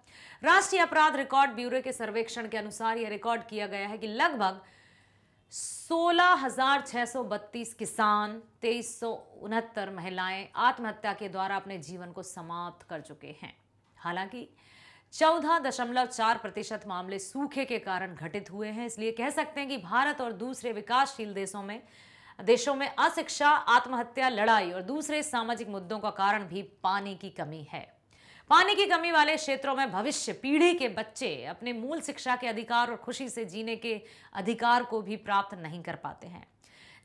[SPEAKER 1] राष्ट्रीय अपराध रिकॉर्ड ब्यूरो के सर्वेक्षण के अनुसार यह रिकॉर्ड किया गया है कि लगभग सोलह किसान तेईस महिलाएं आत्महत्या के द्वारा अपने जीवन को समाप्त कर चुके हैं हालांकि चौदह दशमलव चार प्रतिशत मामले सूखे के कारण घटित हुए हैं इसलिए कह सकते हैं कि भारत और दूसरे विकासशील देशों में देशों में अशिक्षा आत्महत्या लड़ाई और दूसरे सामाजिक मुद्दों का कारण भी पानी की कमी है पानी की कमी वाले क्षेत्रों में भविष्य पीढ़ी के बच्चे अपने मूल शिक्षा के अधिकार और खुशी से जीने के अधिकार को भी प्राप्त नहीं कर पाते हैं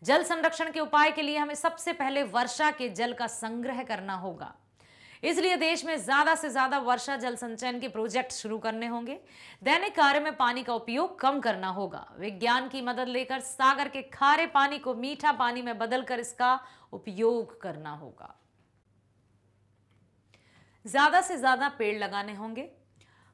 [SPEAKER 1] जल संरक्षण के उपाय के लिए हमें सबसे पहले वर्षा के जल का संग्रह करना होगा इसलिए देश में ज़्यादा से ज़्यादा वर्षा जल संचयन के प्रोजेक्ट शुरू करने होंगे दैनिक कार्य में पानी का उपयोग कम करना होगा विज्ञान की मदद लेकर सागर के खारे पानी को मीठा पानी में बदलकर इसका उपयोग करना होगा ज़्यादा से ज़्यादा पेड़ लगाने होंगे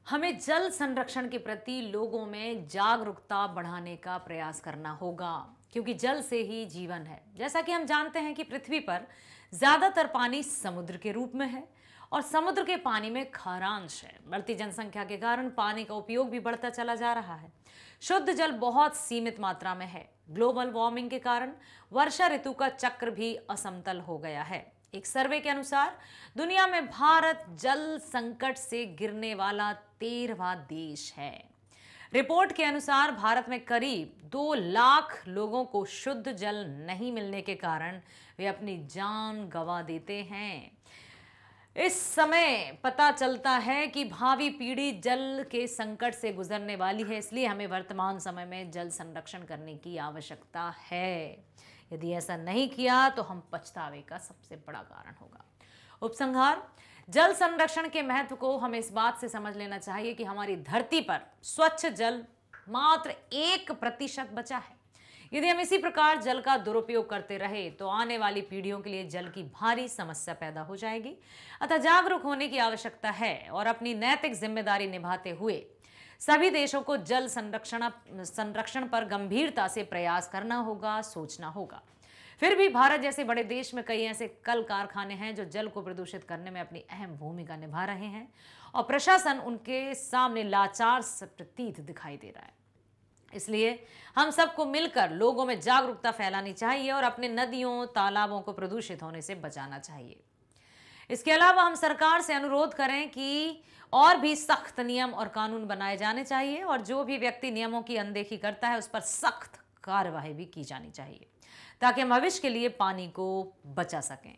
[SPEAKER 1] हमें जल संरक्षण के प्रति लोगों में जागरूकता बढ़ाने का प्रयास करना होगा क्योंकि जल से ही जीवन है जैसा कि हम जानते हैं कि पृथ्वी पर ज़्यादातर पानी समुद्र के रूप में है और समुद्र के पानी में खारांश है बढ़ती जनसंख्या के कारण पानी का उपयोग भी बढ़ता चला जा रहा है शुद्ध जल बहुत सीमित मात्रा में है ग्लोबल वार्मिंग के कारण वर्षा ऋतु का चक्र भी असमतल हो गया है एक सर्वे के अनुसार दुनिया में भारत जल संकट से गिरने वाला तेरहवा देश है रिपोर्ट के अनुसार भारत में करीब दो लाख लोगों को शुद्ध जल नहीं मिलने के कारण वे अपनी जान गंवा देते हैं इस समय पता चलता है कि भावी पीढ़ी जल के संकट से गुजरने वाली है इसलिए हमें वर्तमान समय में जल संरक्षण करने की आवश्यकता है यदि ऐसा नहीं किया तो हम पछतावे का सबसे बड़ा कारण होगा उपसंहार जल संरक्षण के महत्व को हमें इस बात से समझ लेना चाहिए कि हमारी धरती पर स्वच्छ जल मात्र एक प्रतिशत बचा है यदि हम इसी प्रकार जल का दुरुपयोग करते रहे तो आने वाली पीढ़ियों के लिए जल की भारी समस्या पैदा हो जाएगी अतः जागरूक होने की आवश्यकता है और अपनी नैतिक जिम्मेदारी निभाते हुए सभी देशों को जल संरक्षण संरक्षण पर गंभीरता से प्रयास करना होगा सोचना होगा फिर भी भारत जैसे बड़े देश में कई ऐसे कल कारखाने हैं जो जल को प्रदूषित करने में अपनी अहम भूमिका निभा रहे हैं और प्रशासन उनके सामने लाचार प्रतीत दिखाई दे रहा है इसलिए हम सबको मिलकर लोगों में जागरूकता फैलानी चाहिए और अपने नदियों तालाबों को प्रदूषित होने से बचाना चाहिए इसके अलावा हम सरकार से अनुरोध करें कि और भी सख्त नियम और कानून बनाए जाने चाहिए और जो भी व्यक्ति नियमों की अनदेखी करता है उस पर सख्त कार्यवाही भी की जानी चाहिए ताकि हम भविष्य के लिए पानी को बचा सकें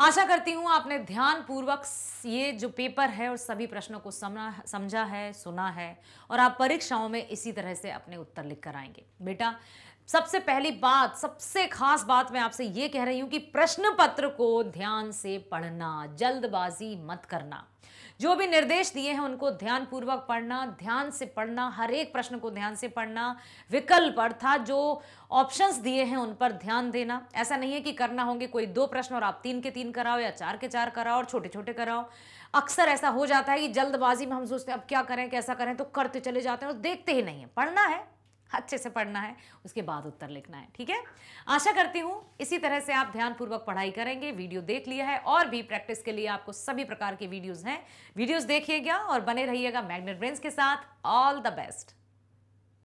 [SPEAKER 1] आशा करती हूँ आपने ध्यान पूर्वक ये जो पेपर है और सभी प्रश्नों को समझा समझा है सुना है और आप परीक्षाओं में इसी तरह से अपने उत्तर लिख कर आएंगे बेटा सबसे पहली बात सबसे खास बात मैं आपसे ये कह रही हूँ कि प्रश्न पत्र को ध्यान से पढ़ना जल्दबाजी मत करना जो भी निर्देश दिए हैं उनको ध्यानपूर्वक पढ़ना ध्यान से पढ़ना हर एक प्रश्न को ध्यान से पढ़ना विकल्प अर्थात जो ऑप्शंस दिए हैं उन पर ध्यान देना ऐसा नहीं है कि करना होंगे कोई दो प्रश्न और आप तीन के तीन कराओ या चार के चार कराओ और छोटे छोटे कराओ अक्सर ऐसा हो जाता है कि जल्दबाजी में हम सोचते हैं अब क्या करें कैसा करें तो करते चले जाते हैं और देखते ही नहीं है पढ़ना है अच्छे से पढ़ना है उसके बाद उत्तर लिखना है ठीक है आशा करती हूँ इसी तरह से आप ध्यानपूर्वक पढ़ाई करेंगे वीडियो देख लिया है और भी प्रैक्टिस के लिए आपको सभी प्रकार के वीडियोज़ हैं वीडियोज़ देखिएगा और बने रहिएगा मैग्नेट ब्रेंस के साथ ऑल द बेस्ट